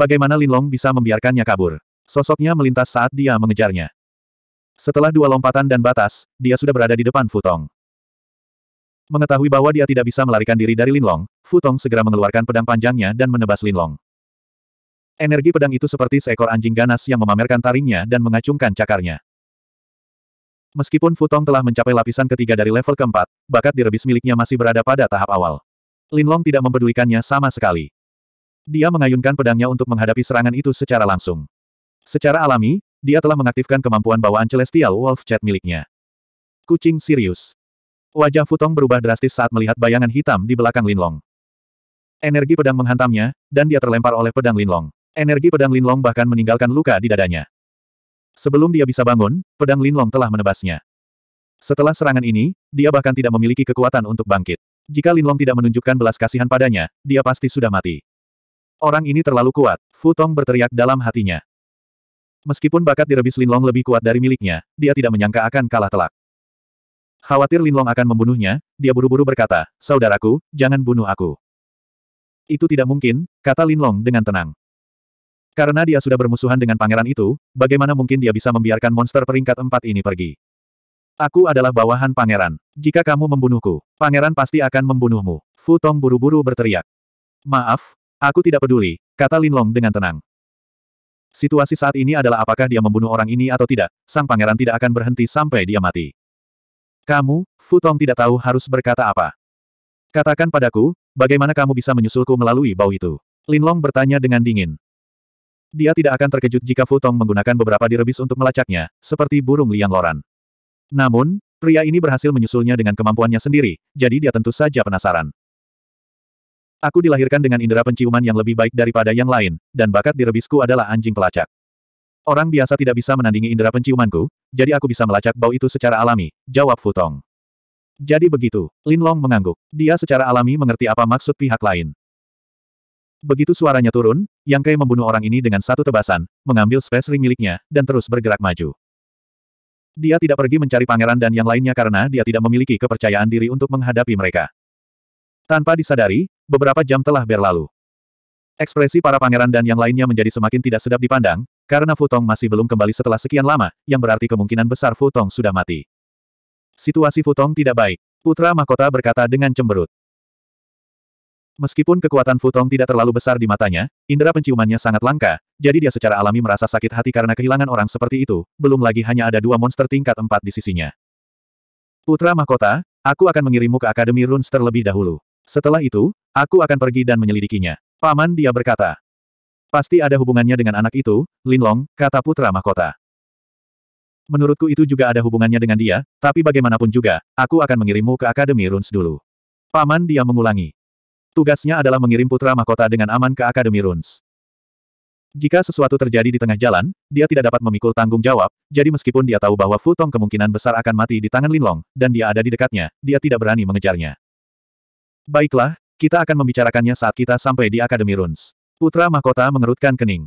Bagaimana Linlong bisa membiarkannya kabur? Sosoknya melintas saat dia mengejarnya. Setelah dua lompatan dan batas, dia sudah berada di depan Futong. Mengetahui bahwa dia tidak bisa melarikan diri dari Linlong, Futong segera mengeluarkan pedang panjangnya dan menebas Linlong. Energi pedang itu seperti seekor anjing ganas yang memamerkan taringnya dan mengacungkan cakarnya. Meskipun Futong telah mencapai lapisan ketiga dari level keempat, bakat direbis miliknya masih berada pada tahap awal. Linlong tidak mempedulikannya sama sekali. Dia mengayunkan pedangnya untuk menghadapi serangan itu secara langsung. Secara alami, dia telah mengaktifkan kemampuan bawaan Celestial Wolf Chat miliknya. Kucing Sirius. Wajah Futong berubah drastis saat melihat bayangan hitam di belakang Linlong. Energi pedang menghantamnya, dan dia terlempar oleh pedang Linlong. Energi pedang Linlong bahkan meninggalkan luka di dadanya. Sebelum dia bisa bangun, pedang Linlong telah menebasnya. Setelah serangan ini, dia bahkan tidak memiliki kekuatan untuk bangkit. Jika Linlong tidak menunjukkan belas kasihan padanya, dia pasti sudah mati. Orang ini terlalu kuat, Futong berteriak dalam hatinya. Meskipun bakat direbis Linlong lebih kuat dari miliknya, dia tidak menyangka akan kalah telak. Khawatir Linlong akan membunuhnya, dia buru-buru berkata, Saudaraku, jangan bunuh aku. Itu tidak mungkin, kata Linlong dengan tenang. Karena dia sudah bermusuhan dengan pangeran itu, bagaimana mungkin dia bisa membiarkan monster peringkat empat ini pergi? Aku adalah bawahan pangeran. Jika kamu membunuhku, pangeran pasti akan membunuhmu. Futong buru-buru berteriak. Maaf, Aku tidak peduli, kata Linlong dengan tenang. Situasi saat ini adalah apakah dia membunuh orang ini atau tidak, sang pangeran tidak akan berhenti sampai dia mati. Kamu, Futong tidak tahu harus berkata apa. Katakan padaku, bagaimana kamu bisa menyusulku melalui bau itu? Linlong bertanya dengan dingin. Dia tidak akan terkejut jika Futong menggunakan beberapa direbis untuk melacaknya, seperti burung liang loran. Namun, pria ini berhasil menyusulnya dengan kemampuannya sendiri, jadi dia tentu saja penasaran. Aku dilahirkan dengan indera penciuman yang lebih baik daripada yang lain, dan bakat direbisku adalah anjing pelacak. Orang biasa tidak bisa menandingi indera penciumanku, jadi aku bisa melacak bau itu secara alami, jawab Futong. Jadi begitu, Lin Long mengangguk. Dia secara alami mengerti apa maksud pihak lain. Begitu suaranya turun, Yang Kei membunuh orang ini dengan satu tebasan, mengambil space ring miliknya, dan terus bergerak maju. Dia tidak pergi mencari pangeran dan yang lainnya karena dia tidak memiliki kepercayaan diri untuk menghadapi mereka. Tanpa disadari, beberapa jam telah berlalu. Ekspresi para pangeran dan yang lainnya menjadi semakin tidak sedap dipandang, karena Futong masih belum kembali setelah sekian lama, yang berarti kemungkinan besar Futong sudah mati. Situasi Futong tidak baik, Putra Mahkota berkata dengan cemberut. Meskipun kekuatan Futong tidak terlalu besar di matanya, indera penciumannya sangat langka, jadi dia secara alami merasa sakit hati karena kehilangan orang seperti itu, belum lagi hanya ada dua monster tingkat empat di sisinya. Putra Mahkota, aku akan mengirimmu ke Akademi Runes terlebih dahulu. Setelah itu, aku akan pergi dan menyelidikinya. Paman dia berkata. Pasti ada hubungannya dengan anak itu, Linlong, kata putra mahkota. Menurutku itu juga ada hubungannya dengan dia, tapi bagaimanapun juga, aku akan mengirimmu ke Akademi Runes dulu. Paman dia mengulangi. Tugasnya adalah mengirim putra mahkota dengan aman ke Akademi Runes. Jika sesuatu terjadi di tengah jalan, dia tidak dapat memikul tanggung jawab, jadi meskipun dia tahu bahwa Futong kemungkinan besar akan mati di tangan Linlong, dan dia ada di dekatnya, dia tidak berani mengejarnya. Baiklah, kita akan membicarakannya saat kita sampai di Akademi Runes. Putra Mahkota mengerutkan kening.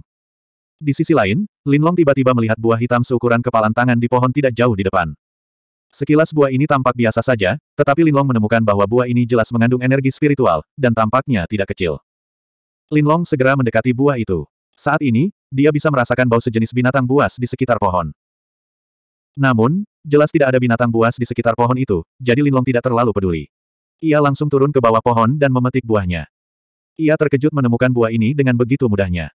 Di sisi lain, Linlong tiba-tiba melihat buah hitam seukuran kepalan tangan di pohon tidak jauh di depan. Sekilas buah ini tampak biasa saja, tetapi Linlong menemukan bahwa buah ini jelas mengandung energi spiritual, dan tampaknya tidak kecil. Linlong segera mendekati buah itu. Saat ini, dia bisa merasakan bau sejenis binatang buas di sekitar pohon. Namun, jelas tidak ada binatang buas di sekitar pohon itu, jadi Linlong tidak terlalu peduli. Ia langsung turun ke bawah pohon dan memetik buahnya. Ia terkejut menemukan buah ini dengan begitu mudahnya.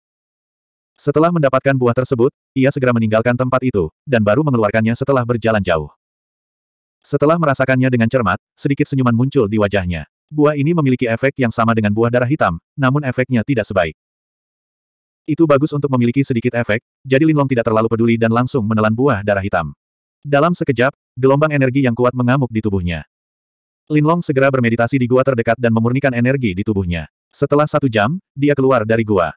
Setelah mendapatkan buah tersebut, ia segera meninggalkan tempat itu, dan baru mengeluarkannya setelah berjalan jauh. Setelah merasakannya dengan cermat, sedikit senyuman muncul di wajahnya. Buah ini memiliki efek yang sama dengan buah darah hitam, namun efeknya tidak sebaik. Itu bagus untuk memiliki sedikit efek, jadi Linglong tidak terlalu peduli dan langsung menelan buah darah hitam. Dalam sekejap, gelombang energi yang kuat mengamuk di tubuhnya. Linlong segera bermeditasi di gua terdekat dan memurnikan energi di tubuhnya. Setelah satu jam, dia keluar dari gua.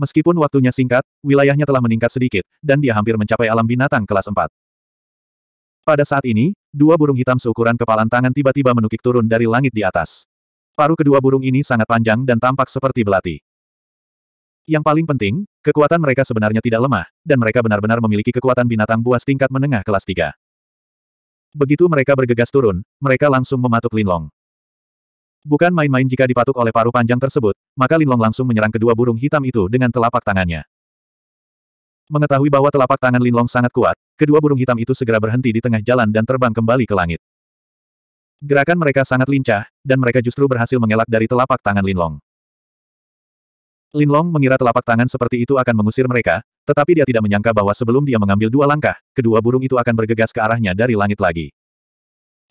Meskipun waktunya singkat, wilayahnya telah meningkat sedikit, dan dia hampir mencapai alam binatang kelas 4. Pada saat ini, dua burung hitam seukuran kepalan tangan tiba-tiba menukik turun dari langit di atas. Paruh kedua burung ini sangat panjang dan tampak seperti belati. Yang paling penting, kekuatan mereka sebenarnya tidak lemah, dan mereka benar-benar memiliki kekuatan binatang buas tingkat menengah kelas 3. Begitu mereka bergegas turun, mereka langsung mematuk Linlong. Bukan main-main jika dipatuk oleh paru panjang tersebut, maka Linlong langsung menyerang kedua burung hitam itu dengan telapak tangannya. Mengetahui bahwa telapak tangan Linlong sangat kuat, kedua burung hitam itu segera berhenti di tengah jalan dan terbang kembali ke langit. Gerakan mereka sangat lincah, dan mereka justru berhasil mengelak dari telapak tangan Linlong. Linlong mengira telapak tangan seperti itu akan mengusir mereka, tetapi dia tidak menyangka bahwa sebelum dia mengambil dua langkah, kedua burung itu akan bergegas ke arahnya dari langit lagi.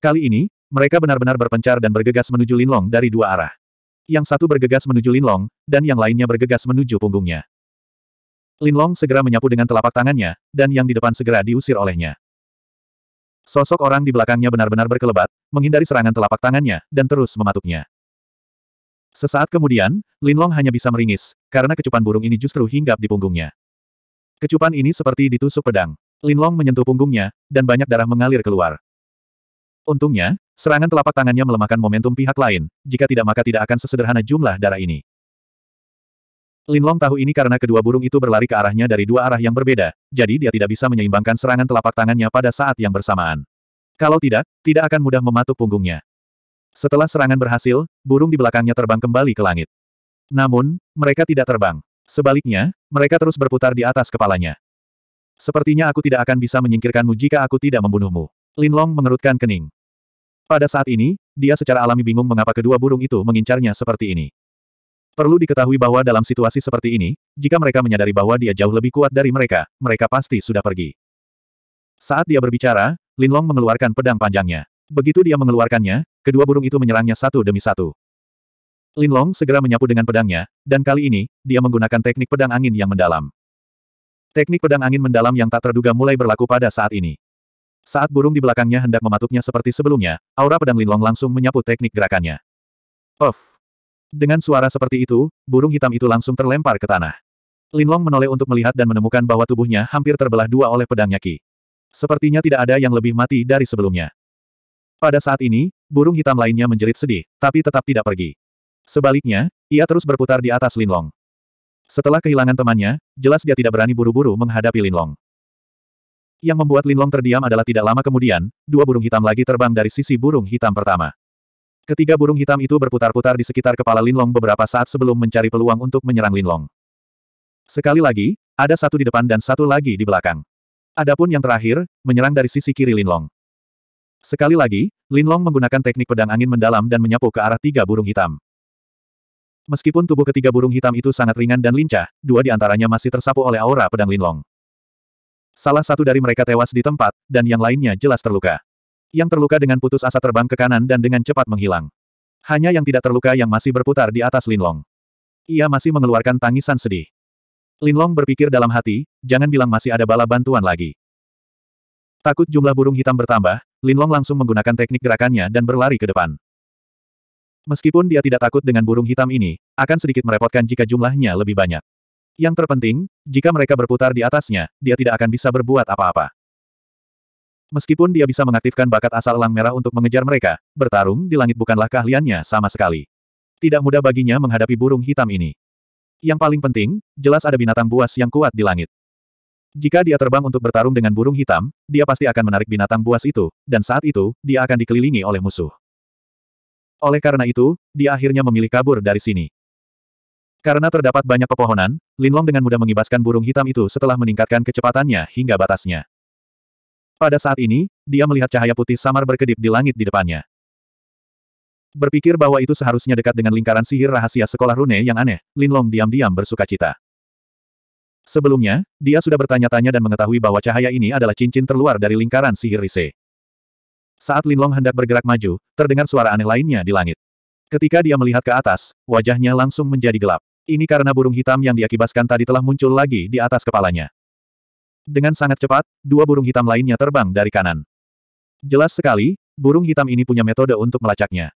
Kali ini, mereka benar-benar berpencar dan bergegas menuju Linlong dari dua arah. Yang satu bergegas menuju Linlong, dan yang lainnya bergegas menuju punggungnya. Linlong segera menyapu dengan telapak tangannya, dan yang di depan segera diusir olehnya. Sosok orang di belakangnya benar-benar berkelebat, menghindari serangan telapak tangannya, dan terus mematuknya. Sesaat kemudian, Linlong hanya bisa meringis, karena kecupan burung ini justru hinggap di punggungnya. Kecupan ini seperti ditusuk pedang. Linlong menyentuh punggungnya, dan banyak darah mengalir keluar. Untungnya, serangan telapak tangannya melemahkan momentum pihak lain, jika tidak maka tidak akan sesederhana jumlah darah ini. Linlong tahu ini karena kedua burung itu berlari ke arahnya dari dua arah yang berbeda, jadi dia tidak bisa menyeimbangkan serangan telapak tangannya pada saat yang bersamaan. Kalau tidak, tidak akan mudah mematuk punggungnya. Setelah serangan berhasil, burung di belakangnya terbang kembali ke langit. Namun, mereka tidak terbang. Sebaliknya, mereka terus berputar di atas kepalanya. Sepertinya aku tidak akan bisa menyingkirkanmu jika aku tidak membunuhmu. Linlong mengerutkan kening. Pada saat ini, dia secara alami bingung mengapa kedua burung itu mengincarnya seperti ini. Perlu diketahui bahwa dalam situasi seperti ini, jika mereka menyadari bahwa dia jauh lebih kuat dari mereka, mereka pasti sudah pergi. Saat dia berbicara, Linlong mengeluarkan pedang panjangnya. Begitu dia mengeluarkannya, kedua burung itu menyerangnya satu demi satu. Linlong segera menyapu dengan pedangnya, dan kali ini, dia menggunakan teknik pedang angin yang mendalam. Teknik pedang angin mendalam yang tak terduga mulai berlaku pada saat ini. Saat burung di belakangnya hendak mematuknya seperti sebelumnya, aura pedang Linlong langsung menyapu teknik gerakannya. Off! Dengan suara seperti itu, burung hitam itu langsung terlempar ke tanah. Linlong menoleh untuk melihat dan menemukan bahwa tubuhnya hampir terbelah dua oleh pedangnya Ki. Sepertinya tidak ada yang lebih mati dari sebelumnya. Pada saat ini, burung hitam lainnya menjerit sedih, tapi tetap tidak pergi. Sebaliknya, ia terus berputar di atas Linlong. Setelah kehilangan temannya, jelas dia tidak berani buru-buru menghadapi Linlong. Yang membuat Linlong terdiam adalah tidak lama kemudian, dua burung hitam lagi terbang dari sisi burung hitam pertama. Ketiga burung hitam itu berputar-putar di sekitar kepala Linlong beberapa saat sebelum mencari peluang untuk menyerang Linlong. Sekali lagi, ada satu di depan dan satu lagi di belakang. Adapun yang terakhir, menyerang dari sisi kiri Linlong. Sekali lagi, Linlong menggunakan teknik pedang angin mendalam dan menyapu ke arah tiga burung hitam. Meskipun tubuh ketiga burung hitam itu sangat ringan dan lincah, dua di antaranya masih tersapu oleh aura pedang Linlong. Salah satu dari mereka tewas di tempat, dan yang lainnya jelas terluka. Yang terluka dengan putus asa terbang ke kanan dan dengan cepat menghilang. Hanya yang tidak terluka yang masih berputar di atas Linlong. Ia masih mengeluarkan tangisan sedih. Linlong berpikir dalam hati, jangan bilang masih ada bala bantuan lagi. Takut jumlah burung hitam bertambah, Linlong langsung menggunakan teknik gerakannya dan berlari ke depan. Meskipun dia tidak takut dengan burung hitam ini, akan sedikit merepotkan jika jumlahnya lebih banyak. Yang terpenting, jika mereka berputar di atasnya, dia tidak akan bisa berbuat apa-apa. Meskipun dia bisa mengaktifkan bakat asal elang merah untuk mengejar mereka, bertarung di langit bukanlah keahliannya sama sekali. Tidak mudah baginya menghadapi burung hitam ini. Yang paling penting, jelas ada binatang buas yang kuat di langit. Jika dia terbang untuk bertarung dengan burung hitam, dia pasti akan menarik binatang buas itu, dan saat itu, dia akan dikelilingi oleh musuh. Oleh karena itu, dia akhirnya memilih kabur dari sini. Karena terdapat banyak pepohonan, Linlong dengan mudah mengibaskan burung hitam itu setelah meningkatkan kecepatannya hingga batasnya. Pada saat ini, dia melihat cahaya putih samar berkedip di langit di depannya. Berpikir bahwa itu seharusnya dekat dengan lingkaran sihir rahasia sekolah Rune yang aneh, Linlong diam-diam bersuka cita. Sebelumnya, dia sudah bertanya-tanya dan mengetahui bahwa cahaya ini adalah cincin terluar dari lingkaran sihir Rise. Saat Linlong hendak bergerak maju, terdengar suara aneh lainnya di langit. Ketika dia melihat ke atas, wajahnya langsung menjadi gelap. Ini karena burung hitam yang diakibatkan tadi telah muncul lagi di atas kepalanya. Dengan sangat cepat, dua burung hitam lainnya terbang dari kanan. Jelas sekali, burung hitam ini punya metode untuk melacaknya.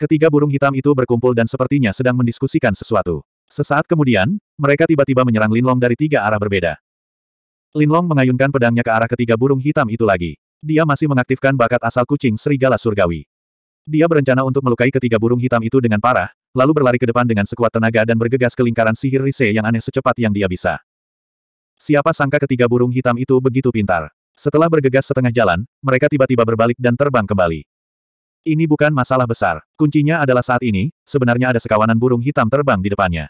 Ketiga burung hitam itu berkumpul dan sepertinya sedang mendiskusikan sesuatu. Sesaat kemudian, mereka tiba-tiba menyerang Linlong dari tiga arah berbeda. Linlong mengayunkan pedangnya ke arah ketiga burung hitam itu lagi. Dia masih mengaktifkan bakat asal kucing serigala surgawi. Dia berencana untuk melukai ketiga burung hitam itu dengan parah, lalu berlari ke depan dengan sekuat tenaga dan bergegas ke lingkaran sihir Rise yang aneh secepat yang dia bisa. Siapa sangka ketiga burung hitam itu begitu pintar. Setelah bergegas setengah jalan, mereka tiba-tiba berbalik dan terbang kembali. Ini bukan masalah besar. Kuncinya adalah saat ini, sebenarnya ada sekawanan burung hitam terbang di depannya.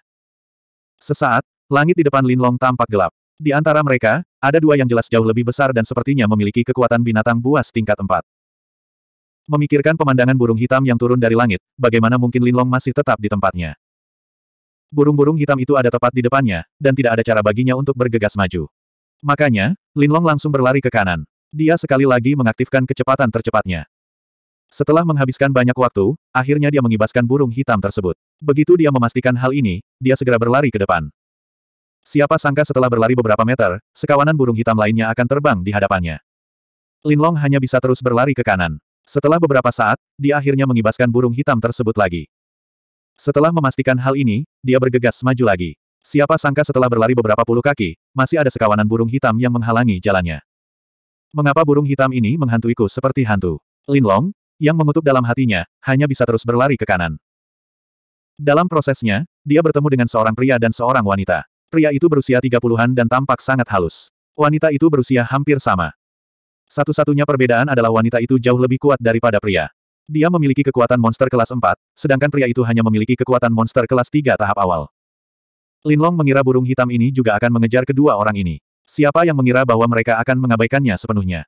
Sesaat, langit di depan Linlong tampak gelap. Di antara mereka, ada dua yang jelas jauh lebih besar dan sepertinya memiliki kekuatan binatang buas tingkat empat. Memikirkan pemandangan burung hitam yang turun dari langit, bagaimana mungkin Linlong masih tetap di tempatnya. Burung-burung hitam itu ada tepat di depannya, dan tidak ada cara baginya untuk bergegas maju. Makanya, Linlong langsung berlari ke kanan. Dia sekali lagi mengaktifkan kecepatan tercepatnya. Setelah menghabiskan banyak waktu, akhirnya dia mengibaskan burung hitam tersebut. Begitu dia memastikan hal ini, dia segera berlari ke depan. Siapa sangka setelah berlari beberapa meter, sekawanan burung hitam lainnya akan terbang di hadapannya. Linlong hanya bisa terus berlari ke kanan. Setelah beberapa saat, dia akhirnya mengibaskan burung hitam tersebut lagi. Setelah memastikan hal ini, dia bergegas maju lagi. Siapa sangka setelah berlari beberapa puluh kaki, masih ada sekawanan burung hitam yang menghalangi jalannya. Mengapa burung hitam ini menghantuiku seperti hantu? Linlong, yang mengutuk dalam hatinya, hanya bisa terus berlari ke kanan. Dalam prosesnya, dia bertemu dengan seorang pria dan seorang wanita. Pria itu berusia tiga puluhan dan tampak sangat halus. Wanita itu berusia hampir sama. Satu-satunya perbedaan adalah wanita itu jauh lebih kuat daripada pria. Dia memiliki kekuatan monster kelas 4, sedangkan pria itu hanya memiliki kekuatan monster kelas 3 tahap awal. Linlong mengira burung hitam ini juga akan mengejar kedua orang ini. Siapa yang mengira bahwa mereka akan mengabaikannya sepenuhnya?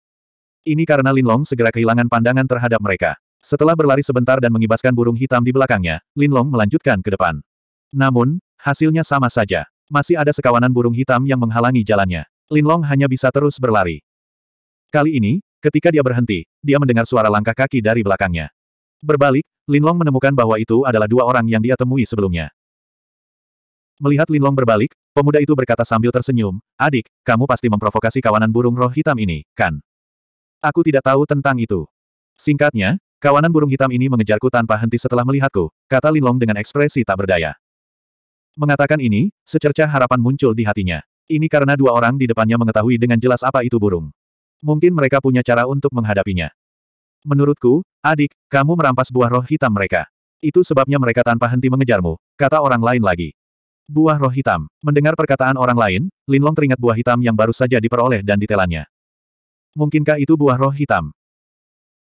Ini karena Linlong segera kehilangan pandangan terhadap mereka. Setelah berlari sebentar dan mengibaskan burung hitam di belakangnya, Linlong melanjutkan ke depan. Namun, hasilnya sama saja. Masih ada sekawanan burung hitam yang menghalangi jalannya. Linlong hanya bisa terus berlari. Kali ini, ketika dia berhenti, dia mendengar suara langkah kaki dari belakangnya. Berbalik, Linlong menemukan bahwa itu adalah dua orang yang dia temui sebelumnya. Melihat Linlong berbalik, pemuda itu berkata sambil tersenyum, Adik, kamu pasti memprovokasi kawanan burung roh hitam ini, kan? Aku tidak tahu tentang itu. Singkatnya, kawanan burung hitam ini mengejarku tanpa henti setelah melihatku, kata Linlong dengan ekspresi tak berdaya. Mengatakan ini, secercah harapan muncul di hatinya. Ini karena dua orang di depannya mengetahui dengan jelas apa itu burung. Mungkin mereka punya cara untuk menghadapinya. Menurutku, adik, kamu merampas buah roh hitam mereka. Itu sebabnya mereka tanpa henti mengejarmu, kata orang lain lagi. Buah roh hitam. Mendengar perkataan orang lain, Linlong teringat buah hitam yang baru saja diperoleh dan ditelannya. Mungkinkah itu buah roh hitam?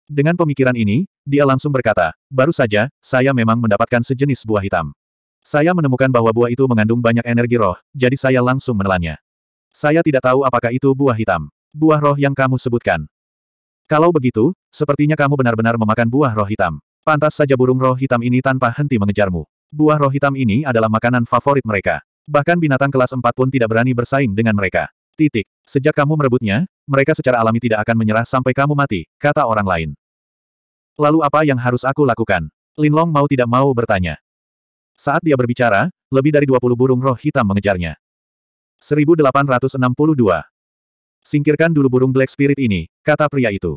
Dengan pemikiran ini, dia langsung berkata, baru saja, saya memang mendapatkan sejenis buah hitam. Saya menemukan bahwa buah itu mengandung banyak energi roh, jadi saya langsung menelannya. Saya tidak tahu apakah itu buah hitam. Buah roh yang kamu sebutkan. Kalau begitu, sepertinya kamu benar-benar memakan buah roh hitam. Pantas saja burung roh hitam ini tanpa henti mengejarmu. Buah roh hitam ini adalah makanan favorit mereka. Bahkan binatang kelas 4 pun tidak berani bersaing dengan mereka. Titik. Sejak kamu merebutnya, mereka secara alami tidak akan menyerah sampai kamu mati, kata orang lain. Lalu apa yang harus aku lakukan? Linlong mau tidak mau bertanya. Saat dia berbicara, lebih dari 20 burung roh hitam mengejarnya. 1862. Singkirkan dulu burung Black Spirit ini, kata pria itu.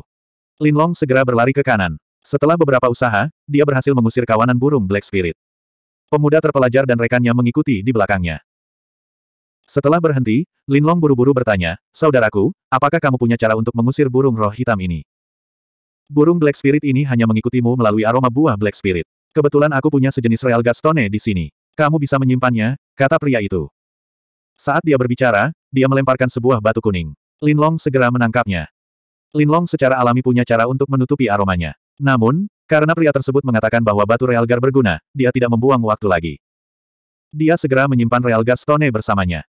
Linlong segera berlari ke kanan. Setelah beberapa usaha, dia berhasil mengusir kawanan burung Black Spirit. Pemuda terpelajar dan rekannya mengikuti di belakangnya. Setelah berhenti, Linlong buru-buru bertanya, Saudaraku, apakah kamu punya cara untuk mengusir burung roh hitam ini? Burung Black Spirit ini hanya mengikutimu melalui aroma buah Black Spirit. Kebetulan aku punya sejenis Real Gastone di sini. Kamu bisa menyimpannya, kata pria itu. Saat dia berbicara, dia melemparkan sebuah batu kuning. Linlong segera menangkapnya. Linlong secara alami punya cara untuk menutupi aromanya. Namun, karena pria tersebut mengatakan bahwa batu realgar berguna, dia tidak membuang waktu lagi. Dia segera menyimpan realgar stone bersamanya.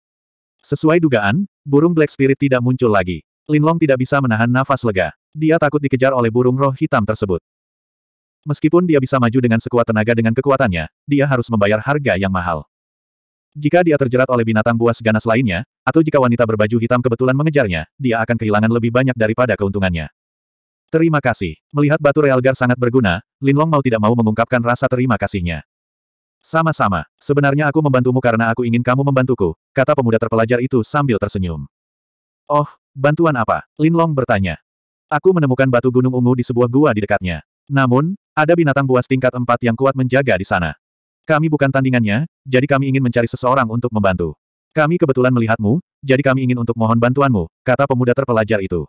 Sesuai dugaan, burung Black Spirit tidak muncul lagi. Linlong tidak bisa menahan nafas lega. Dia takut dikejar oleh burung roh hitam tersebut. Meskipun dia bisa maju dengan sekuat tenaga dengan kekuatannya, dia harus membayar harga yang mahal. Jika dia terjerat oleh binatang buas ganas lainnya, atau jika wanita berbaju hitam kebetulan mengejarnya, dia akan kehilangan lebih banyak daripada keuntungannya. Terima kasih. Melihat batu realgar sangat berguna, Linlong mau tidak mau mengungkapkan rasa terima kasihnya. Sama-sama, sebenarnya aku membantumu karena aku ingin kamu membantuku, kata pemuda terpelajar itu sambil tersenyum. Oh, bantuan apa? Lin Long bertanya. Aku menemukan batu gunung ungu di sebuah gua di dekatnya. Namun, ada binatang buas tingkat empat yang kuat menjaga di sana. Kami bukan tandingannya, jadi kami ingin mencari seseorang untuk membantu. Kami kebetulan melihatmu, jadi kami ingin untuk mohon bantuanmu, kata pemuda terpelajar itu.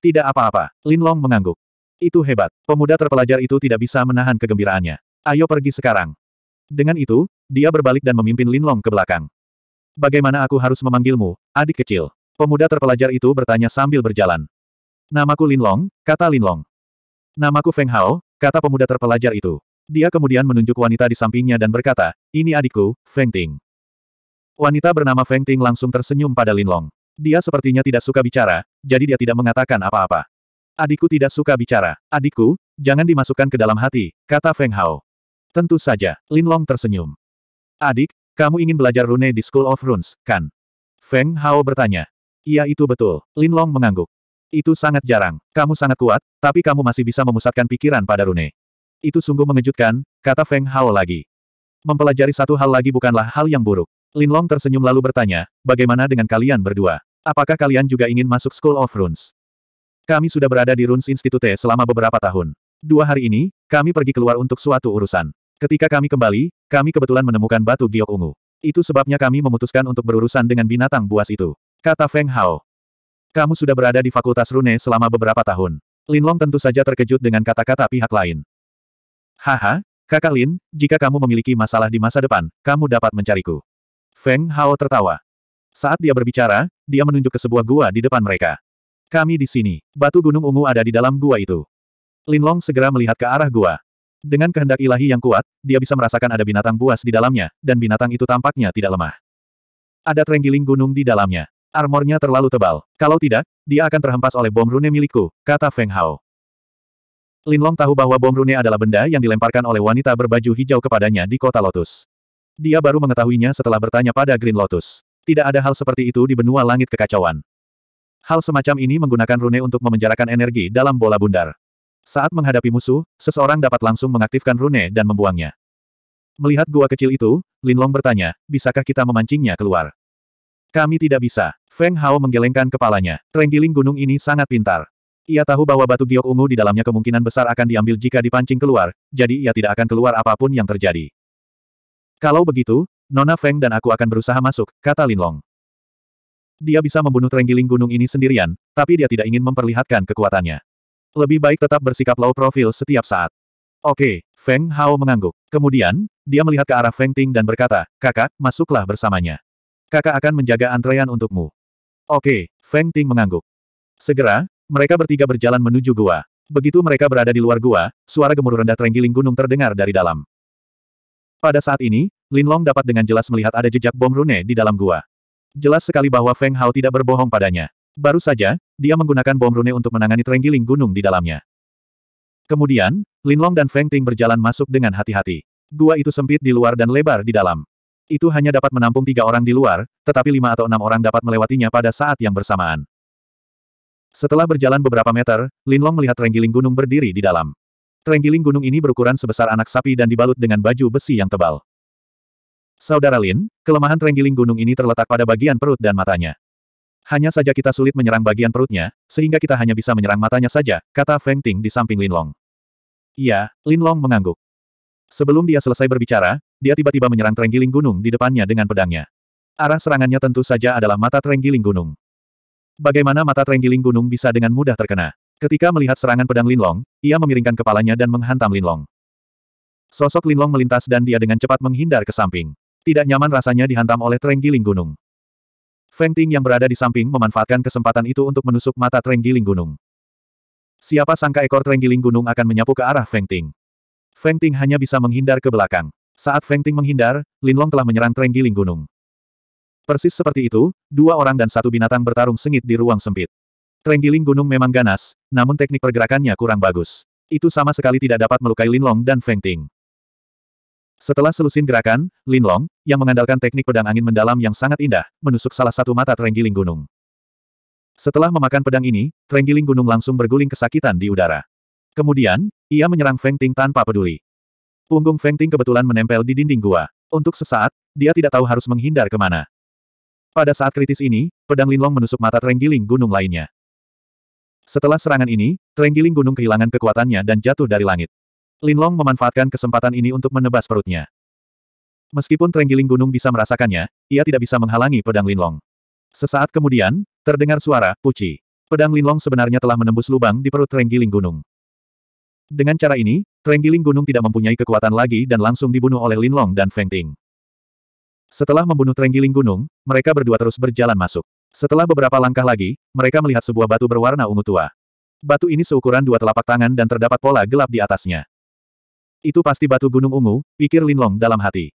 Tidak apa-apa, Lin Long mengangguk. Itu hebat, pemuda terpelajar itu tidak bisa menahan kegembiraannya. Ayo pergi sekarang. Dengan itu, dia berbalik dan memimpin Linlong ke belakang. Bagaimana aku harus memanggilmu, adik kecil? Pemuda terpelajar itu bertanya sambil berjalan. Namaku Linlong, kata Linlong. Namaku Feng Hao, kata pemuda terpelajar itu. Dia kemudian menunjuk wanita di sampingnya dan berkata, ini adikku, Feng Ting. Wanita bernama Feng Ting langsung tersenyum pada Linlong. Dia sepertinya tidak suka bicara, jadi dia tidak mengatakan apa-apa. Adikku tidak suka bicara. Adikku, jangan dimasukkan ke dalam hati, kata Feng Hao. Tentu saja, Linlong tersenyum. Adik, kamu ingin belajar rune di School of Runes, kan? Feng Hao bertanya. Iya itu betul, Linlong mengangguk. Itu sangat jarang, kamu sangat kuat, tapi kamu masih bisa memusatkan pikiran pada rune. Itu sungguh mengejutkan, kata Feng Hao lagi. Mempelajari satu hal lagi bukanlah hal yang buruk. Linlong tersenyum lalu bertanya, bagaimana dengan kalian berdua? Apakah kalian juga ingin masuk School of Runes? Kami sudah berada di Runes Institute selama beberapa tahun. Dua hari ini, kami pergi keluar untuk suatu urusan. Ketika kami kembali, kami kebetulan menemukan batu giok ungu. Itu sebabnya kami memutuskan untuk berurusan dengan binatang buas itu. Kata Feng Hao. Kamu sudah berada di Fakultas Rune selama beberapa tahun. Lin Long tentu saja terkejut dengan kata-kata pihak lain. Haha, kakak Lin, jika kamu memiliki masalah di masa depan, kamu dapat mencariku. Feng Hao tertawa. Saat dia berbicara, dia menunjuk ke sebuah gua di depan mereka. Kami di sini. Batu gunung ungu ada di dalam gua itu. Lin Long segera melihat ke arah gua. Dengan kehendak ilahi yang kuat, dia bisa merasakan ada binatang buas di dalamnya, dan binatang itu tampaknya tidak lemah. Ada terenggiling gunung di dalamnya. Armornya terlalu tebal. Kalau tidak, dia akan terhempas oleh bom rune milikku, kata Feng Hao. Lin Long tahu bahwa bom rune adalah benda yang dilemparkan oleh wanita berbaju hijau kepadanya di kota Lotus. Dia baru mengetahuinya setelah bertanya pada Green Lotus. Tidak ada hal seperti itu di benua langit kekacauan. Hal semacam ini menggunakan rune untuk memenjarakan energi dalam bola bundar. Saat menghadapi musuh, seseorang dapat langsung mengaktifkan rune dan membuangnya. Melihat gua kecil itu, Linlong bertanya, bisakah kita memancingnya keluar? Kami tidak bisa. Feng Hao menggelengkan kepalanya. Trenggiling gunung ini sangat pintar. Ia tahu bahwa batu giok ungu di dalamnya kemungkinan besar akan diambil jika dipancing keluar, jadi ia tidak akan keluar apapun yang terjadi. Kalau begitu, Nona Feng dan aku akan berusaha masuk, kata Linlong. Dia bisa membunuh Trenggiling gunung ini sendirian, tapi dia tidak ingin memperlihatkan kekuatannya. Lebih baik tetap bersikap low profil setiap saat. Oke, Feng Hao mengangguk. Kemudian, dia melihat ke arah Feng Ting dan berkata, kakak, masuklah bersamanya. Kakak akan menjaga antrean untukmu. Oke, Feng Ting mengangguk. Segera, mereka bertiga berjalan menuju gua. Begitu mereka berada di luar gua, suara gemuruh rendah terenggiling gunung terdengar dari dalam. Pada saat ini, Lin Long dapat dengan jelas melihat ada jejak bom rune di dalam gua. Jelas sekali bahwa Feng Hao tidak berbohong padanya. Baru saja, dia menggunakan bom rune untuk menangani trenggiling gunung di dalamnya. Kemudian, Linlong dan Feng Ting berjalan masuk dengan hati-hati. Gua itu sempit di luar dan lebar di dalam. Itu hanya dapat menampung tiga orang di luar, tetapi lima atau enam orang dapat melewatinya pada saat yang bersamaan. Setelah berjalan beberapa meter, Linlong melihat trenggiling gunung berdiri di dalam. Trenggiling gunung ini berukuran sebesar anak sapi dan dibalut dengan baju besi yang tebal. Saudara Lin, kelemahan trenggiling gunung ini terletak pada bagian perut dan matanya. Hanya saja kita sulit menyerang bagian perutnya, sehingga kita hanya bisa menyerang matanya saja, kata Feng Ting di samping Lin Linlong. Iya, Long mengangguk. Sebelum dia selesai berbicara, dia tiba-tiba menyerang terenggiling gunung di depannya dengan pedangnya. Arah serangannya tentu saja adalah mata terenggiling gunung. Bagaimana mata terenggiling gunung bisa dengan mudah terkena? Ketika melihat serangan pedang Lin Long, ia memiringkan kepalanya dan menghantam Lin Long. Sosok Lin Long melintas dan dia dengan cepat menghindar ke samping. Tidak nyaman rasanya dihantam oleh terenggiling gunung. Feng Ting yang berada di samping memanfaatkan kesempatan itu untuk menusuk mata Trenggiling Gunung. Siapa sangka ekor Trenggiling Gunung akan menyapu ke arah Feng Ting. Feng Ting hanya bisa menghindar ke belakang. Saat Feng Ting menghindar, Lin Long telah menyerang Trenggiling Gunung. Persis seperti itu, dua orang dan satu binatang bertarung sengit di ruang sempit. Trenggiling gunung memang ganas, namun teknik pergerakannya kurang bagus. Itu sama sekali tidak dapat melukai Lin Long dan Feng Ting. Setelah selusin gerakan, Lin Long yang mengandalkan teknik pedang angin mendalam yang sangat indah, menusuk salah satu mata Trenggiling gunung. Setelah memakan pedang ini, Trenggiling gunung langsung berguling kesakitan di udara. Kemudian, ia menyerang Feng Ting tanpa peduli. Punggung Feng Ting kebetulan menempel di dinding gua. Untuk sesaat, dia tidak tahu harus menghindar kemana. Pada saat kritis ini, pedang Linlong menusuk mata Trenggiling gunung lainnya. Setelah serangan ini, Trenggiling gunung kehilangan kekuatannya dan jatuh dari langit. Linlong memanfaatkan kesempatan ini untuk menebas perutnya. Meskipun Trenggiling Gunung bisa merasakannya, ia tidak bisa menghalangi pedang Linlong. Sesaat kemudian, terdengar suara, puci. Pedang Linlong sebenarnya telah menembus lubang di perut Trenggiling Gunung. Dengan cara ini, Trenggiling Gunung tidak mempunyai kekuatan lagi dan langsung dibunuh oleh Linlong dan Feng Ting. Setelah membunuh Trenggiling Gunung, mereka berdua terus berjalan masuk. Setelah beberapa langkah lagi, mereka melihat sebuah batu berwarna ungu tua. Batu ini seukuran dua telapak tangan dan terdapat pola gelap di atasnya. Itu pasti batu gunung ungu, pikir Linlong dalam hati.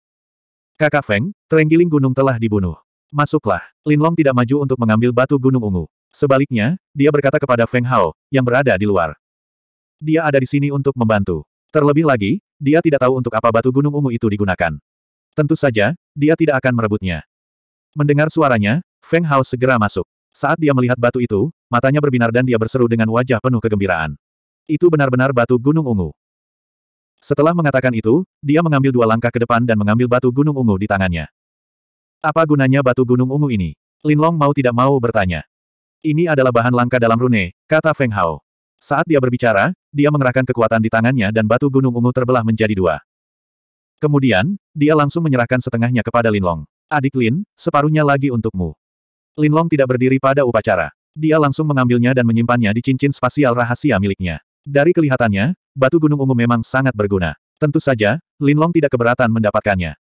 Kakak Feng, Trenggiling gunung telah dibunuh. Masuklah. Linlong tidak maju untuk mengambil batu gunung ungu. Sebaliknya, dia berkata kepada Feng Hao, yang berada di luar. Dia ada di sini untuk membantu. Terlebih lagi, dia tidak tahu untuk apa batu gunung ungu itu digunakan. Tentu saja, dia tidak akan merebutnya. Mendengar suaranya, Feng Hao segera masuk. Saat dia melihat batu itu, matanya berbinar dan dia berseru dengan wajah penuh kegembiraan. Itu benar-benar batu gunung ungu. Setelah mengatakan itu, dia mengambil dua langkah ke depan dan mengambil batu gunung ungu di tangannya. Apa gunanya batu gunung ungu ini? Lin Long mau tidak mau bertanya. Ini adalah bahan langka dalam rune, kata Feng Hao. Saat dia berbicara, dia mengerahkan kekuatan di tangannya dan batu gunung ungu terbelah menjadi dua. Kemudian, dia langsung menyerahkan setengahnya kepada Lin Long, Adik Lin, separuhnya lagi untukmu. Lin Long tidak berdiri pada upacara. Dia langsung mengambilnya dan menyimpannya di cincin spasial rahasia miliknya. Dari kelihatannya, batu gunung ungu memang sangat berguna. Tentu saja, Lin Long tidak keberatan mendapatkannya.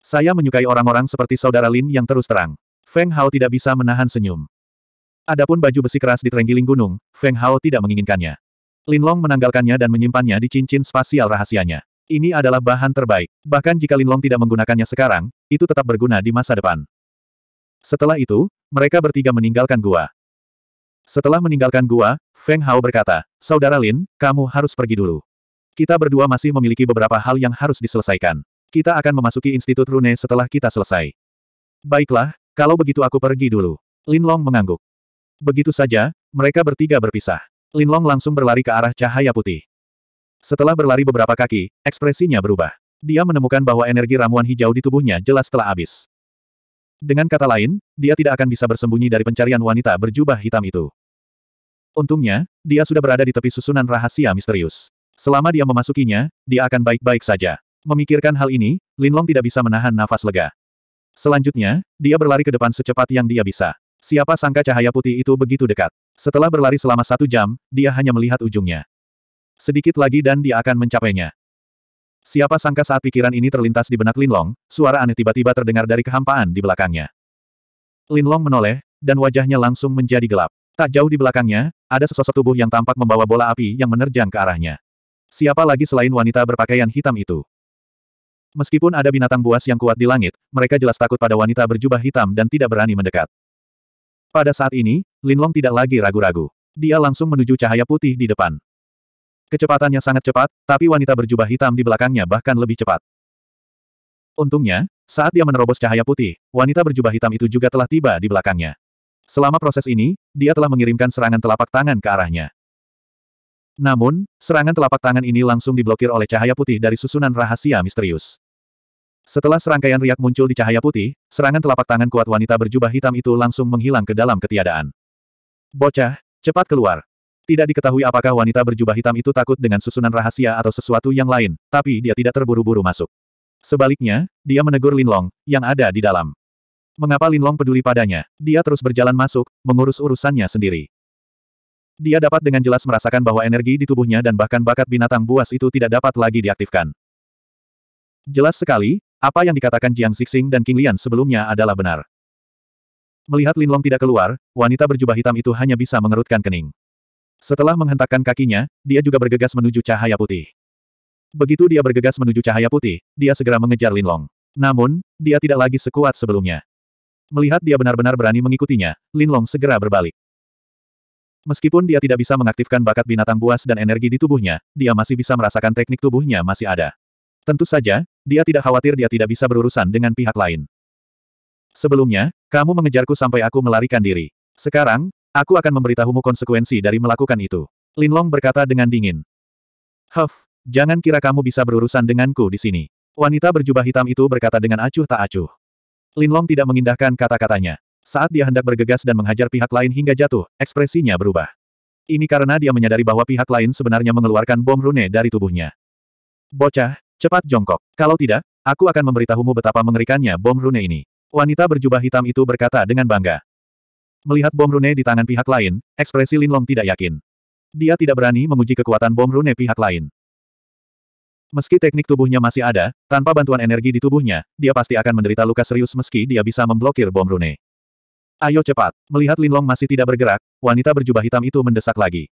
Saya menyukai orang-orang seperti saudara Lin yang terus terang. Feng Hao tidak bisa menahan senyum. Adapun baju besi keras di terenggiling gunung, Feng Hao tidak menginginkannya. Lin Long menanggalkannya dan menyimpannya di cincin spasial rahasianya. Ini adalah bahan terbaik. Bahkan jika Lin Long tidak menggunakannya sekarang, itu tetap berguna di masa depan. Setelah itu, mereka bertiga meninggalkan gua. Setelah meninggalkan gua, Feng Hao berkata, Saudara Lin, kamu harus pergi dulu. Kita berdua masih memiliki beberapa hal yang harus diselesaikan. Kita akan memasuki Institut Rune setelah kita selesai. Baiklah, kalau begitu aku pergi dulu. Lin Long mengangguk. Begitu saja, mereka bertiga berpisah. Lin Long langsung berlari ke arah cahaya putih. Setelah berlari beberapa kaki, ekspresinya berubah. Dia menemukan bahwa energi ramuan hijau di tubuhnya jelas telah habis. Dengan kata lain, dia tidak akan bisa bersembunyi dari pencarian wanita berjubah hitam itu. Untungnya, dia sudah berada di tepi susunan rahasia misterius. Selama dia memasukinya, dia akan baik-baik saja. Memikirkan hal ini, Lin Long tidak bisa menahan nafas lega. Selanjutnya, dia berlari ke depan secepat yang dia bisa. Siapa sangka cahaya putih itu begitu dekat. Setelah berlari selama satu jam, dia hanya melihat ujungnya. Sedikit lagi dan dia akan mencapainya. Siapa sangka saat pikiran ini terlintas di benak Linlong, suara aneh tiba-tiba terdengar dari kehampaan di belakangnya. Linlong menoleh, dan wajahnya langsung menjadi gelap. Tak jauh di belakangnya, ada sesosok tubuh yang tampak membawa bola api yang menerjang ke arahnya. Siapa lagi selain wanita berpakaian hitam itu? Meskipun ada binatang buas yang kuat di langit, mereka jelas takut pada wanita berjubah hitam dan tidak berani mendekat. Pada saat ini, Linlong tidak lagi ragu-ragu. Dia langsung menuju cahaya putih di depan. Kecepatannya sangat cepat, tapi wanita berjubah hitam di belakangnya bahkan lebih cepat. Untungnya, saat dia menerobos cahaya putih, wanita berjubah hitam itu juga telah tiba di belakangnya. Selama proses ini, dia telah mengirimkan serangan telapak tangan ke arahnya. Namun, serangan telapak tangan ini langsung diblokir oleh cahaya putih dari susunan rahasia misterius. Setelah serangkaian riak muncul di cahaya putih, serangan telapak tangan kuat wanita berjubah hitam itu langsung menghilang ke dalam ketiadaan. Bocah, cepat keluar. Tidak diketahui apakah wanita berjubah hitam itu takut dengan susunan rahasia atau sesuatu yang lain, tapi dia tidak terburu-buru masuk. Sebaliknya, dia menegur Lin Long yang ada di dalam. Mengapa Lin Long peduli padanya? Dia terus berjalan masuk, mengurus urusannya sendiri. Dia dapat dengan jelas merasakan bahwa energi di tubuhnya dan bahkan bakat binatang buas itu tidak dapat lagi diaktifkan. Jelas sekali, apa yang dikatakan Jiang Xixing dan King Lian sebelumnya adalah benar. Melihat Lin Long tidak keluar, wanita berjubah hitam itu hanya bisa mengerutkan kening. Setelah menghentakkan kakinya, dia juga bergegas menuju cahaya putih. Begitu dia bergegas menuju cahaya putih, dia segera mengejar Linlong. Namun, dia tidak lagi sekuat sebelumnya. Melihat dia benar-benar berani mengikutinya, Linlong segera berbalik. Meskipun dia tidak bisa mengaktifkan bakat binatang buas dan energi di tubuhnya, dia masih bisa merasakan teknik tubuhnya masih ada. Tentu saja, dia tidak khawatir dia tidak bisa berurusan dengan pihak lain. Sebelumnya, kamu mengejarku sampai aku melarikan diri. Sekarang, Aku akan memberitahumu konsekuensi dari melakukan itu. Linlong berkata dengan dingin. Huff, jangan kira kamu bisa berurusan denganku di sini. Wanita berjubah hitam itu berkata dengan acuh tak acuh. Linlong tidak mengindahkan kata-katanya. Saat dia hendak bergegas dan menghajar pihak lain hingga jatuh, ekspresinya berubah. Ini karena dia menyadari bahwa pihak lain sebenarnya mengeluarkan bom rune dari tubuhnya. Bocah, cepat jongkok. Kalau tidak, aku akan memberitahumu betapa mengerikannya bom rune ini. Wanita berjubah hitam itu berkata dengan bangga. Melihat bom rune di tangan pihak lain, ekspresi Linlong tidak yakin. Dia tidak berani menguji kekuatan bom rune pihak lain. Meski teknik tubuhnya masih ada, tanpa bantuan energi di tubuhnya, dia pasti akan menderita luka serius meski dia bisa memblokir bom rune. Ayo cepat. Melihat Linlong masih tidak bergerak, wanita berjubah hitam itu mendesak lagi.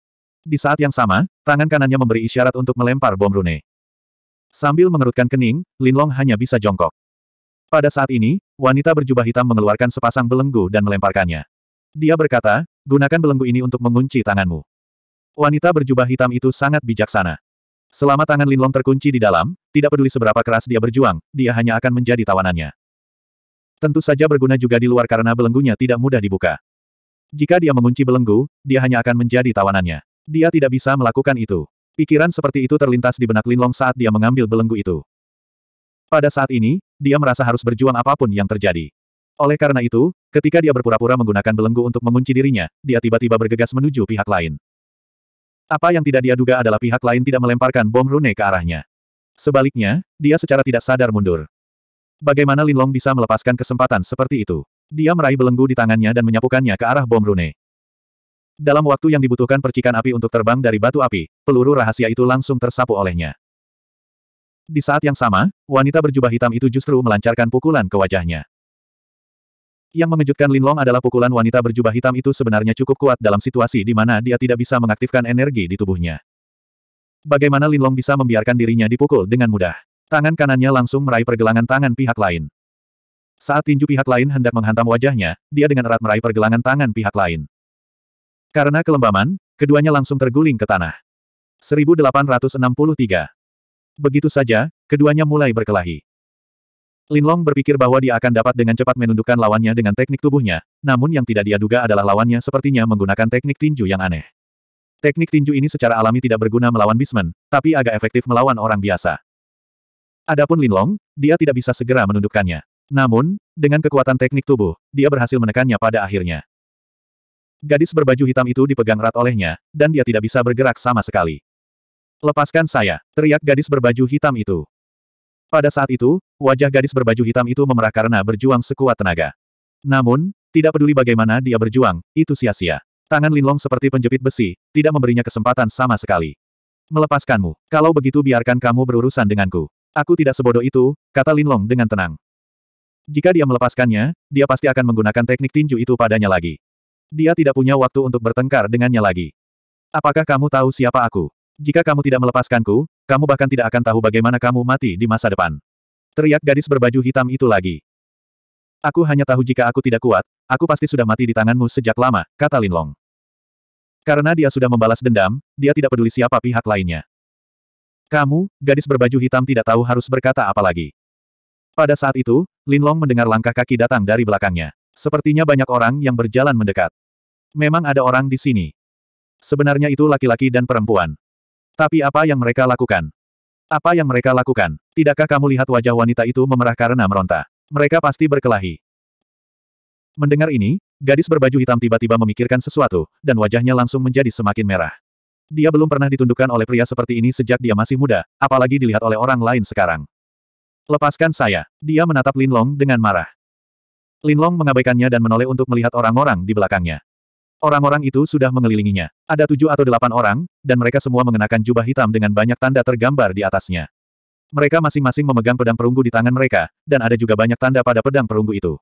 Di saat yang sama, tangan kanannya memberi isyarat untuk melempar bom rune. Sambil mengerutkan kening, Linlong hanya bisa jongkok. Pada saat ini, wanita berjubah hitam mengeluarkan sepasang belenggu dan melemparkannya. Dia berkata, gunakan belenggu ini untuk mengunci tanganmu. Wanita berjubah hitam itu sangat bijaksana. Selama tangan Linlong terkunci di dalam, tidak peduli seberapa keras dia berjuang, dia hanya akan menjadi tawanannya. Tentu saja berguna juga di luar karena belenggunya tidak mudah dibuka. Jika dia mengunci belenggu, dia hanya akan menjadi tawanannya. Dia tidak bisa melakukan itu. Pikiran seperti itu terlintas di benak Linlong saat dia mengambil belenggu itu. Pada saat ini, dia merasa harus berjuang apapun yang terjadi. Oleh karena itu, ketika dia berpura-pura menggunakan belenggu untuk mengunci dirinya, dia tiba-tiba bergegas menuju pihak lain. Apa yang tidak dia duga adalah pihak lain tidak melemparkan bom rune ke arahnya. Sebaliknya, dia secara tidak sadar mundur. Bagaimana Lin Long bisa melepaskan kesempatan seperti itu? Dia meraih belenggu di tangannya dan menyapukannya ke arah bom rune. Dalam waktu yang dibutuhkan percikan api untuk terbang dari batu api, peluru rahasia itu langsung tersapu olehnya. Di saat yang sama, wanita berjubah hitam itu justru melancarkan pukulan ke wajahnya. Yang mengejutkan Linlong adalah pukulan wanita berjubah hitam itu sebenarnya cukup kuat dalam situasi di mana dia tidak bisa mengaktifkan energi di tubuhnya. Bagaimana Linlong bisa membiarkan dirinya dipukul dengan mudah? Tangan kanannya langsung meraih pergelangan tangan pihak lain. Saat tinju pihak lain hendak menghantam wajahnya, dia dengan erat meraih pergelangan tangan pihak lain. Karena kelembaman, keduanya langsung terguling ke tanah. 1863. Begitu saja, keduanya mulai berkelahi. Linlong berpikir bahwa dia akan dapat dengan cepat menundukkan lawannya dengan teknik tubuhnya, namun yang tidak dia duga adalah lawannya sepertinya menggunakan teknik tinju yang aneh. Teknik tinju ini secara alami tidak berguna melawan Bisman, tapi agak efektif melawan orang biasa. Adapun Linlong, dia tidak bisa segera menundukkannya. Namun, dengan kekuatan teknik tubuh, dia berhasil menekannya pada akhirnya. Gadis berbaju hitam itu dipegang erat olehnya, dan dia tidak bisa bergerak sama sekali. Lepaskan saya, teriak gadis berbaju hitam itu. Pada saat itu, wajah gadis berbaju hitam itu memerah karena berjuang sekuat tenaga. Namun, tidak peduli bagaimana dia berjuang, itu sia-sia. Tangan Linlong seperti penjepit besi, tidak memberinya kesempatan sama sekali. Melepaskanmu. Kalau begitu biarkan kamu berurusan denganku. Aku tidak sebodoh itu, kata Linlong dengan tenang. Jika dia melepaskannya, dia pasti akan menggunakan teknik tinju itu padanya lagi. Dia tidak punya waktu untuk bertengkar dengannya lagi. Apakah kamu tahu siapa aku? Jika kamu tidak melepaskanku, kamu bahkan tidak akan tahu bagaimana kamu mati di masa depan. Teriak gadis berbaju hitam itu lagi. Aku hanya tahu jika aku tidak kuat, aku pasti sudah mati di tanganmu sejak lama, kata Linlong. Karena dia sudah membalas dendam, dia tidak peduli siapa pihak lainnya. Kamu, gadis berbaju hitam tidak tahu harus berkata apa lagi. Pada saat itu, Linlong mendengar langkah kaki datang dari belakangnya. Sepertinya banyak orang yang berjalan mendekat. Memang ada orang di sini. Sebenarnya itu laki-laki dan perempuan. Tapi apa yang mereka lakukan? Apa yang mereka lakukan? Tidakkah kamu lihat wajah wanita itu memerah karena meronta? Mereka pasti berkelahi. Mendengar ini, gadis berbaju hitam tiba-tiba memikirkan sesuatu, dan wajahnya langsung menjadi semakin merah. Dia belum pernah ditundukkan oleh pria seperti ini sejak dia masih muda, apalagi dilihat oleh orang lain sekarang. Lepaskan saya. Dia menatap Linlong dengan marah. Linlong mengabaikannya dan menoleh untuk melihat orang-orang di belakangnya. Orang-orang itu sudah mengelilinginya. Ada tujuh atau delapan orang, dan mereka semua mengenakan jubah hitam dengan banyak tanda tergambar di atasnya. Mereka masing-masing memegang pedang perunggu di tangan mereka, dan ada juga banyak tanda pada pedang perunggu itu.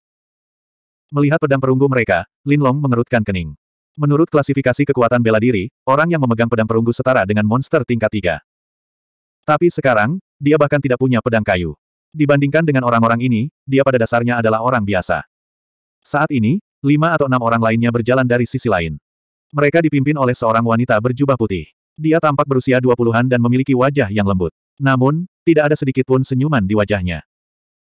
Melihat pedang perunggu mereka, Lin Long mengerutkan kening. Menurut klasifikasi kekuatan bela diri, orang yang memegang pedang perunggu setara dengan monster tingkat tiga. Tapi sekarang, dia bahkan tidak punya pedang kayu. Dibandingkan dengan orang-orang ini, dia pada dasarnya adalah orang biasa. Saat ini, Lima atau enam orang lainnya berjalan dari sisi lain. Mereka dipimpin oleh seorang wanita berjubah putih. Dia tampak berusia dua puluhan dan memiliki wajah yang lembut. Namun, tidak ada sedikit pun senyuman di wajahnya.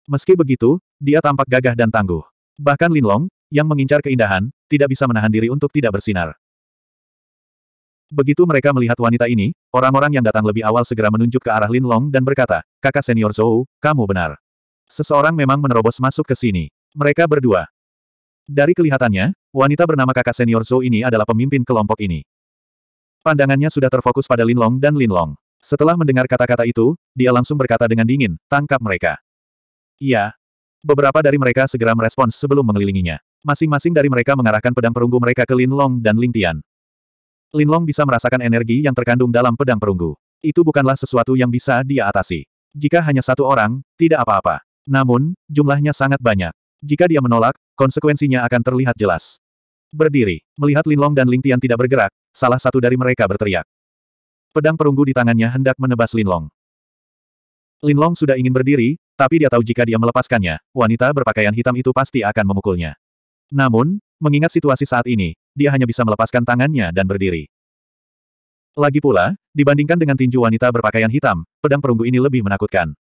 Meski begitu, dia tampak gagah dan tangguh. Bahkan Linlong, yang mengincar keindahan, tidak bisa menahan diri untuk tidak bersinar. Begitu mereka melihat wanita ini, orang-orang yang datang lebih awal segera menunjuk ke arah Linlong dan berkata, kakak senior Zhou, kamu benar. Seseorang memang menerobos masuk ke sini. Mereka berdua, dari kelihatannya, wanita bernama kakak senior Zhou ini adalah pemimpin kelompok ini. Pandangannya sudah terfokus pada Linlong dan Linlong. Setelah mendengar kata-kata itu, dia langsung berkata dengan dingin, tangkap mereka. Iya. Beberapa dari mereka segera merespons sebelum mengelilinginya. Masing-masing dari mereka mengarahkan pedang perunggu mereka ke Linlong dan Lingtian. Linlong bisa merasakan energi yang terkandung dalam pedang perunggu. Itu bukanlah sesuatu yang bisa dia atasi. Jika hanya satu orang, tidak apa-apa. Namun, jumlahnya sangat banyak. Jika dia menolak, konsekuensinya akan terlihat jelas. Berdiri, melihat Linlong dan Ling Tian tidak bergerak, salah satu dari mereka berteriak. Pedang perunggu di tangannya hendak menebas Linlong. Linlong sudah ingin berdiri, tapi dia tahu jika dia melepaskannya, wanita berpakaian hitam itu pasti akan memukulnya. Namun, mengingat situasi saat ini, dia hanya bisa melepaskan tangannya dan berdiri. Lagi pula, dibandingkan dengan tinju wanita berpakaian hitam, pedang perunggu ini lebih menakutkan.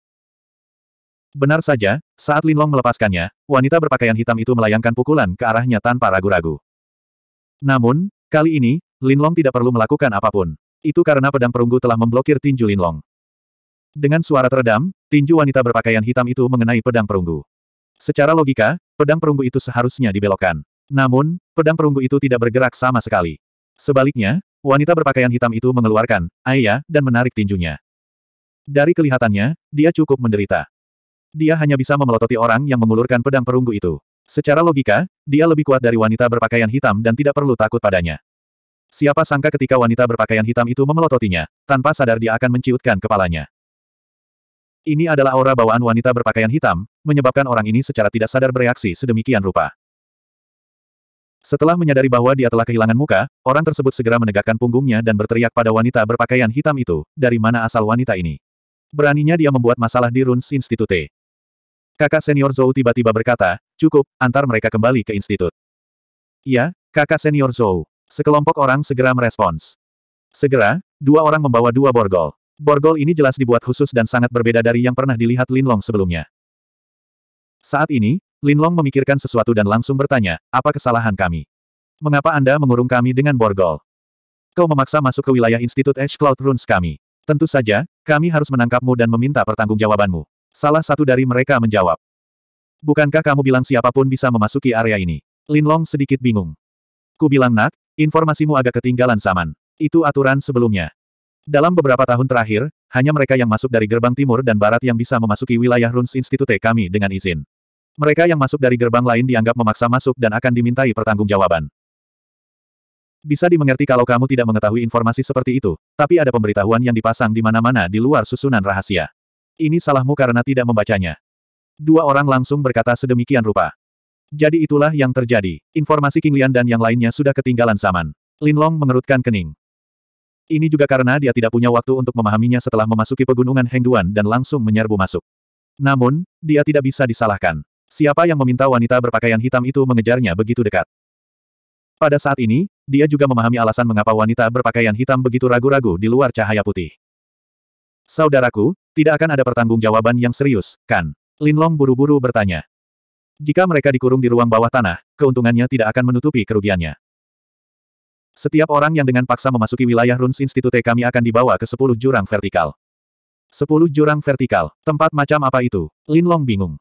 Benar saja, saat Linlong melepaskannya, wanita berpakaian hitam itu melayangkan pukulan ke arahnya tanpa ragu-ragu. Namun, kali ini, Linlong tidak perlu melakukan apapun. Itu karena pedang perunggu telah memblokir tinju Linlong. Dengan suara teredam, tinju wanita berpakaian hitam itu mengenai pedang perunggu. Secara logika, pedang perunggu itu seharusnya dibelokkan. Namun, pedang perunggu itu tidak bergerak sama sekali. Sebaliknya, wanita berpakaian hitam itu mengeluarkan, ayah dan menarik tinjunya. Dari kelihatannya, dia cukup menderita. Dia hanya bisa memelototi orang yang mengulurkan pedang perunggu itu. Secara logika, dia lebih kuat dari wanita berpakaian hitam dan tidak perlu takut padanya. Siapa sangka ketika wanita berpakaian hitam itu memelototinya, tanpa sadar dia akan menciutkan kepalanya. Ini adalah aura bawaan wanita berpakaian hitam, menyebabkan orang ini secara tidak sadar bereaksi sedemikian rupa. Setelah menyadari bahwa dia telah kehilangan muka, orang tersebut segera menegakkan punggungnya dan berteriak pada wanita berpakaian hitam itu, dari mana asal wanita ini. Beraninya dia membuat masalah di Runes Institute. Kakak senior Zhou tiba-tiba berkata, cukup, antar mereka kembali ke institut. Ya, kakak senior Zhou. Sekelompok orang segera merespons. Segera, dua orang membawa dua borgol. Borgol ini jelas dibuat khusus dan sangat berbeda dari yang pernah dilihat Lin Long sebelumnya. Saat ini, Lin Long memikirkan sesuatu dan langsung bertanya, apa kesalahan kami? Mengapa Anda mengurung kami dengan borgol? Kau memaksa masuk ke wilayah Institut Ash Cloud Runes kami. Tentu saja, kami harus menangkapmu dan meminta pertanggungjawabanmu. Salah satu dari mereka menjawab. Bukankah kamu bilang siapapun bisa memasuki area ini? Lin Long sedikit bingung. Ku bilang nak, informasimu agak ketinggalan zaman. Itu aturan sebelumnya. Dalam beberapa tahun terakhir, hanya mereka yang masuk dari gerbang timur dan barat yang bisa memasuki wilayah Runes Institute kami dengan izin. Mereka yang masuk dari gerbang lain dianggap memaksa masuk dan akan dimintai pertanggungjawaban. Bisa dimengerti kalau kamu tidak mengetahui informasi seperti itu, tapi ada pemberitahuan yang dipasang di mana-mana di luar susunan rahasia. Ini salahmu karena tidak membacanya. Dua orang langsung berkata sedemikian rupa. Jadi itulah yang terjadi. Informasi King Lian dan yang lainnya sudah ketinggalan zaman. Lin Long mengerutkan kening. Ini juga karena dia tidak punya waktu untuk memahaminya setelah memasuki pegunungan Hengduan dan langsung menyerbu masuk. Namun, dia tidak bisa disalahkan. Siapa yang meminta wanita berpakaian hitam itu mengejarnya begitu dekat? Pada saat ini, dia juga memahami alasan mengapa wanita berpakaian hitam begitu ragu-ragu di luar cahaya putih. Saudaraku, tidak akan ada pertanggungjawaban yang serius, kan? Linlong buru-buru bertanya. Jika mereka dikurung di ruang bawah tanah, keuntungannya tidak akan menutupi kerugiannya. Setiap orang yang dengan paksa memasuki wilayah Runs Institute kami akan dibawa ke sepuluh jurang vertikal. Sepuluh jurang vertikal, tempat macam apa itu? Linlong bingung.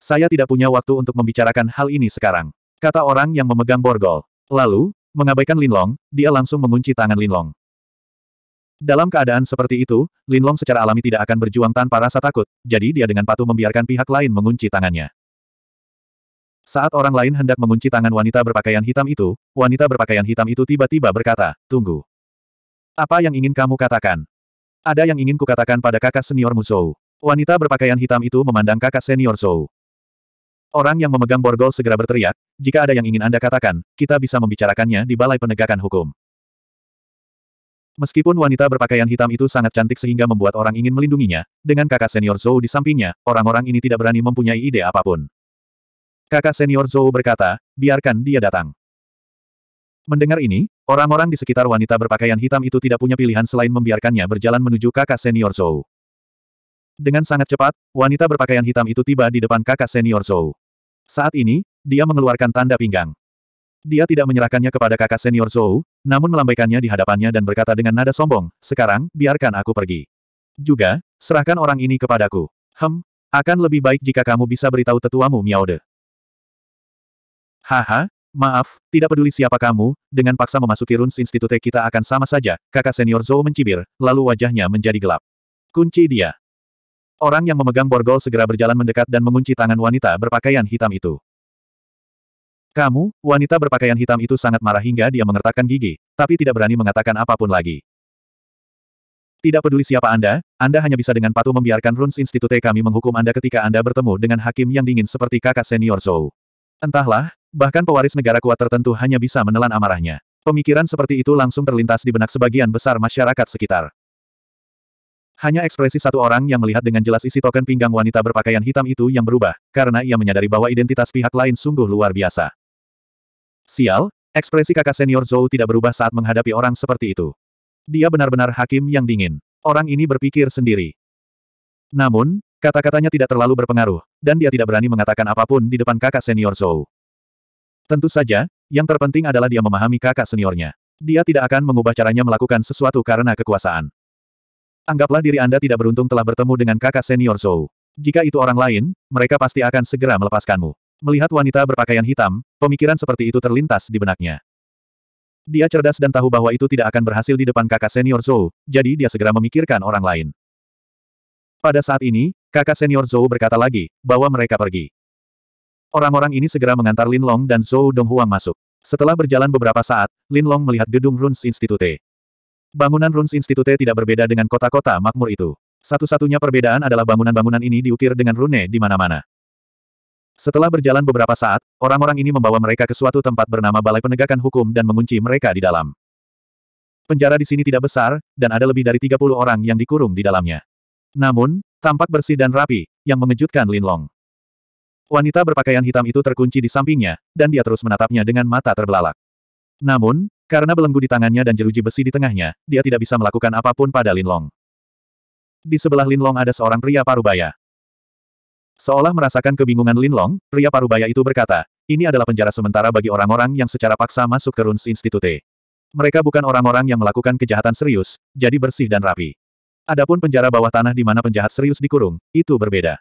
Saya tidak punya waktu untuk membicarakan hal ini sekarang. Kata orang yang memegang borgol. Lalu, mengabaikan Linlong, dia langsung mengunci tangan Linlong. Dalam keadaan seperti itu, Linlong secara alami tidak akan berjuang tanpa rasa takut, jadi dia dengan patuh membiarkan pihak lain mengunci tangannya. Saat orang lain hendak mengunci tangan wanita berpakaian hitam itu, wanita berpakaian hitam itu tiba-tiba berkata, Tunggu. Apa yang ingin kamu katakan? Ada yang ingin kukatakan pada kakak senior Musou. Wanita berpakaian hitam itu memandang kakak senior Zhou. Orang yang memegang borgol segera berteriak, jika ada yang ingin Anda katakan, kita bisa membicarakannya di Balai Penegakan Hukum. Meskipun wanita berpakaian hitam itu sangat cantik sehingga membuat orang ingin melindunginya, dengan kakak senior Zhou di sampingnya, orang-orang ini tidak berani mempunyai ide apapun. Kakak senior Zhou berkata, biarkan dia datang. Mendengar ini, orang-orang di sekitar wanita berpakaian hitam itu tidak punya pilihan selain membiarkannya berjalan menuju kakak senior Zhou. Dengan sangat cepat, wanita berpakaian hitam itu tiba di depan kakak senior Zhou. Saat ini, dia mengeluarkan tanda pinggang. Dia tidak menyerahkannya kepada kakak senior Zhou, namun melambaikannya di hadapannya dan berkata dengan nada sombong, sekarang, biarkan aku pergi. Juga, serahkan orang ini kepadaku. Hem, akan lebih baik jika kamu bisa beritahu tetuamu Miaode. Haha, maaf, tidak peduli siapa kamu, dengan paksa memasuki Runs Institute kita akan sama saja, kakak senior Zhou mencibir, lalu wajahnya menjadi gelap. Kunci dia. Orang yang memegang borgol segera berjalan mendekat dan mengunci tangan wanita berpakaian hitam itu. Kamu, wanita berpakaian hitam itu sangat marah hingga dia mengertakkan gigi, tapi tidak berani mengatakan apapun lagi. Tidak peduli siapa Anda, Anda hanya bisa dengan patuh membiarkan Runes Institute kami menghukum Anda ketika Anda bertemu dengan hakim yang dingin seperti kakak senior Zhou. Entahlah, bahkan pewaris negara kuat tertentu hanya bisa menelan amarahnya. Pemikiran seperti itu langsung terlintas di benak sebagian besar masyarakat sekitar. Hanya ekspresi satu orang yang melihat dengan jelas isi token pinggang wanita berpakaian hitam itu yang berubah, karena ia menyadari bahwa identitas pihak lain sungguh luar biasa. Sial, ekspresi kakak senior Zhou tidak berubah saat menghadapi orang seperti itu. Dia benar-benar hakim yang dingin. Orang ini berpikir sendiri. Namun, kata-katanya tidak terlalu berpengaruh, dan dia tidak berani mengatakan apapun di depan kakak senior Zhou. Tentu saja, yang terpenting adalah dia memahami kakak seniornya. Dia tidak akan mengubah caranya melakukan sesuatu karena kekuasaan. Anggaplah diri Anda tidak beruntung telah bertemu dengan kakak senior Zhou. Jika itu orang lain, mereka pasti akan segera melepaskanmu. Melihat wanita berpakaian hitam, pemikiran seperti itu terlintas di benaknya. Dia cerdas dan tahu bahwa itu tidak akan berhasil di depan kakak senior Zhou, jadi dia segera memikirkan orang lain. Pada saat ini, kakak senior Zhou berkata lagi, bahwa mereka pergi. Orang-orang ini segera mengantar Lin Long dan Zhou Donghuang masuk. Setelah berjalan beberapa saat, Lin Long melihat gedung Runes Institute. Bangunan Runes Institute tidak berbeda dengan kota-kota makmur itu. Satu-satunya perbedaan adalah bangunan-bangunan ini diukir dengan rune di mana-mana. Setelah berjalan beberapa saat, orang-orang ini membawa mereka ke suatu tempat bernama Balai Penegakan Hukum dan mengunci mereka di dalam. Penjara di sini tidak besar, dan ada lebih dari 30 orang yang dikurung di dalamnya. Namun, tampak bersih dan rapi, yang mengejutkan Lin Long. Wanita berpakaian hitam itu terkunci di sampingnya, dan dia terus menatapnya dengan mata terbelalak. Namun, karena belenggu di tangannya dan jeruji besi di tengahnya, dia tidak bisa melakukan apapun pada Lin Long. Di sebelah Lin Long ada seorang pria parubaya. Seolah merasakan kebingungan Lin Long, pria parubaya itu berkata, ini adalah penjara sementara bagi orang-orang yang secara paksa masuk ke Runes Institute. Mereka bukan orang-orang yang melakukan kejahatan serius, jadi bersih dan rapi. Adapun penjara bawah tanah di mana penjahat serius dikurung, itu berbeda.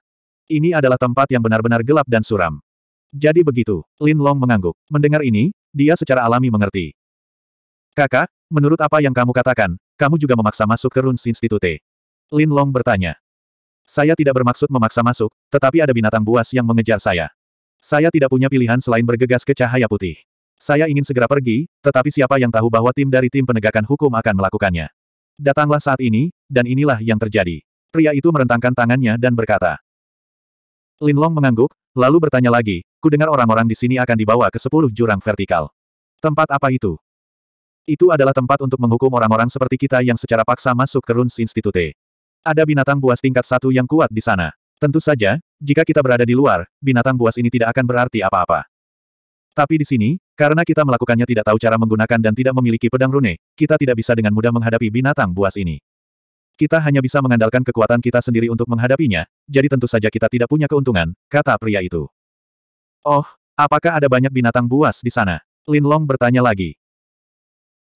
Ini adalah tempat yang benar-benar gelap dan suram. Jadi begitu, Lin Long mengangguk. Mendengar ini, dia secara alami mengerti. Kakak, menurut apa yang kamu katakan, kamu juga memaksa masuk ke Runes Institute. Lin Long bertanya. Saya tidak bermaksud memaksa masuk, tetapi ada binatang buas yang mengejar saya. Saya tidak punya pilihan selain bergegas ke cahaya putih. Saya ingin segera pergi, tetapi siapa yang tahu bahwa tim dari tim penegakan hukum akan melakukannya. Datanglah saat ini, dan inilah yang terjadi. Pria itu merentangkan tangannya dan berkata. Linlong mengangguk, lalu bertanya lagi, ku dengar orang-orang di sini akan dibawa ke sepuluh jurang vertikal. Tempat apa itu? Itu adalah tempat untuk menghukum orang-orang seperti kita yang secara paksa masuk ke Runes Institute. Ada binatang buas tingkat satu yang kuat di sana. Tentu saja, jika kita berada di luar, binatang buas ini tidak akan berarti apa-apa. Tapi di sini, karena kita melakukannya tidak tahu cara menggunakan dan tidak memiliki pedang rune, kita tidak bisa dengan mudah menghadapi binatang buas ini. Kita hanya bisa mengandalkan kekuatan kita sendiri untuk menghadapinya, jadi tentu saja kita tidak punya keuntungan, kata pria itu. Oh, apakah ada banyak binatang buas di sana? Lin Long bertanya lagi.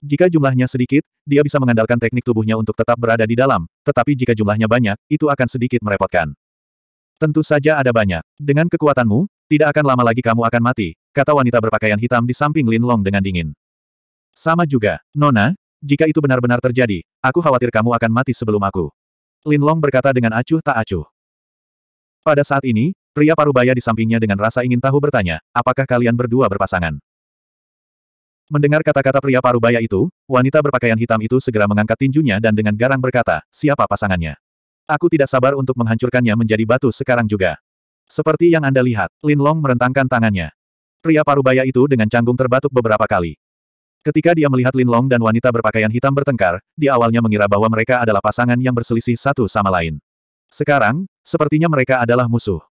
Jika jumlahnya sedikit, dia bisa mengandalkan teknik tubuhnya untuk tetap berada di dalam, tetapi jika jumlahnya banyak, itu akan sedikit merepotkan. Tentu saja ada banyak. Dengan kekuatanmu, tidak akan lama lagi kamu akan mati, kata wanita berpakaian hitam di samping Lin Long dengan dingin. Sama juga, Nona, jika itu benar-benar terjadi, aku khawatir kamu akan mati sebelum aku. Lin Long berkata dengan acuh tak acuh. Pada saat ini, pria parubaya di sampingnya dengan rasa ingin tahu bertanya, apakah kalian berdua berpasangan? Mendengar kata-kata pria parubaya itu, wanita berpakaian hitam itu segera mengangkat tinjunya dan dengan garang berkata, siapa pasangannya? Aku tidak sabar untuk menghancurkannya menjadi batu sekarang juga. Seperti yang Anda lihat, Lin Long merentangkan tangannya. Pria parubaya itu dengan canggung terbatuk beberapa kali. Ketika dia melihat Lin Long dan wanita berpakaian hitam bertengkar, di awalnya mengira bahwa mereka adalah pasangan yang berselisih satu sama lain. Sekarang, sepertinya mereka adalah musuh.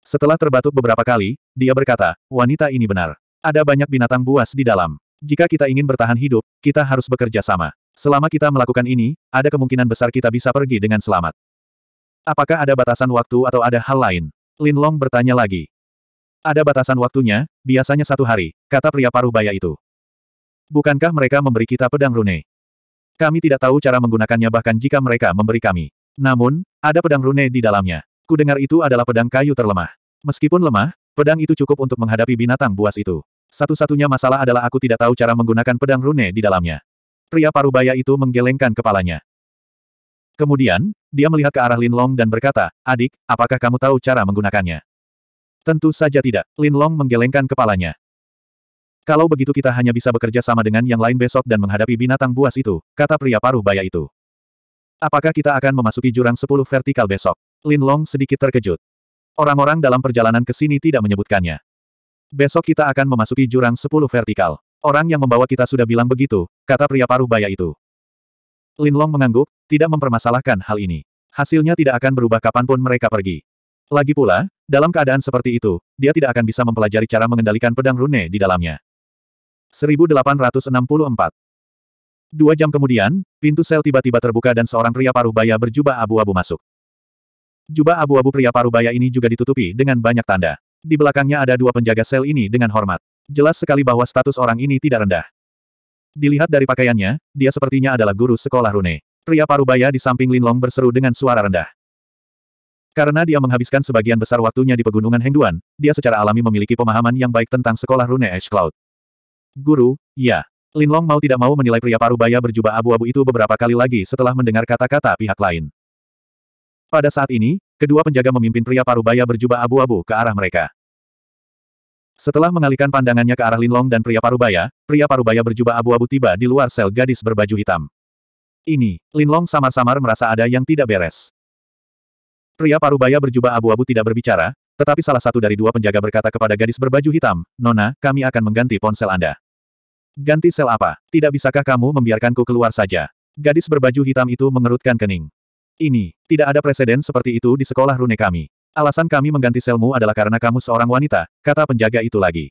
Setelah terbatuk beberapa kali, dia berkata, wanita ini benar. Ada banyak binatang buas di dalam. Jika kita ingin bertahan hidup, kita harus bekerja sama. Selama kita melakukan ini, ada kemungkinan besar kita bisa pergi dengan selamat. Apakah ada batasan waktu atau ada hal lain? Lin Long bertanya lagi. Ada batasan waktunya, biasanya satu hari, kata pria paruh baya itu. Bukankah mereka memberi kita pedang rune? Kami tidak tahu cara menggunakannya bahkan jika mereka memberi kami. Namun, ada pedang rune di dalamnya. Kudengar itu adalah pedang kayu terlemah. Meskipun lemah, pedang itu cukup untuk menghadapi binatang buas itu. Satu-satunya masalah adalah aku tidak tahu cara menggunakan pedang rune di dalamnya. Pria parubaya itu menggelengkan kepalanya. Kemudian, dia melihat ke arah Lin Long dan berkata, Adik, apakah kamu tahu cara menggunakannya? Tentu saja tidak, Lin Long menggelengkan kepalanya. Kalau begitu kita hanya bisa bekerja sama dengan yang lain besok dan menghadapi binatang buas itu, kata pria paruh baya itu. Apakah kita akan memasuki jurang sepuluh vertikal besok? Lin Long sedikit terkejut. Orang-orang dalam perjalanan ke sini tidak menyebutkannya. Besok kita akan memasuki jurang sepuluh vertikal. Orang yang membawa kita sudah bilang begitu, kata pria paruh baya itu. Linlong mengangguk, tidak mempermasalahkan hal ini. Hasilnya tidak akan berubah kapanpun mereka pergi. Lagi pula, dalam keadaan seperti itu, dia tidak akan bisa mempelajari cara mengendalikan pedang rune di dalamnya. 1864 Dua jam kemudian, pintu sel tiba-tiba terbuka dan seorang pria paruh baya berjubah abu-abu masuk. Jubah abu-abu pria paruh baya ini juga ditutupi dengan banyak tanda. Di belakangnya ada dua penjaga sel ini dengan hormat. Jelas sekali bahwa status orang ini tidak rendah. Dilihat dari pakaiannya, dia sepertinya adalah guru sekolah Rune. Pria parubaya di samping Linlong berseru dengan suara rendah. Karena dia menghabiskan sebagian besar waktunya di pegunungan Hengduan, dia secara alami memiliki pemahaman yang baik tentang sekolah Rune Ash Cloud. Guru, ya. Linlong mau tidak mau menilai pria parubaya berjubah abu-abu itu beberapa kali lagi setelah mendengar kata-kata pihak lain. Pada saat ini, kedua penjaga memimpin pria parubaya berjubah abu-abu ke arah mereka. Setelah mengalihkan pandangannya ke arah Linlong dan pria parubaya, pria parubaya berjubah abu-abu tiba di luar sel gadis berbaju hitam. Ini, Linlong samar-samar merasa ada yang tidak beres. Pria parubaya berjubah abu-abu tidak berbicara, tetapi salah satu dari dua penjaga berkata kepada gadis berbaju hitam, Nona, kami akan mengganti ponsel Anda. Ganti sel apa? Tidak bisakah kamu membiarkanku keluar saja? Gadis berbaju hitam itu mengerutkan kening. Ini, tidak ada presiden seperti itu di sekolah rune kami. Alasan kami mengganti selmu adalah karena kamu seorang wanita, kata penjaga itu lagi.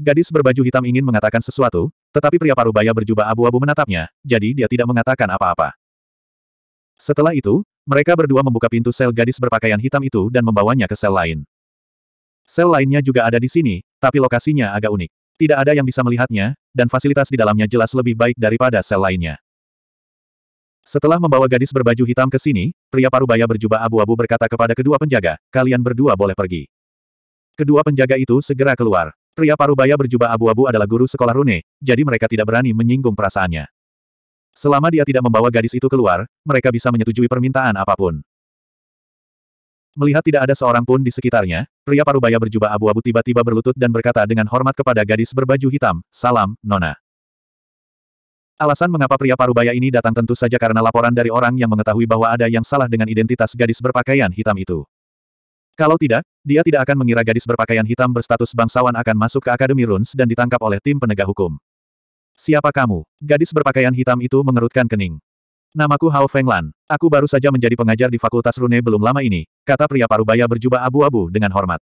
Gadis berbaju hitam ingin mengatakan sesuatu, tetapi pria parubaya berjubah abu-abu menatapnya, jadi dia tidak mengatakan apa-apa. Setelah itu, mereka berdua membuka pintu sel gadis berpakaian hitam itu dan membawanya ke sel lain. Sel lainnya juga ada di sini, tapi lokasinya agak unik. Tidak ada yang bisa melihatnya, dan fasilitas di dalamnya jelas lebih baik daripada sel lainnya. Setelah membawa gadis berbaju hitam ke sini, pria parubaya berjubah abu-abu berkata kepada kedua penjaga, kalian berdua boleh pergi. Kedua penjaga itu segera keluar. Pria parubaya berjubah abu-abu adalah guru sekolah Rune, jadi mereka tidak berani menyinggung perasaannya. Selama dia tidak membawa gadis itu keluar, mereka bisa menyetujui permintaan apapun. Melihat tidak ada seorang pun di sekitarnya, pria parubaya berjubah abu-abu tiba-tiba berlutut dan berkata dengan hormat kepada gadis berbaju hitam, Salam, Nona. Alasan mengapa pria parubaya ini datang tentu saja karena laporan dari orang yang mengetahui bahwa ada yang salah dengan identitas gadis berpakaian hitam itu. Kalau tidak, dia tidak akan mengira gadis berpakaian hitam berstatus bangsawan akan masuk ke Akademi Runes dan ditangkap oleh tim penegak hukum. Siapa kamu? Gadis berpakaian hitam itu mengerutkan kening. Namaku Hao Fenglan. Aku baru saja menjadi pengajar di Fakultas Rune belum lama ini, kata pria parubaya berjubah abu-abu dengan hormat.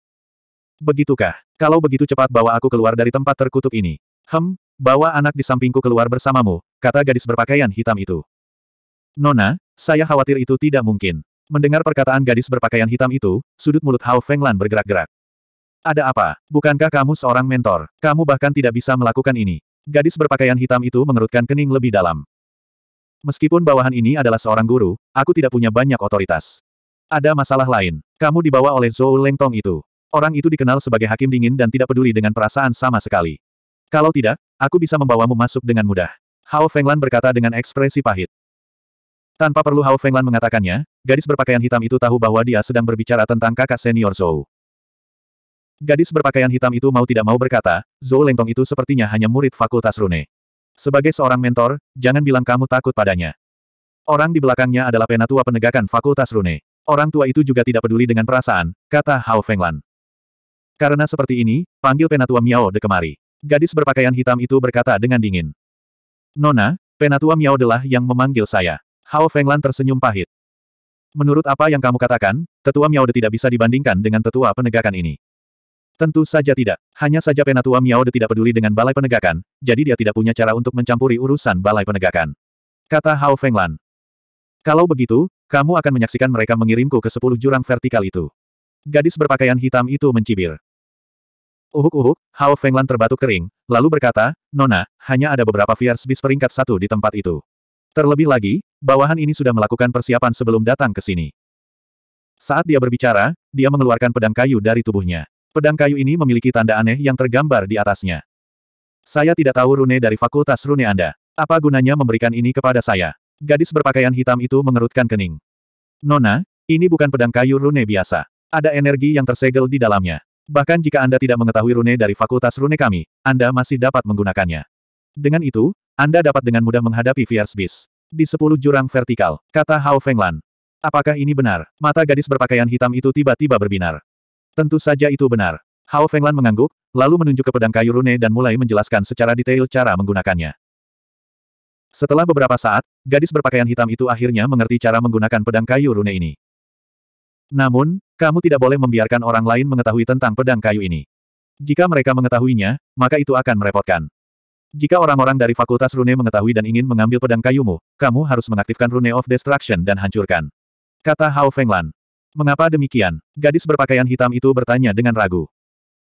Begitukah? Kalau begitu cepat bawa aku keluar dari tempat terkutuk ini. Hem, bawa anak di sampingku keluar bersamamu, kata gadis berpakaian hitam itu. Nona, saya khawatir itu tidak mungkin. Mendengar perkataan gadis berpakaian hitam itu, sudut mulut Hao Fenglan bergerak-gerak. Ada apa? Bukankah kamu seorang mentor? Kamu bahkan tidak bisa melakukan ini. Gadis berpakaian hitam itu mengerutkan kening lebih dalam. Meskipun bawahan ini adalah seorang guru, aku tidak punya banyak otoritas. Ada masalah lain. Kamu dibawa oleh Zhou Lengtong itu. Orang itu dikenal sebagai hakim dingin dan tidak peduli dengan perasaan sama sekali. Kalau tidak, aku bisa membawamu masuk dengan mudah. Hao Fenglan berkata dengan ekspresi pahit. Tanpa perlu Hao Fenglan mengatakannya, gadis berpakaian hitam itu tahu bahwa dia sedang berbicara tentang kakak senior Zhou. Gadis berpakaian hitam itu mau tidak mau berkata, Zhou Lengtong itu sepertinya hanya murid Fakultas Rune. Sebagai seorang mentor, jangan bilang kamu takut padanya. Orang di belakangnya adalah penatua penegakan Fakultas Rune. Orang tua itu juga tidak peduli dengan perasaan, kata Hao Fenglan. Karena seperti ini, panggil penatua Miao de kemari. Gadis berpakaian hitam itu berkata dengan dingin. Nona, Penatua Miao adalah yang memanggil saya. Hao Fenglan tersenyum pahit. Menurut apa yang kamu katakan, tetua Miao tidak bisa dibandingkan dengan tetua penegakan ini. Tentu saja tidak. Hanya saja Penatua Miao tidak peduli dengan balai penegakan, jadi dia tidak punya cara untuk mencampuri urusan balai penegakan. Kata Hao Fenglan. Kalau begitu, kamu akan menyaksikan mereka mengirimku ke sepuluh jurang vertikal itu. Gadis berpakaian hitam itu mencibir. Uhuk-uhuk, Hao Fenglan terbatuk kering, lalu berkata, Nona, hanya ada beberapa Fierce Beast peringkat satu di tempat itu. Terlebih lagi, bawahan ini sudah melakukan persiapan sebelum datang ke sini. Saat dia berbicara, dia mengeluarkan pedang kayu dari tubuhnya. Pedang kayu ini memiliki tanda aneh yang tergambar di atasnya. Saya tidak tahu rune dari fakultas rune Anda. Apa gunanya memberikan ini kepada saya? Gadis berpakaian hitam itu mengerutkan kening. Nona, ini bukan pedang kayu rune biasa. Ada energi yang tersegel di dalamnya. Bahkan jika Anda tidak mengetahui rune dari fakultas rune kami, Anda masih dapat menggunakannya. Dengan itu, Anda dapat dengan mudah menghadapi Fierce Beast. Di sepuluh jurang vertikal, kata Hao Fenglan. Apakah ini benar? Mata gadis berpakaian hitam itu tiba-tiba berbinar. Tentu saja itu benar. Hao Fenglan mengangguk, lalu menunjuk ke pedang kayu rune dan mulai menjelaskan secara detail cara menggunakannya. Setelah beberapa saat, gadis berpakaian hitam itu akhirnya mengerti cara menggunakan pedang kayu rune ini. Namun, kamu tidak boleh membiarkan orang lain mengetahui tentang pedang kayu ini. Jika mereka mengetahuinya, maka itu akan merepotkan. Jika orang-orang dari Fakultas Rune mengetahui dan ingin mengambil pedang kayumu, kamu harus mengaktifkan Rune of Destruction dan hancurkan. Kata Hao Fenglan. Mengapa demikian? Gadis berpakaian hitam itu bertanya dengan ragu.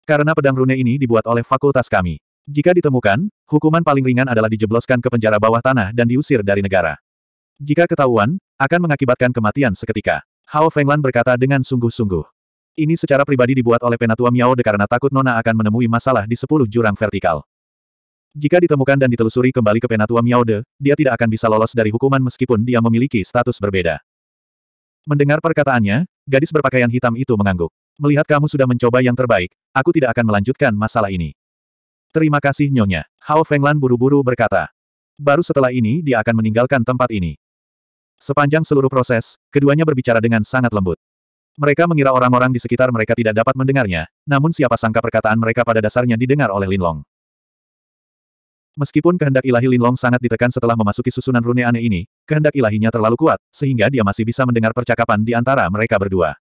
Karena pedang Rune ini dibuat oleh fakultas kami. Jika ditemukan, hukuman paling ringan adalah dijebloskan ke penjara bawah tanah dan diusir dari negara. Jika ketahuan, akan mengakibatkan kematian seketika. Hao Fenglan berkata dengan sungguh-sungguh. Ini secara pribadi dibuat oleh Penatua Miao De karena takut Nona akan menemui masalah di sepuluh jurang vertikal. Jika ditemukan dan ditelusuri kembali ke Penatua Miao De, dia tidak akan bisa lolos dari hukuman meskipun dia memiliki status berbeda. Mendengar perkataannya, gadis berpakaian hitam itu mengangguk. Melihat kamu sudah mencoba yang terbaik, aku tidak akan melanjutkan masalah ini. Terima kasih Nyonya. Hao Fenglan buru-buru berkata. Baru setelah ini dia akan meninggalkan tempat ini. Sepanjang seluruh proses, keduanya berbicara dengan sangat lembut. Mereka mengira orang-orang di sekitar mereka tidak dapat mendengarnya, namun siapa sangka perkataan mereka pada dasarnya didengar oleh Lin Long. Meskipun kehendak ilahi Lin Long sangat ditekan setelah memasuki susunan rune aneh ini, kehendak ilahinya terlalu kuat, sehingga dia masih bisa mendengar percakapan di antara mereka berdua.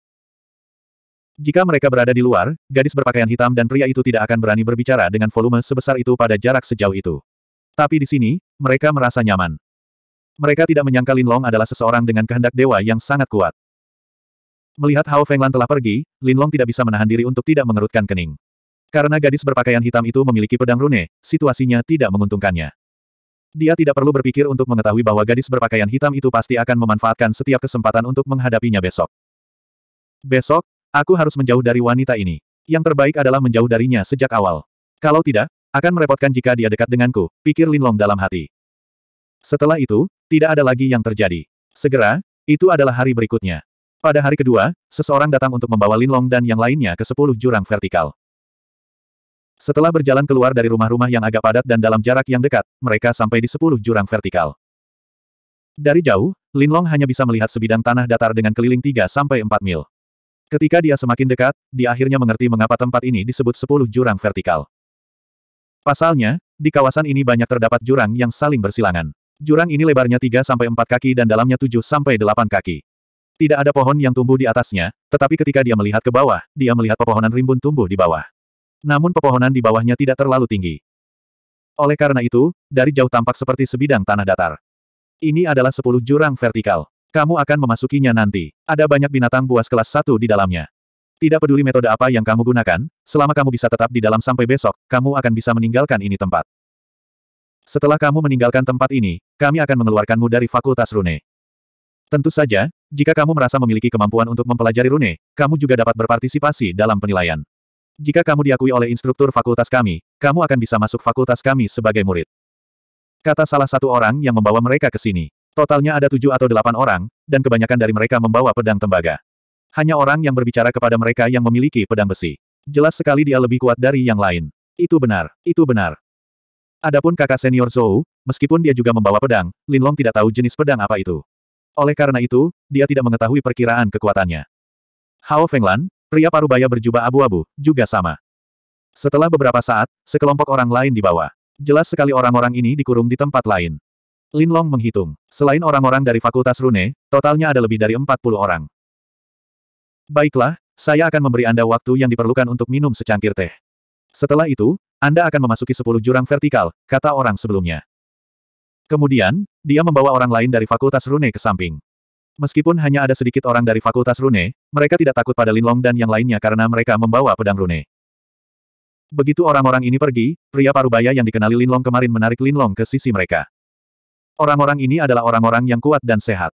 Jika mereka berada di luar, gadis berpakaian hitam dan pria itu tidak akan berani berbicara dengan volume sebesar itu pada jarak sejauh itu. Tapi di sini, mereka merasa nyaman. Mereka tidak menyangka Lin Long adalah seseorang dengan kehendak dewa yang sangat kuat. Melihat Hao Fenglan telah pergi, Lin Long tidak bisa menahan diri untuk tidak mengerutkan kening. Karena gadis berpakaian hitam itu memiliki pedang rune, situasinya tidak menguntungkannya. Dia tidak perlu berpikir untuk mengetahui bahwa gadis berpakaian hitam itu pasti akan memanfaatkan setiap kesempatan untuk menghadapinya besok. Besok, aku harus menjauh dari wanita ini. Yang terbaik adalah menjauh darinya sejak awal. Kalau tidak, akan merepotkan jika dia dekat denganku, pikir Lin Long dalam hati. Setelah itu, tidak ada lagi yang terjadi. Segera, itu adalah hari berikutnya. Pada hari kedua, seseorang datang untuk membawa Linlong dan yang lainnya ke sepuluh jurang vertikal. Setelah berjalan keluar dari rumah-rumah yang agak padat dan dalam jarak yang dekat, mereka sampai di sepuluh jurang vertikal. Dari jauh, Linlong hanya bisa melihat sebidang tanah datar dengan keliling 3-4 mil. Ketika dia semakin dekat, dia akhirnya mengerti mengapa tempat ini disebut sepuluh jurang vertikal. Pasalnya, di kawasan ini banyak terdapat jurang yang saling bersilangan. Jurang ini lebarnya 3-4 kaki dan dalamnya 7-8 kaki. Tidak ada pohon yang tumbuh di atasnya, tetapi ketika dia melihat ke bawah, dia melihat pepohonan rimbun tumbuh di bawah. Namun pepohonan di bawahnya tidak terlalu tinggi. Oleh karena itu, dari jauh tampak seperti sebidang tanah datar. Ini adalah 10 jurang vertikal. Kamu akan memasukinya nanti. Ada banyak binatang buas kelas 1 di dalamnya. Tidak peduli metode apa yang kamu gunakan, selama kamu bisa tetap di dalam sampai besok, kamu akan bisa meninggalkan ini tempat. Setelah kamu meninggalkan tempat ini, kami akan mengeluarkanmu dari Fakultas Rune. Tentu saja, jika kamu merasa memiliki kemampuan untuk mempelajari Rune, kamu juga dapat berpartisipasi dalam penilaian. Jika kamu diakui oleh instruktur fakultas kami, kamu akan bisa masuk fakultas kami sebagai murid. Kata salah satu orang yang membawa mereka ke sini. Totalnya ada tujuh atau delapan orang, dan kebanyakan dari mereka membawa pedang tembaga. Hanya orang yang berbicara kepada mereka yang memiliki pedang besi. Jelas sekali dia lebih kuat dari yang lain. Itu benar, itu benar. Adapun kakak senior Zhou, meskipun dia juga membawa pedang, Linlong tidak tahu jenis pedang apa itu. Oleh karena itu, dia tidak mengetahui perkiraan kekuatannya. Hao Fenglan, pria parubaya berjubah abu-abu, juga sama. Setelah beberapa saat, sekelompok orang lain dibawa. Jelas sekali orang-orang ini dikurung di tempat lain. Linlong menghitung. Selain orang-orang dari Fakultas Rune, totalnya ada lebih dari 40 orang. Baiklah, saya akan memberi Anda waktu yang diperlukan untuk minum secangkir teh. Setelah itu, anda akan memasuki sepuluh jurang vertikal, kata orang sebelumnya. Kemudian, dia membawa orang lain dari Fakultas Rune ke samping. Meskipun hanya ada sedikit orang dari Fakultas Rune, mereka tidak takut pada Linlong dan yang lainnya karena mereka membawa pedang Rune. Begitu orang-orang ini pergi, pria parubaya yang dikenali Linlong kemarin menarik Linlong ke sisi mereka. Orang-orang ini adalah orang-orang yang kuat dan sehat.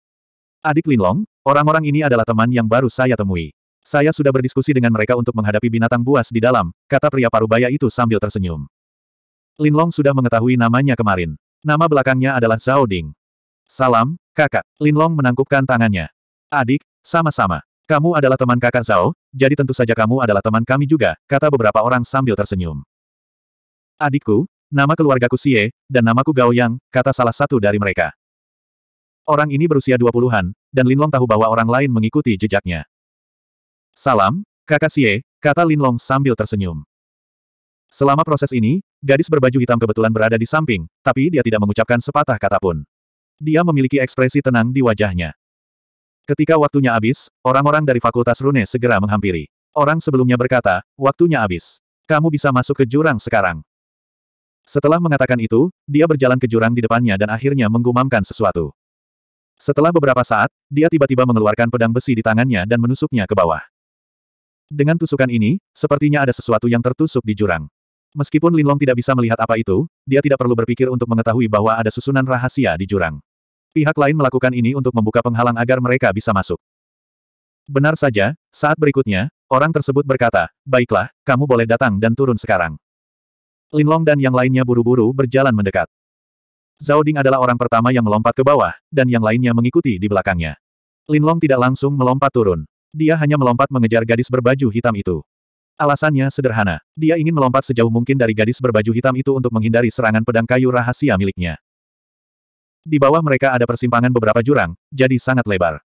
Adik Linlong, orang-orang ini adalah teman yang baru saya temui. Saya sudah berdiskusi dengan mereka untuk menghadapi binatang buas di dalam, kata pria parubaya itu sambil tersenyum. Linlong sudah mengetahui namanya kemarin. Nama belakangnya adalah Zhao Ding. Salam, kakak. Linlong menangkupkan tangannya. Adik, sama-sama. Kamu adalah teman kakak Zhao, jadi tentu saja kamu adalah teman kami juga, kata beberapa orang sambil tersenyum. Adikku, nama keluargaku Xie, dan namaku Gao Yang, kata salah satu dari mereka. Orang ini berusia 20-an, dan Linlong tahu bahwa orang lain mengikuti jejaknya. Salam, kakak Sie, kata Linlong sambil tersenyum. Selama proses ini, gadis berbaju hitam kebetulan berada di samping, tapi dia tidak mengucapkan sepatah kata pun. Dia memiliki ekspresi tenang di wajahnya. Ketika waktunya habis, orang-orang dari Fakultas Rune segera menghampiri. Orang sebelumnya berkata, waktunya habis. Kamu bisa masuk ke jurang sekarang. Setelah mengatakan itu, dia berjalan ke jurang di depannya dan akhirnya menggumamkan sesuatu. Setelah beberapa saat, dia tiba-tiba mengeluarkan pedang besi di tangannya dan menusuknya ke bawah. Dengan tusukan ini, sepertinya ada sesuatu yang tertusuk di jurang. Meskipun Linlong tidak bisa melihat apa itu, dia tidak perlu berpikir untuk mengetahui bahwa ada susunan rahasia di jurang. Pihak lain melakukan ini untuk membuka penghalang agar mereka bisa masuk. Benar saja, saat berikutnya, orang tersebut berkata, Baiklah, kamu boleh datang dan turun sekarang. Linlong dan yang lainnya buru-buru berjalan mendekat. Zhao Ding adalah orang pertama yang melompat ke bawah, dan yang lainnya mengikuti di belakangnya. Linlong tidak langsung melompat turun. Dia hanya melompat mengejar gadis berbaju hitam itu. Alasannya sederhana, dia ingin melompat sejauh mungkin dari gadis berbaju hitam itu untuk menghindari serangan pedang kayu rahasia miliknya. Di bawah mereka ada persimpangan beberapa jurang, jadi sangat lebar.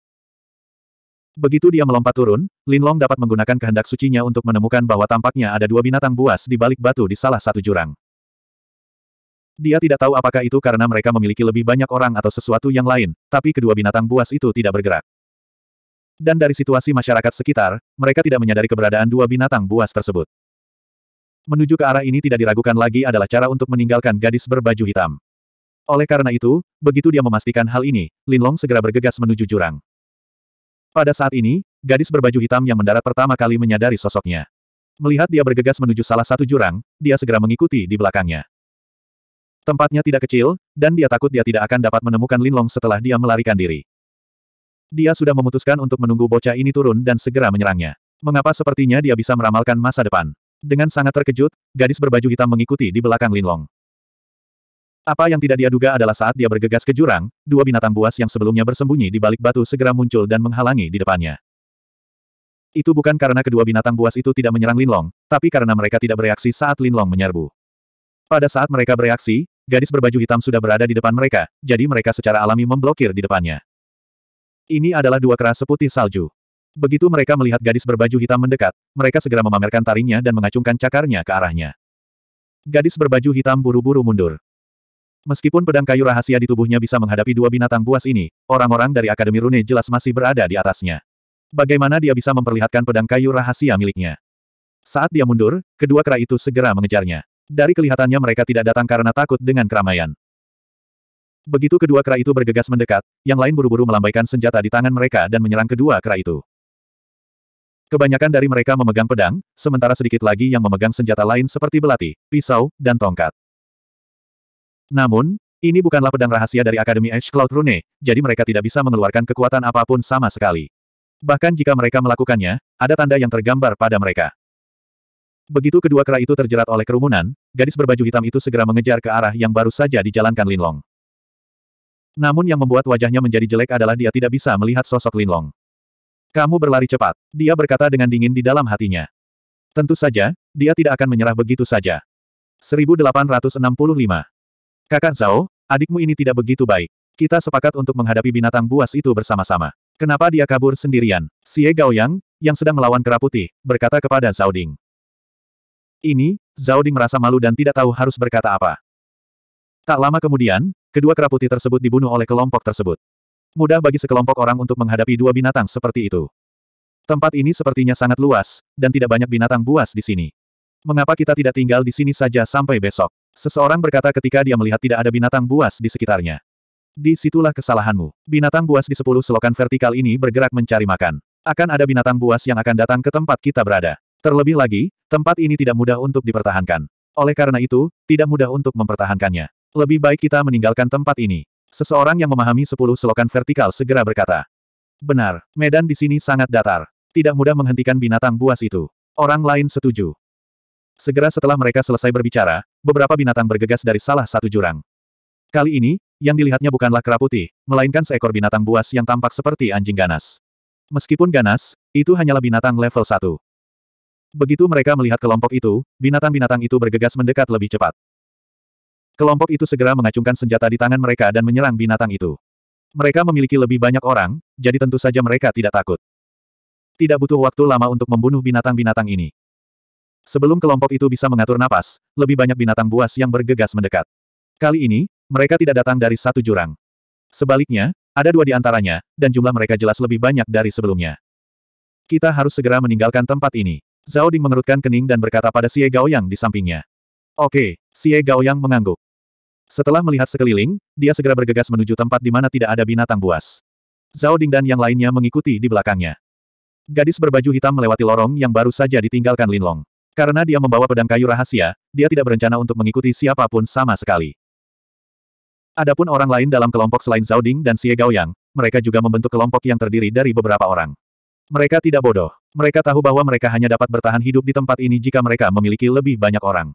Begitu dia melompat turun, Lin Long dapat menggunakan kehendak sucinya untuk menemukan bahwa tampaknya ada dua binatang buas di balik batu di salah satu jurang. Dia tidak tahu apakah itu karena mereka memiliki lebih banyak orang atau sesuatu yang lain, tapi kedua binatang buas itu tidak bergerak. Dan dari situasi masyarakat sekitar, mereka tidak menyadari keberadaan dua binatang buas tersebut. Menuju ke arah ini tidak diragukan lagi adalah cara untuk meninggalkan gadis berbaju hitam. Oleh karena itu, begitu dia memastikan hal ini, Linlong segera bergegas menuju jurang. Pada saat ini, gadis berbaju hitam yang mendarat pertama kali menyadari sosoknya. Melihat dia bergegas menuju salah satu jurang, dia segera mengikuti di belakangnya. Tempatnya tidak kecil, dan dia takut dia tidak akan dapat menemukan Linlong setelah dia melarikan diri. Dia sudah memutuskan untuk menunggu bocah ini turun dan segera menyerangnya. Mengapa sepertinya dia bisa meramalkan masa depan? Dengan sangat terkejut, gadis berbaju hitam mengikuti di belakang Linlong. Apa yang tidak dia duga adalah saat dia bergegas ke jurang, dua binatang buas yang sebelumnya bersembunyi di balik batu segera muncul dan menghalangi di depannya. Itu bukan karena kedua binatang buas itu tidak menyerang Linlong, tapi karena mereka tidak bereaksi saat Linlong menyerbu. Pada saat mereka bereaksi, gadis berbaju hitam sudah berada di depan mereka, jadi mereka secara alami memblokir di depannya. Ini adalah dua kera seputih salju. Begitu mereka melihat gadis berbaju hitam mendekat, mereka segera memamerkan taringnya dan mengacungkan cakarnya ke arahnya. Gadis berbaju hitam buru-buru mundur. Meskipun pedang kayu rahasia di tubuhnya bisa menghadapi dua binatang buas ini, orang-orang dari Akademi Rune jelas masih berada di atasnya. Bagaimana dia bisa memperlihatkan pedang kayu rahasia miliknya? Saat dia mundur, kedua kera itu segera mengejarnya. Dari kelihatannya mereka tidak datang karena takut dengan keramaian. Begitu kedua kera itu bergegas mendekat, yang lain buru-buru melambaikan senjata di tangan mereka dan menyerang kedua kera itu. Kebanyakan dari mereka memegang pedang, sementara sedikit lagi yang memegang senjata lain seperti belati, pisau, dan tongkat. Namun, ini bukanlah pedang rahasia dari Akademi Ash Cloud Rune, jadi mereka tidak bisa mengeluarkan kekuatan apapun sama sekali. Bahkan jika mereka melakukannya, ada tanda yang tergambar pada mereka. Begitu kedua kera itu terjerat oleh kerumunan, gadis berbaju hitam itu segera mengejar ke arah yang baru saja dijalankan Linlong. Namun yang membuat wajahnya menjadi jelek adalah dia tidak bisa melihat sosok Linlong. Kamu berlari cepat, dia berkata dengan dingin di dalam hatinya. Tentu saja, dia tidak akan menyerah begitu saja. 1865. Kakak Zhao, adikmu ini tidak begitu baik. Kita sepakat untuk menghadapi binatang buas itu bersama-sama. Kenapa dia kabur sendirian? Xie Gaoyang, yang sedang melawan kera putih, berkata kepada Zhao Ding. Ini, Zhao Ding merasa malu dan tidak tahu harus berkata apa. Tak lama kemudian, kedua kera putih tersebut dibunuh oleh kelompok tersebut. Mudah bagi sekelompok orang untuk menghadapi dua binatang seperti itu. Tempat ini sepertinya sangat luas, dan tidak banyak binatang buas di sini. Mengapa kita tidak tinggal di sini saja sampai besok? Seseorang berkata ketika dia melihat tidak ada binatang buas di sekitarnya. Disitulah kesalahanmu. Binatang buas di sepuluh selokan vertikal ini bergerak mencari makan. Akan ada binatang buas yang akan datang ke tempat kita berada. Terlebih lagi, tempat ini tidak mudah untuk dipertahankan. Oleh karena itu, tidak mudah untuk mempertahankannya. Lebih baik kita meninggalkan tempat ini. Seseorang yang memahami sepuluh selokan vertikal segera berkata. Benar, medan di sini sangat datar. Tidak mudah menghentikan binatang buas itu. Orang lain setuju. Segera setelah mereka selesai berbicara, beberapa binatang bergegas dari salah satu jurang. Kali ini, yang dilihatnya bukanlah kera putih, melainkan seekor binatang buas yang tampak seperti anjing ganas. Meskipun ganas, itu hanyalah binatang level 1. Begitu mereka melihat kelompok itu, binatang-binatang itu bergegas mendekat lebih cepat. Kelompok itu segera mengacungkan senjata di tangan mereka dan menyerang binatang itu. Mereka memiliki lebih banyak orang, jadi tentu saja mereka tidak takut. Tidak butuh waktu lama untuk membunuh binatang-binatang ini. Sebelum kelompok itu bisa mengatur napas, lebih banyak binatang buas yang bergegas mendekat. Kali ini, mereka tidak datang dari satu jurang. Sebaliknya, ada dua di antaranya, dan jumlah mereka jelas lebih banyak dari sebelumnya. Kita harus segera meninggalkan tempat ini. Zhao Ding mengerutkan kening dan berkata pada Xie Gaoyang di sampingnya. Oke, Xie Gaoyang mengangguk. Setelah melihat sekeliling, dia segera bergegas menuju tempat di mana tidak ada binatang buas. Zhao Ding dan yang lainnya mengikuti di belakangnya. Gadis berbaju hitam melewati lorong yang baru saja ditinggalkan Linlong. Karena dia membawa pedang kayu rahasia, dia tidak berencana untuk mengikuti siapapun sama sekali. Adapun orang lain dalam kelompok selain Zhao Ding dan Xie Gaoyang, mereka juga membentuk kelompok yang terdiri dari beberapa orang. Mereka tidak bodoh. Mereka tahu bahwa mereka hanya dapat bertahan hidup di tempat ini jika mereka memiliki lebih banyak orang.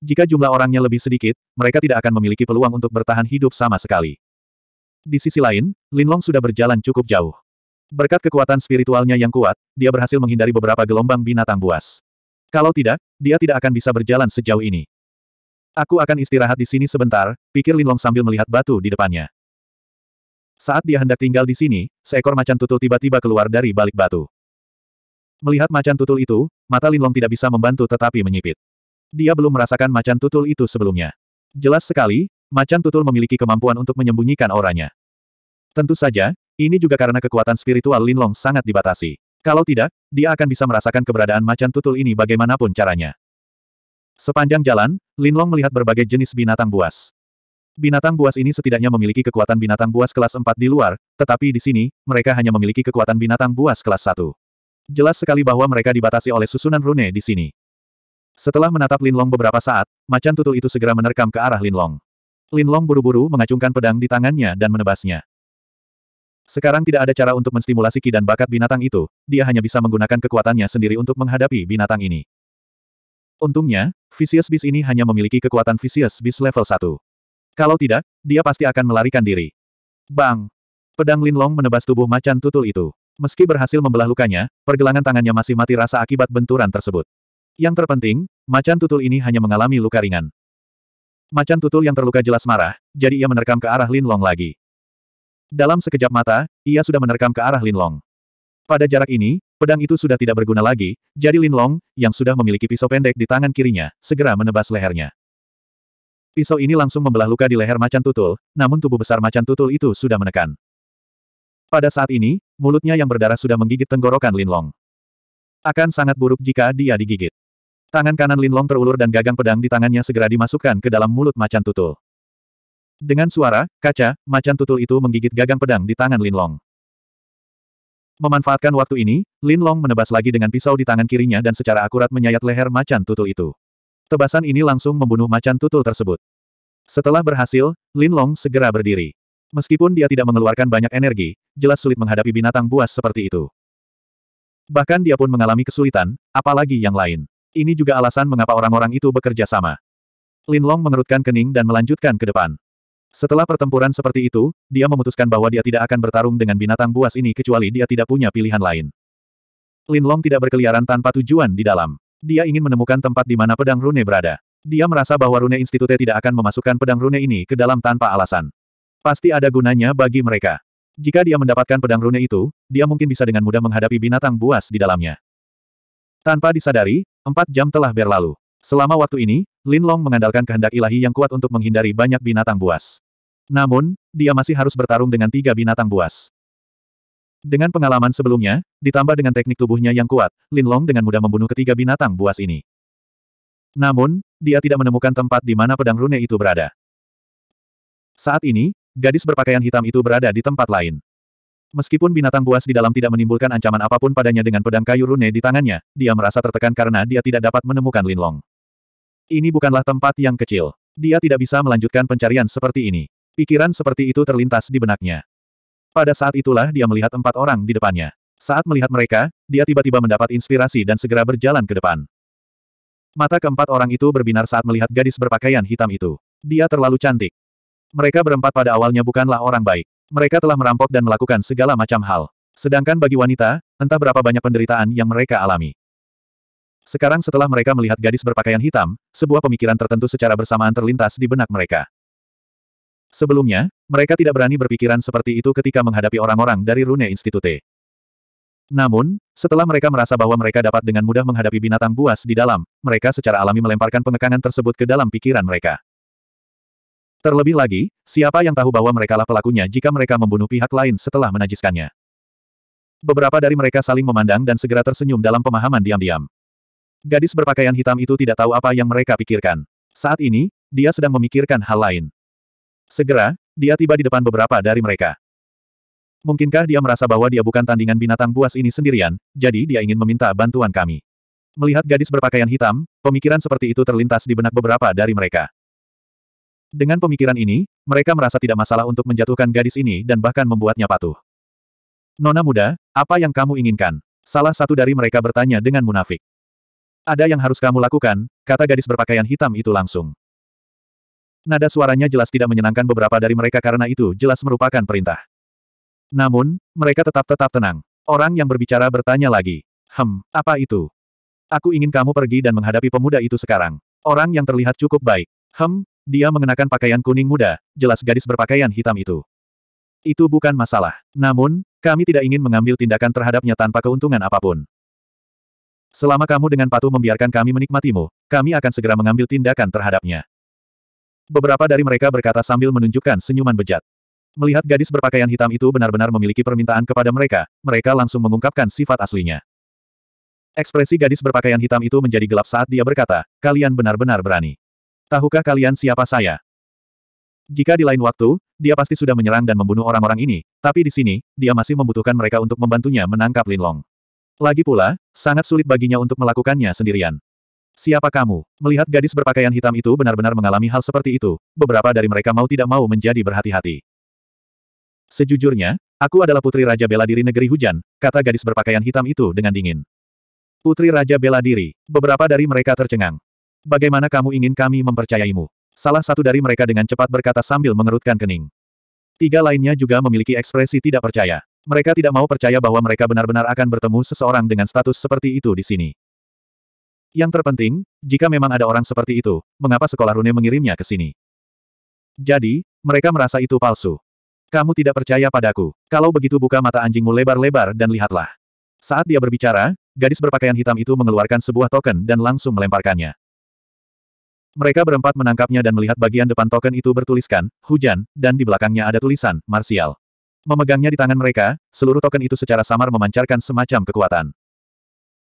Jika jumlah orangnya lebih sedikit, mereka tidak akan memiliki peluang untuk bertahan hidup sama sekali. Di sisi lain, Linlong sudah berjalan cukup jauh. Berkat kekuatan spiritualnya yang kuat, dia berhasil menghindari beberapa gelombang binatang buas. Kalau tidak, dia tidak akan bisa berjalan sejauh ini. Aku akan istirahat di sini sebentar, pikir Linlong sambil melihat batu di depannya. Saat dia hendak tinggal di sini, seekor macan tutul tiba-tiba keluar dari balik batu. Melihat macan tutul itu, mata Linlong tidak bisa membantu tetapi menyipit. Dia belum merasakan macan tutul itu sebelumnya. Jelas sekali, macan tutul memiliki kemampuan untuk menyembunyikan auranya. Tentu saja, ini juga karena kekuatan spiritual Linlong sangat dibatasi. Kalau tidak, dia akan bisa merasakan keberadaan macan tutul ini bagaimanapun caranya. Sepanjang jalan, Linlong melihat berbagai jenis binatang buas. Binatang buas ini setidaknya memiliki kekuatan binatang buas kelas 4 di luar, tetapi di sini, mereka hanya memiliki kekuatan binatang buas kelas 1. Jelas sekali bahwa mereka dibatasi oleh susunan rune di sini. Setelah menatap Linlong beberapa saat, macan tutul itu segera menerkam ke arah Linlong. Linlong buru-buru mengacungkan pedang di tangannya dan menebasnya. Sekarang tidak ada cara untuk menstimulasi ki dan bakat binatang itu, dia hanya bisa menggunakan kekuatannya sendiri untuk menghadapi binatang ini. Untungnya, Vicious Beast ini hanya memiliki kekuatan Vicious Beast level 1. Kalau tidak, dia pasti akan melarikan diri. Bang! Pedang Linlong menebas tubuh macan tutul itu. Meski berhasil membelah lukanya, pergelangan tangannya masih mati rasa akibat benturan tersebut. Yang terpenting, macan tutul ini hanya mengalami luka ringan. Macan tutul yang terluka jelas marah, jadi ia menerkam ke arah Lin Long lagi. Dalam sekejap mata, ia sudah menerkam ke arah Lin Long. Pada jarak ini, pedang itu sudah tidak berguna lagi, jadi Lin Long, yang sudah memiliki pisau pendek di tangan kirinya, segera menebas lehernya. Pisau ini langsung membelah luka di leher macan tutul, namun tubuh besar macan tutul itu sudah menekan. Pada saat ini, mulutnya yang berdarah sudah menggigit tenggorokan Lin Long. Akan sangat buruk jika dia digigit. Tangan kanan Linlong terulur dan gagang pedang di tangannya segera dimasukkan ke dalam mulut macan tutul. Dengan suara, kaca, macan tutul itu menggigit gagang pedang di tangan Linlong. Memanfaatkan waktu ini, Linlong menebas lagi dengan pisau di tangan kirinya dan secara akurat menyayat leher macan tutul itu. Tebasan ini langsung membunuh macan tutul tersebut. Setelah berhasil, Linlong segera berdiri. Meskipun dia tidak mengeluarkan banyak energi, jelas sulit menghadapi binatang buas seperti itu. Bahkan dia pun mengalami kesulitan, apalagi yang lain. Ini juga alasan mengapa orang-orang itu bekerja sama. Lin Long mengerutkan kening dan melanjutkan ke depan. Setelah pertempuran seperti itu, dia memutuskan bahwa dia tidak akan bertarung dengan binatang buas ini kecuali dia tidak punya pilihan lain. Lin Long tidak berkeliaran tanpa tujuan di dalam. Dia ingin menemukan tempat di mana pedang rune berada. Dia merasa bahwa rune institute tidak akan memasukkan pedang rune ini ke dalam tanpa alasan. Pasti ada gunanya bagi mereka. Jika dia mendapatkan pedang rune itu, dia mungkin bisa dengan mudah menghadapi binatang buas di dalamnya. Tanpa disadari, empat jam telah berlalu. Selama waktu ini, Lin Long mengandalkan kehendak ilahi yang kuat untuk menghindari banyak binatang buas. Namun, dia masih harus bertarung dengan tiga binatang buas. Dengan pengalaman sebelumnya, ditambah dengan teknik tubuhnya yang kuat, Lin Long dengan mudah membunuh ketiga binatang buas ini. Namun, dia tidak menemukan tempat di mana pedang rune itu berada. Saat ini, gadis berpakaian hitam itu berada di tempat lain. Meskipun binatang buas di dalam tidak menimbulkan ancaman apapun padanya dengan pedang kayu rune di tangannya, dia merasa tertekan karena dia tidak dapat menemukan Linlong. Ini bukanlah tempat yang kecil. Dia tidak bisa melanjutkan pencarian seperti ini. Pikiran seperti itu terlintas di benaknya. Pada saat itulah dia melihat empat orang di depannya. Saat melihat mereka, dia tiba-tiba mendapat inspirasi dan segera berjalan ke depan. Mata keempat orang itu berbinar saat melihat gadis berpakaian hitam itu. Dia terlalu cantik. Mereka berempat pada awalnya bukanlah orang baik. Mereka telah merampok dan melakukan segala macam hal. Sedangkan bagi wanita, entah berapa banyak penderitaan yang mereka alami. Sekarang setelah mereka melihat gadis berpakaian hitam, sebuah pemikiran tertentu secara bersamaan terlintas di benak mereka. Sebelumnya, mereka tidak berani berpikiran seperti itu ketika menghadapi orang-orang dari Rune Institute. Namun, setelah mereka merasa bahwa mereka dapat dengan mudah menghadapi binatang buas di dalam, mereka secara alami melemparkan pengekangan tersebut ke dalam pikiran mereka. Terlebih lagi, siapa yang tahu bahwa merekalah pelakunya jika mereka membunuh pihak lain setelah menajiskannya. Beberapa dari mereka saling memandang dan segera tersenyum dalam pemahaman diam-diam. Gadis berpakaian hitam itu tidak tahu apa yang mereka pikirkan. Saat ini, dia sedang memikirkan hal lain. Segera, dia tiba di depan beberapa dari mereka. Mungkinkah dia merasa bahwa dia bukan tandingan binatang buas ini sendirian, jadi dia ingin meminta bantuan kami. Melihat gadis berpakaian hitam, pemikiran seperti itu terlintas di benak beberapa dari mereka. Dengan pemikiran ini, mereka merasa tidak masalah untuk menjatuhkan gadis ini dan bahkan membuatnya patuh. Nona muda, apa yang kamu inginkan? Salah satu dari mereka bertanya dengan munafik. Ada yang harus kamu lakukan, kata gadis berpakaian hitam itu langsung. Nada suaranya jelas tidak menyenangkan beberapa dari mereka karena itu jelas merupakan perintah. Namun, mereka tetap-tetap tenang. Orang yang berbicara bertanya lagi. Hem, apa itu? Aku ingin kamu pergi dan menghadapi pemuda itu sekarang. Orang yang terlihat cukup baik. Hem, dia mengenakan pakaian kuning muda, jelas gadis berpakaian hitam itu. Itu bukan masalah. Namun, kami tidak ingin mengambil tindakan terhadapnya tanpa keuntungan apapun. Selama kamu dengan patuh membiarkan kami menikmatimu, kami akan segera mengambil tindakan terhadapnya. Beberapa dari mereka berkata sambil menunjukkan senyuman bejat. Melihat gadis berpakaian hitam itu benar-benar memiliki permintaan kepada mereka, mereka langsung mengungkapkan sifat aslinya. Ekspresi gadis berpakaian hitam itu menjadi gelap saat dia berkata, kalian benar-benar berani. Tahukah kalian siapa saya? Jika di lain waktu, dia pasti sudah menyerang dan membunuh orang-orang ini, tapi di sini, dia masih membutuhkan mereka untuk membantunya menangkap Linlong. Lagi pula, sangat sulit baginya untuk melakukannya sendirian. Siapa kamu? Melihat gadis berpakaian hitam itu benar-benar mengalami hal seperti itu, beberapa dari mereka mau tidak mau menjadi berhati-hati. Sejujurnya, aku adalah putri Raja Bela Diri Negeri Hujan, kata gadis berpakaian hitam itu dengan dingin. Putri Raja Bela Diri, beberapa dari mereka tercengang. Bagaimana kamu ingin kami mempercayaimu? Salah satu dari mereka dengan cepat berkata sambil mengerutkan kening. Tiga lainnya juga memiliki ekspresi tidak percaya. Mereka tidak mau percaya bahwa mereka benar-benar akan bertemu seseorang dengan status seperti itu di sini. Yang terpenting, jika memang ada orang seperti itu, mengapa sekolah Rune mengirimnya ke sini? Jadi, mereka merasa itu palsu. Kamu tidak percaya padaku. Kalau begitu buka mata anjingmu lebar-lebar dan lihatlah. Saat dia berbicara, gadis berpakaian hitam itu mengeluarkan sebuah token dan langsung melemparkannya. Mereka berempat menangkapnya dan melihat bagian depan token itu bertuliskan, hujan, dan di belakangnya ada tulisan, Martial. Memegangnya di tangan mereka, seluruh token itu secara samar memancarkan semacam kekuatan.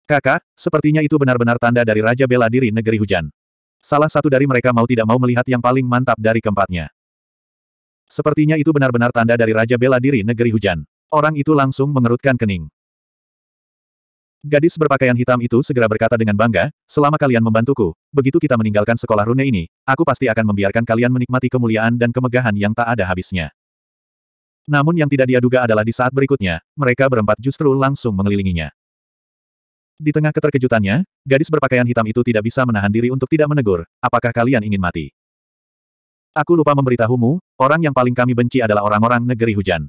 Kakak, sepertinya itu benar-benar tanda dari Raja Bela Diri Negeri Hujan. Salah satu dari mereka mau tidak mau melihat yang paling mantap dari keempatnya. Sepertinya itu benar-benar tanda dari Raja Bela Diri Negeri Hujan. Orang itu langsung mengerutkan kening. Gadis berpakaian hitam itu segera berkata dengan bangga, selama kalian membantuku, begitu kita meninggalkan sekolah rune ini, aku pasti akan membiarkan kalian menikmati kemuliaan dan kemegahan yang tak ada habisnya. Namun yang tidak dia duga adalah di saat berikutnya, mereka berempat justru langsung mengelilinginya. Di tengah keterkejutannya, gadis berpakaian hitam itu tidak bisa menahan diri untuk tidak menegur, apakah kalian ingin mati? Aku lupa memberitahumu, orang yang paling kami benci adalah orang-orang negeri hujan.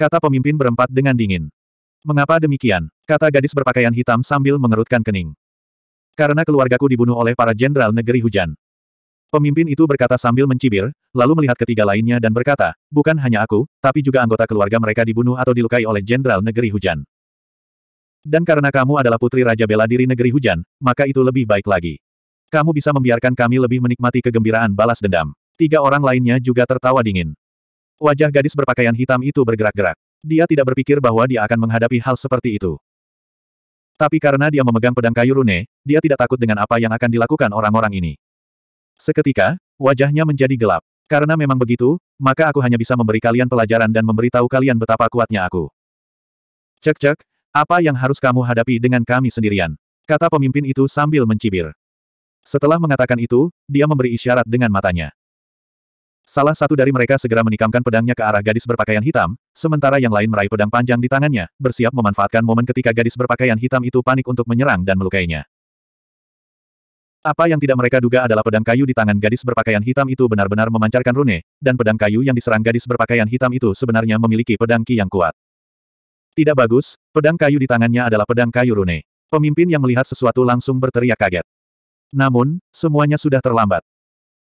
Kata pemimpin berempat dengan dingin. Mengapa demikian? Kata gadis berpakaian hitam sambil mengerutkan kening. Karena keluargaku dibunuh oleh para jenderal negeri hujan. Pemimpin itu berkata sambil mencibir, lalu melihat ketiga lainnya dan berkata, bukan hanya aku, tapi juga anggota keluarga mereka dibunuh atau dilukai oleh jenderal negeri hujan. Dan karena kamu adalah putri Raja Bela Diri Negeri Hujan, maka itu lebih baik lagi. Kamu bisa membiarkan kami lebih menikmati kegembiraan balas dendam. Tiga orang lainnya juga tertawa dingin. Wajah gadis berpakaian hitam itu bergerak-gerak. Dia tidak berpikir bahwa dia akan menghadapi hal seperti itu. Tapi karena dia memegang pedang kayu rune, dia tidak takut dengan apa yang akan dilakukan orang-orang ini. Seketika, wajahnya menjadi gelap. Karena memang begitu, maka aku hanya bisa memberi kalian pelajaran dan memberitahu kalian betapa kuatnya aku. Cek-cek, apa yang harus kamu hadapi dengan kami sendirian? Kata pemimpin itu sambil mencibir. Setelah mengatakan itu, dia memberi isyarat dengan matanya. Salah satu dari mereka segera menikamkan pedangnya ke arah gadis berpakaian hitam, sementara yang lain meraih pedang panjang di tangannya, bersiap memanfaatkan momen ketika gadis berpakaian hitam itu panik untuk menyerang dan melukainya. Apa yang tidak mereka duga adalah pedang kayu di tangan gadis berpakaian hitam itu benar-benar memancarkan rune, dan pedang kayu yang diserang gadis berpakaian hitam itu sebenarnya memiliki pedang ki yang kuat. Tidak bagus, pedang kayu di tangannya adalah pedang kayu rune. Pemimpin yang melihat sesuatu langsung berteriak kaget. Namun, semuanya sudah terlambat.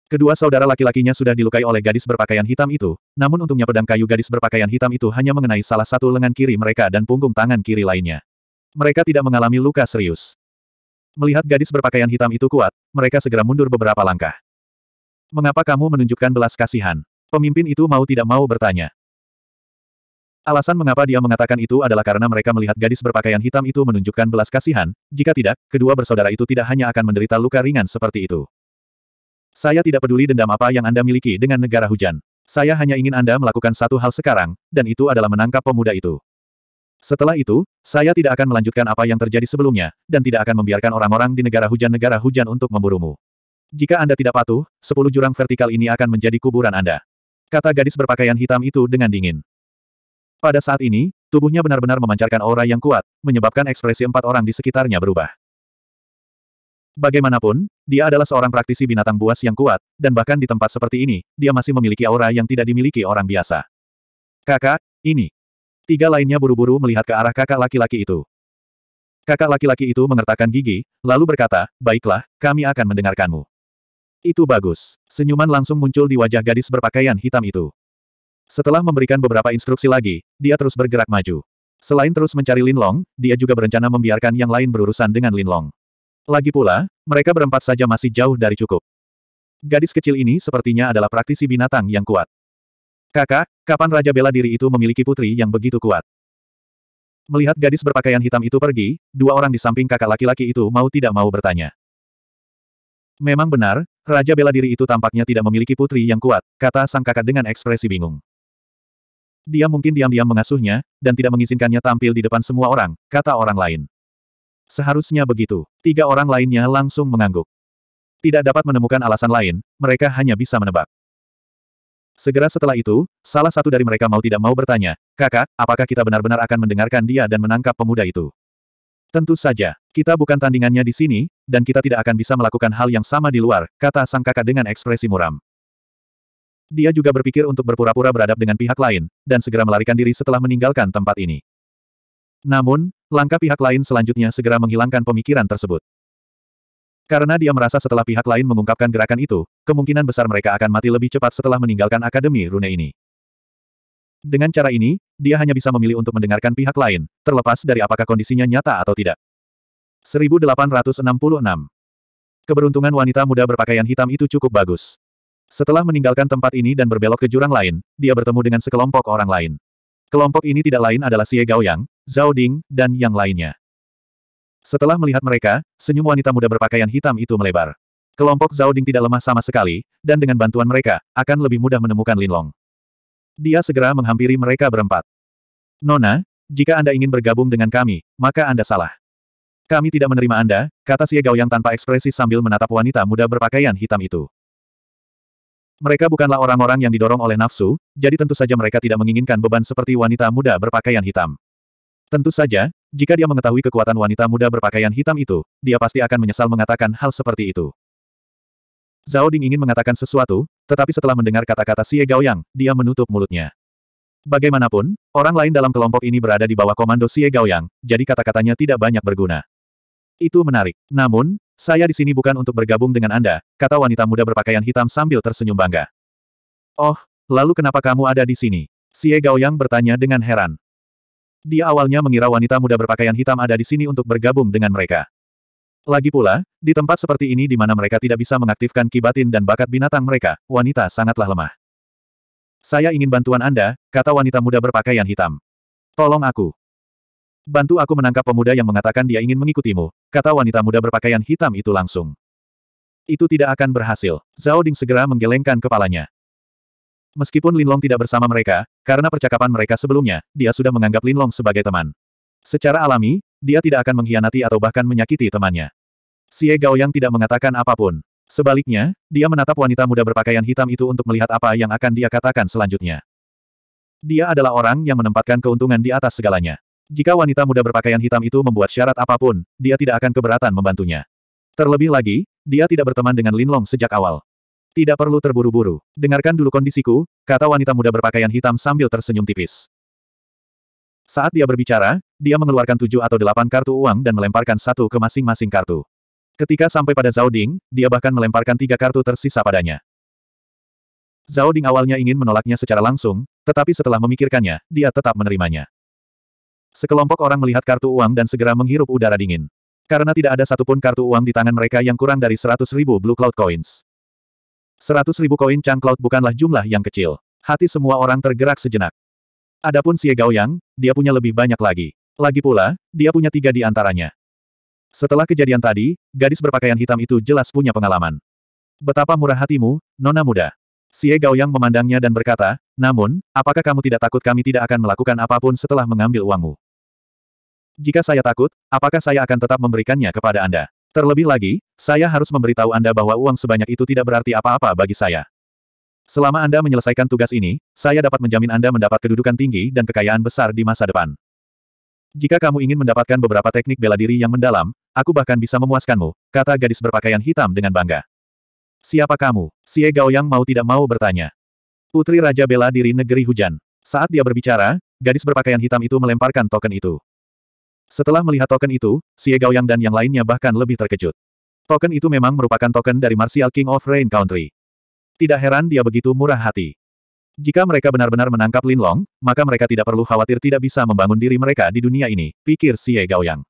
Kedua saudara laki-lakinya sudah dilukai oleh gadis berpakaian hitam itu, namun untungnya pedang kayu gadis berpakaian hitam itu hanya mengenai salah satu lengan kiri mereka dan punggung tangan kiri lainnya. Mereka tidak mengalami luka serius. Melihat gadis berpakaian hitam itu kuat, mereka segera mundur beberapa langkah. Mengapa kamu menunjukkan belas kasihan? Pemimpin itu mau tidak mau bertanya. Alasan mengapa dia mengatakan itu adalah karena mereka melihat gadis berpakaian hitam itu menunjukkan belas kasihan, jika tidak, kedua bersaudara itu tidak hanya akan menderita luka ringan seperti itu. Saya tidak peduli dendam apa yang Anda miliki dengan negara hujan. Saya hanya ingin Anda melakukan satu hal sekarang, dan itu adalah menangkap pemuda itu. Setelah itu, saya tidak akan melanjutkan apa yang terjadi sebelumnya, dan tidak akan membiarkan orang-orang di negara hujan-negara hujan untuk memburumu. Jika Anda tidak patuh, sepuluh jurang vertikal ini akan menjadi kuburan Anda. Kata gadis berpakaian hitam itu dengan dingin. Pada saat ini, tubuhnya benar-benar memancarkan aura yang kuat, menyebabkan ekspresi empat orang di sekitarnya berubah. Bagaimanapun, dia adalah seorang praktisi binatang buas yang kuat, dan bahkan di tempat seperti ini, dia masih memiliki aura yang tidak dimiliki orang biasa. Kakak, ini. Tiga lainnya buru-buru melihat ke arah kakak laki-laki itu. Kakak laki-laki itu mengertakkan gigi, lalu berkata, baiklah, kami akan mendengarkanmu. Itu bagus. Senyuman langsung muncul di wajah gadis berpakaian hitam itu. Setelah memberikan beberapa instruksi lagi, dia terus bergerak maju. Selain terus mencari Linlong, dia juga berencana membiarkan yang lain berurusan dengan Linlong. Lagi pula, mereka berempat saja masih jauh dari cukup. Gadis kecil ini sepertinya adalah praktisi binatang yang kuat. Kakak, kapan Raja Bela Diri itu memiliki putri yang begitu kuat? Melihat gadis berpakaian hitam itu pergi, dua orang di samping kakak laki-laki itu mau tidak mau bertanya. Memang benar, Raja Bela Diri itu tampaknya tidak memiliki putri yang kuat, kata sang kakak dengan ekspresi bingung. Dia mungkin diam-diam mengasuhnya, dan tidak mengizinkannya tampil di depan semua orang, kata orang lain. Seharusnya begitu. Tiga orang lainnya langsung mengangguk. Tidak dapat menemukan alasan lain, mereka hanya bisa menebak. Segera setelah itu, salah satu dari mereka mau tidak mau bertanya, kakak, apakah kita benar-benar akan mendengarkan dia dan menangkap pemuda itu? Tentu saja, kita bukan tandingannya di sini, dan kita tidak akan bisa melakukan hal yang sama di luar, kata sang kakak dengan ekspresi muram. Dia juga berpikir untuk berpura-pura beradab dengan pihak lain, dan segera melarikan diri setelah meninggalkan tempat ini. Namun, Langkah pihak lain selanjutnya segera menghilangkan pemikiran tersebut. Karena dia merasa setelah pihak lain mengungkapkan gerakan itu, kemungkinan besar mereka akan mati lebih cepat setelah meninggalkan Akademi Rune ini. Dengan cara ini, dia hanya bisa memilih untuk mendengarkan pihak lain, terlepas dari apakah kondisinya nyata atau tidak. 1866 Keberuntungan wanita muda berpakaian hitam itu cukup bagus. Setelah meninggalkan tempat ini dan berbelok ke jurang lain, dia bertemu dengan sekelompok orang lain. Kelompok ini tidak lain adalah Xie Gaoyang, Zhao Ding, dan yang lainnya. Setelah melihat mereka, senyum wanita muda berpakaian hitam itu melebar. Kelompok Zhao Ding tidak lemah sama sekali, dan dengan bantuan mereka, akan lebih mudah menemukan Linlong. Dia segera menghampiri mereka berempat. Nona, jika Anda ingin bergabung dengan kami, maka Anda salah. Kami tidak menerima Anda, kata Xie Gao yang tanpa ekspresi sambil menatap wanita muda berpakaian hitam itu. Mereka bukanlah orang-orang yang didorong oleh nafsu, jadi tentu saja mereka tidak menginginkan beban seperti wanita muda berpakaian hitam. Tentu saja, jika dia mengetahui kekuatan wanita muda berpakaian hitam itu, dia pasti akan menyesal mengatakan hal seperti itu. Zhao Ding ingin mengatakan sesuatu, tetapi setelah mendengar kata-kata Xie Gaoyang, dia menutup mulutnya. Bagaimanapun, orang lain dalam kelompok ini berada di bawah komando Xie Gaoyang, jadi kata-katanya tidak banyak berguna. Itu menarik. Namun, saya di sini bukan untuk bergabung dengan Anda, kata wanita muda berpakaian hitam sambil tersenyum bangga. Oh, lalu kenapa kamu ada di sini? Xie Gaoyang bertanya dengan heran. Dia awalnya mengira wanita muda berpakaian hitam ada di sini untuk bergabung dengan mereka. Lagi pula, di tempat seperti ini di mana mereka tidak bisa mengaktifkan kibatin dan bakat binatang mereka, wanita sangatlah lemah. Saya ingin bantuan Anda, kata wanita muda berpakaian hitam. Tolong aku. Bantu aku menangkap pemuda yang mengatakan dia ingin mengikutimu, kata wanita muda berpakaian hitam itu langsung. Itu tidak akan berhasil. Zhao Ding segera menggelengkan kepalanya. Meskipun Linlong tidak bersama mereka, karena percakapan mereka sebelumnya, dia sudah menganggap Linlong sebagai teman. Secara alami, dia tidak akan mengkhianati atau bahkan menyakiti temannya. Xie Gaoyang tidak mengatakan apapun. Sebaliknya, dia menatap wanita muda berpakaian hitam itu untuk melihat apa yang akan dia katakan selanjutnya. Dia adalah orang yang menempatkan keuntungan di atas segalanya. Jika wanita muda berpakaian hitam itu membuat syarat apapun, dia tidak akan keberatan membantunya. Terlebih lagi, dia tidak berteman dengan Linlong sejak awal. Tidak perlu terburu-buru. Dengarkan dulu kondisiku, kata wanita muda berpakaian hitam sambil tersenyum tipis. Saat dia berbicara, dia mengeluarkan tujuh atau delapan kartu uang dan melemparkan satu ke masing-masing kartu. Ketika sampai pada Zhao Ding, dia bahkan melemparkan tiga kartu tersisa padanya. Zhao Ding awalnya ingin menolaknya secara langsung, tetapi setelah memikirkannya, dia tetap menerimanya. Sekelompok orang melihat kartu uang dan segera menghirup udara dingin. Karena tidak ada satupun kartu uang di tangan mereka yang kurang dari seratus ribu Blue Cloud Coins. Seratus ribu koin Cloud bukanlah jumlah yang kecil. Hati semua orang tergerak sejenak. Adapun Xie Yang, dia punya lebih banyak lagi. Lagi pula, dia punya tiga di antaranya. Setelah kejadian tadi, gadis berpakaian hitam itu jelas punya pengalaman. Betapa murah hatimu, Nona muda. Xie Yang memandangnya dan berkata, namun, apakah kamu tidak takut kami tidak akan melakukan apapun setelah mengambil uangmu? Jika saya takut, apakah saya akan tetap memberikannya kepada Anda? Terlebih lagi, saya harus memberitahu Anda bahwa uang sebanyak itu tidak berarti apa-apa bagi saya. Selama Anda menyelesaikan tugas ini, saya dapat menjamin Anda mendapat kedudukan tinggi dan kekayaan besar di masa depan. Jika kamu ingin mendapatkan beberapa teknik bela diri yang mendalam, aku bahkan bisa memuaskanmu, kata gadis berpakaian hitam dengan bangga. Siapa kamu? Si Xie Gaoyang mau tidak mau bertanya. Putri Raja Bela Diri Negeri Hujan. Saat dia berbicara, gadis berpakaian hitam itu melemparkan token itu. Setelah melihat token itu, Xie Gaoyang dan yang lainnya bahkan lebih terkejut. Token itu memang merupakan token dari Martial King of Rain Country. Tidak heran dia begitu murah hati. Jika mereka benar-benar menangkap Lin Long, maka mereka tidak perlu khawatir tidak bisa membangun diri mereka di dunia ini, pikir Xie Gaoyang.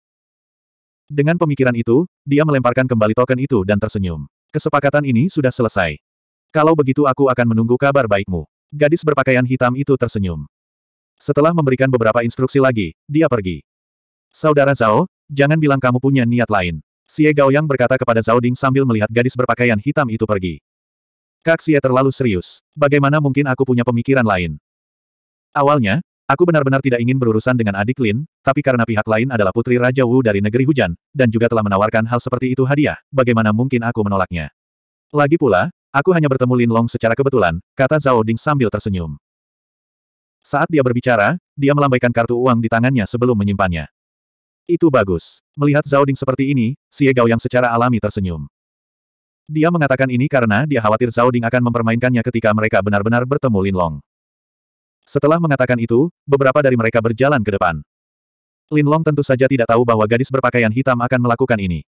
Dengan pemikiran itu, dia melemparkan kembali token itu dan tersenyum. Kesepakatan ini sudah selesai. Kalau begitu aku akan menunggu kabar baikmu. Gadis berpakaian hitam itu tersenyum. Setelah memberikan beberapa instruksi lagi, dia pergi. Saudara Zhao, jangan bilang kamu punya niat lain. Xie Gaoyang berkata kepada Zhao Ding sambil melihat gadis berpakaian hitam itu pergi. Kak Xie terlalu serius. Bagaimana mungkin aku punya pemikiran lain? Awalnya, Aku benar-benar tidak ingin berurusan dengan adik Lin, tapi karena pihak lain adalah putri Raja Wu dari negeri hujan, dan juga telah menawarkan hal seperti itu hadiah, bagaimana mungkin aku menolaknya. Lagi pula, aku hanya bertemu Lin Long secara kebetulan, kata Zhao Ding sambil tersenyum. Saat dia berbicara, dia melambaikan kartu uang di tangannya sebelum menyimpannya. Itu bagus. Melihat Zhao Ding seperti ini, Xie Gao yang secara alami tersenyum. Dia mengatakan ini karena dia khawatir Zhao Ding akan mempermainkannya ketika mereka benar-benar bertemu Lin Long. Setelah mengatakan itu, beberapa dari mereka berjalan ke depan. Lin Long tentu saja tidak tahu bahwa gadis berpakaian hitam akan melakukan ini.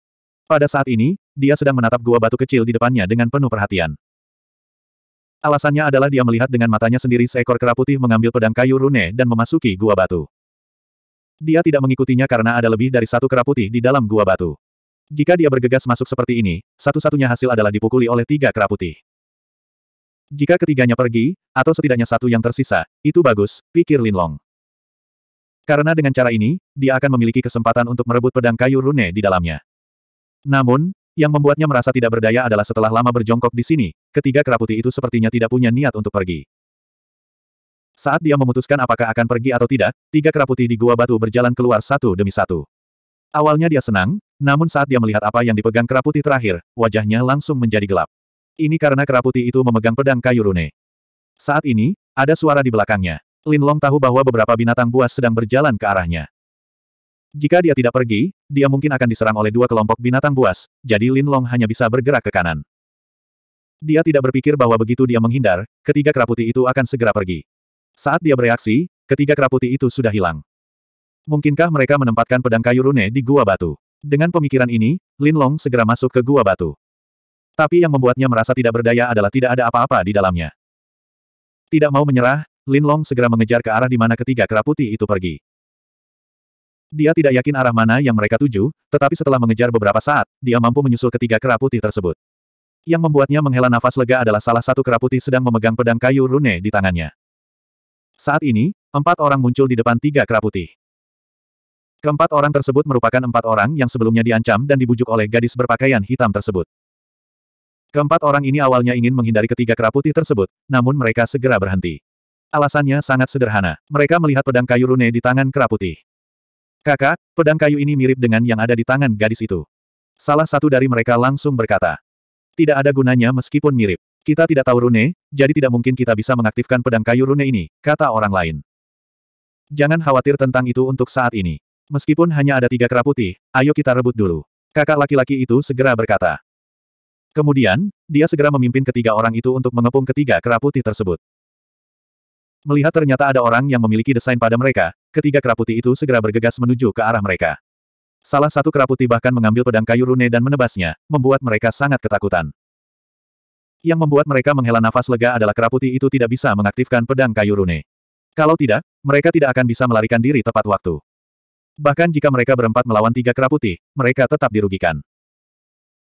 Pada saat ini, dia sedang menatap gua batu kecil di depannya dengan penuh perhatian. Alasannya adalah dia melihat dengan matanya sendiri seekor kera putih mengambil pedang kayu rune dan memasuki gua batu. Dia tidak mengikutinya karena ada lebih dari satu kera putih di dalam gua batu. Jika dia bergegas masuk seperti ini, satu-satunya hasil adalah dipukuli oleh tiga kera putih. Jika ketiganya pergi, atau setidaknya satu yang tersisa, itu bagus, pikir Linlong. Karena dengan cara ini, dia akan memiliki kesempatan untuk merebut pedang kayu rune di dalamnya. Namun, yang membuatnya merasa tidak berdaya adalah setelah lama berjongkok di sini, ketiga kera putih itu sepertinya tidak punya niat untuk pergi. Saat dia memutuskan apakah akan pergi atau tidak, tiga kera putih di gua batu berjalan keluar satu demi satu. Awalnya dia senang, namun saat dia melihat apa yang dipegang kera putih terakhir, wajahnya langsung menjadi gelap. Ini karena kera putih itu memegang pedang kayu rune. Saat ini, ada suara di belakangnya. Lin Long tahu bahwa beberapa binatang buas sedang berjalan ke arahnya. Jika dia tidak pergi, dia mungkin akan diserang oleh dua kelompok binatang buas, jadi Lin Long hanya bisa bergerak ke kanan. Dia tidak berpikir bahwa begitu dia menghindar, ketiga kera putih itu akan segera pergi. Saat dia bereaksi, ketiga keraputi itu sudah hilang. Mungkinkah mereka menempatkan pedang kayu rune di gua batu? Dengan pemikiran ini, Lin Long segera masuk ke gua batu. Tapi yang membuatnya merasa tidak berdaya adalah tidak ada apa-apa di dalamnya. Tidak mau menyerah, Lin Long segera mengejar ke arah di mana ketiga keraputi itu pergi. Dia tidak yakin arah mana yang mereka tuju, tetapi setelah mengejar beberapa saat, dia mampu menyusul ketiga keraputi tersebut. Yang membuatnya menghela nafas lega adalah salah satu keraputi sedang memegang pedang kayu rune di tangannya. Saat ini, empat orang muncul di depan tiga kera putih. Keempat orang tersebut merupakan empat orang yang sebelumnya diancam dan dibujuk oleh gadis berpakaian hitam tersebut. Keempat orang ini awalnya ingin menghindari ketiga kera putih tersebut, namun mereka segera berhenti. Alasannya sangat sederhana. Mereka melihat pedang kayu rune di tangan kera putih. Kakak, pedang kayu ini mirip dengan yang ada di tangan gadis itu. Salah satu dari mereka langsung berkata. Tidak ada gunanya meskipun mirip. Kita tidak tahu rune, jadi tidak mungkin kita bisa mengaktifkan pedang kayu rune ini, kata orang lain. Jangan khawatir tentang itu untuk saat ini. Meskipun hanya ada tiga kera putih, ayo kita rebut dulu. Kakak laki-laki itu segera berkata. Kemudian, dia segera memimpin ketiga orang itu untuk mengepung ketiga kera putih tersebut. Melihat ternyata ada orang yang memiliki desain pada mereka, ketiga kera putih itu segera bergegas menuju ke arah mereka. Salah satu kera putih bahkan mengambil pedang kayu rune dan menebasnya, membuat mereka sangat ketakutan. Yang membuat mereka menghela nafas lega adalah keraputi itu tidak bisa mengaktifkan pedang kayu rune. Kalau tidak, mereka tidak akan bisa melarikan diri tepat waktu. Bahkan jika mereka berempat melawan tiga keraputi, mereka tetap dirugikan.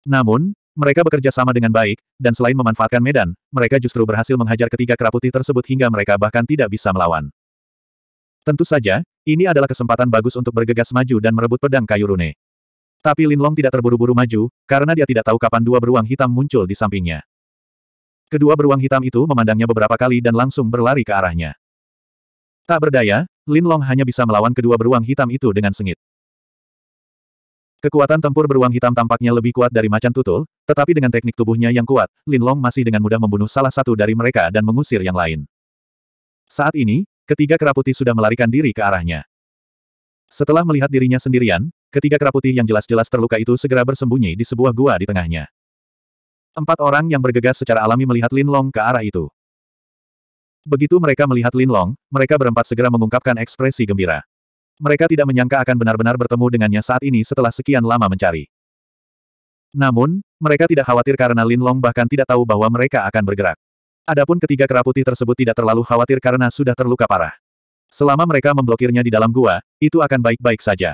Namun, mereka bekerja sama dengan baik, dan selain memanfaatkan medan, mereka justru berhasil menghajar ketiga keraputi tersebut hingga mereka bahkan tidak bisa melawan. Tentu saja, ini adalah kesempatan bagus untuk bergegas maju dan merebut pedang kayu rune. Tapi Linlong tidak terburu-buru maju, karena dia tidak tahu kapan dua beruang hitam muncul di sampingnya. Kedua beruang hitam itu memandangnya beberapa kali dan langsung berlari ke arahnya. Tak berdaya, Lin Long hanya bisa melawan kedua beruang hitam itu dengan sengit. Kekuatan tempur beruang hitam tampaknya lebih kuat dari macan tutul, tetapi dengan teknik tubuhnya yang kuat, Lin Long masih dengan mudah membunuh salah satu dari mereka dan mengusir yang lain. Saat ini, ketiga keraputi sudah melarikan diri ke arahnya. Setelah melihat dirinya sendirian, ketiga keraputi yang jelas-jelas terluka itu segera bersembunyi di sebuah gua di tengahnya. Empat orang yang bergegas secara alami melihat Lin Long ke arah itu. Begitu mereka melihat Lin Long, mereka berempat segera mengungkapkan ekspresi gembira. Mereka tidak menyangka akan benar-benar bertemu dengannya saat ini setelah sekian lama mencari. Namun, mereka tidak khawatir karena Lin Long bahkan tidak tahu bahwa mereka akan bergerak. Adapun ketiga kera putih tersebut tidak terlalu khawatir karena sudah terluka parah. Selama mereka memblokirnya di dalam gua, itu akan baik-baik saja.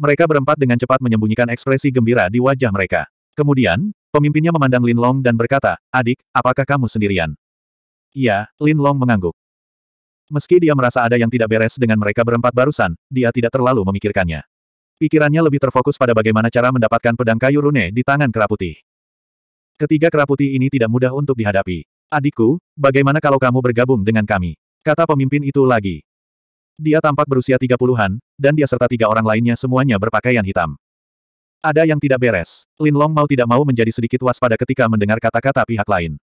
Mereka berempat dengan cepat menyembunyikan ekspresi gembira di wajah mereka. Kemudian, Pemimpinnya memandang Lin Long dan berkata, adik, apakah kamu sendirian? "Ya," Lin Long mengangguk. Meski dia merasa ada yang tidak beres dengan mereka berempat barusan, dia tidak terlalu memikirkannya. Pikirannya lebih terfokus pada bagaimana cara mendapatkan pedang kayu rune di tangan Keraputih. Ketiga Keraputih ini tidak mudah untuk dihadapi. Adikku, bagaimana kalau kamu bergabung dengan kami? Kata pemimpin itu lagi. Dia tampak berusia tiga puluhan, dan dia serta tiga orang lainnya semuanya berpakaian hitam. Ada yang tidak beres. Lin Long mau tidak mau menjadi sedikit waspada ketika mendengar kata-kata pihak lain.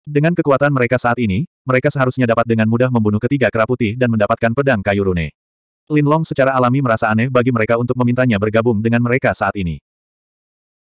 Dengan kekuatan mereka saat ini, mereka seharusnya dapat dengan mudah membunuh ketiga kera putih dan mendapatkan pedang kayu rune. Lin Long secara alami merasa aneh bagi mereka untuk memintanya bergabung dengan mereka saat ini.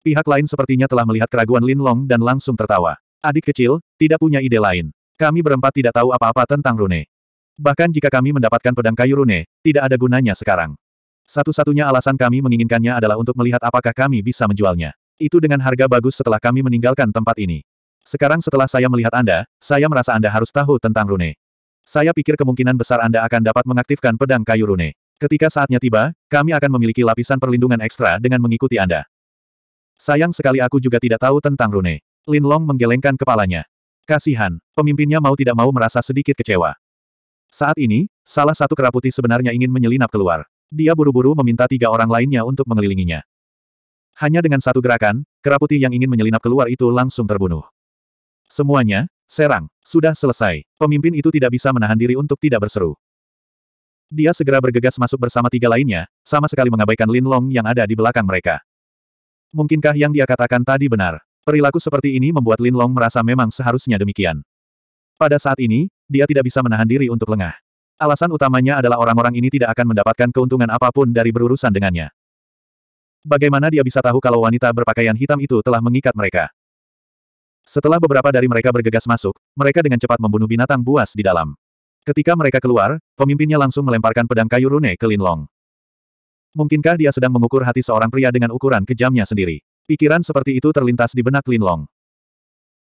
Pihak lain sepertinya telah melihat keraguan Lin Long dan langsung tertawa. Adik kecil, tidak punya ide lain. Kami berempat tidak tahu apa-apa tentang rune. Bahkan jika kami mendapatkan pedang kayu rune, tidak ada gunanya sekarang. Satu-satunya alasan kami menginginkannya adalah untuk melihat apakah kami bisa menjualnya. Itu dengan harga bagus setelah kami meninggalkan tempat ini. Sekarang setelah saya melihat Anda, saya merasa Anda harus tahu tentang rune. Saya pikir kemungkinan besar Anda akan dapat mengaktifkan pedang kayu rune. Ketika saatnya tiba, kami akan memiliki lapisan perlindungan ekstra dengan mengikuti Anda. Sayang sekali aku juga tidak tahu tentang rune. Lin Long menggelengkan kepalanya. Kasihan, pemimpinnya mau tidak mau merasa sedikit kecewa. Saat ini, salah satu keraputi sebenarnya ingin menyelinap keluar. Dia buru-buru meminta tiga orang lainnya untuk mengelilinginya. Hanya dengan satu gerakan, kera putih yang ingin menyelinap keluar itu langsung terbunuh. Semuanya, serang, sudah selesai. Pemimpin itu tidak bisa menahan diri untuk tidak berseru. Dia segera bergegas masuk bersama tiga lainnya, sama sekali mengabaikan Lin Long yang ada di belakang mereka. Mungkinkah yang dia katakan tadi benar? Perilaku seperti ini membuat Lin Long merasa memang seharusnya demikian. Pada saat ini, dia tidak bisa menahan diri untuk lengah. Alasan utamanya adalah orang-orang ini tidak akan mendapatkan keuntungan apapun dari berurusan dengannya. Bagaimana dia bisa tahu kalau wanita berpakaian hitam itu telah mengikat mereka? Setelah beberapa dari mereka bergegas masuk, mereka dengan cepat membunuh binatang buas di dalam. Ketika mereka keluar, pemimpinnya langsung melemparkan pedang kayu rune ke Linlong. Mungkinkah dia sedang mengukur hati seorang pria dengan ukuran kejamnya sendiri? Pikiran seperti itu terlintas di benak Linlong.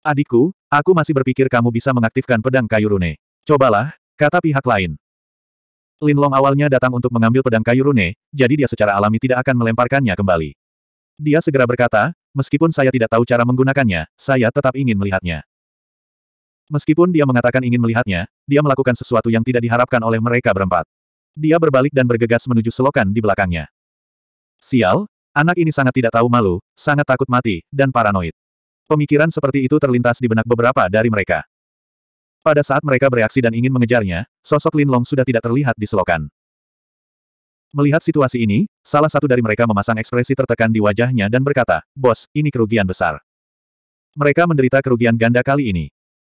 Adikku, aku masih berpikir kamu bisa mengaktifkan pedang kayu rune. Cobalah, kata pihak lain. Lin Long awalnya datang untuk mengambil pedang kayu rune, jadi dia secara alami tidak akan melemparkannya kembali. Dia segera berkata, meskipun saya tidak tahu cara menggunakannya, saya tetap ingin melihatnya. Meskipun dia mengatakan ingin melihatnya, dia melakukan sesuatu yang tidak diharapkan oleh mereka berempat. Dia berbalik dan bergegas menuju selokan di belakangnya. Sial, anak ini sangat tidak tahu malu, sangat takut mati, dan paranoid. Pemikiran seperti itu terlintas di benak beberapa dari mereka. Pada saat mereka bereaksi dan ingin mengejarnya, sosok Lin Long sudah tidak terlihat di selokan. Melihat situasi ini, salah satu dari mereka memasang ekspresi tertekan di wajahnya dan berkata, Bos, ini kerugian besar. Mereka menderita kerugian ganda kali ini.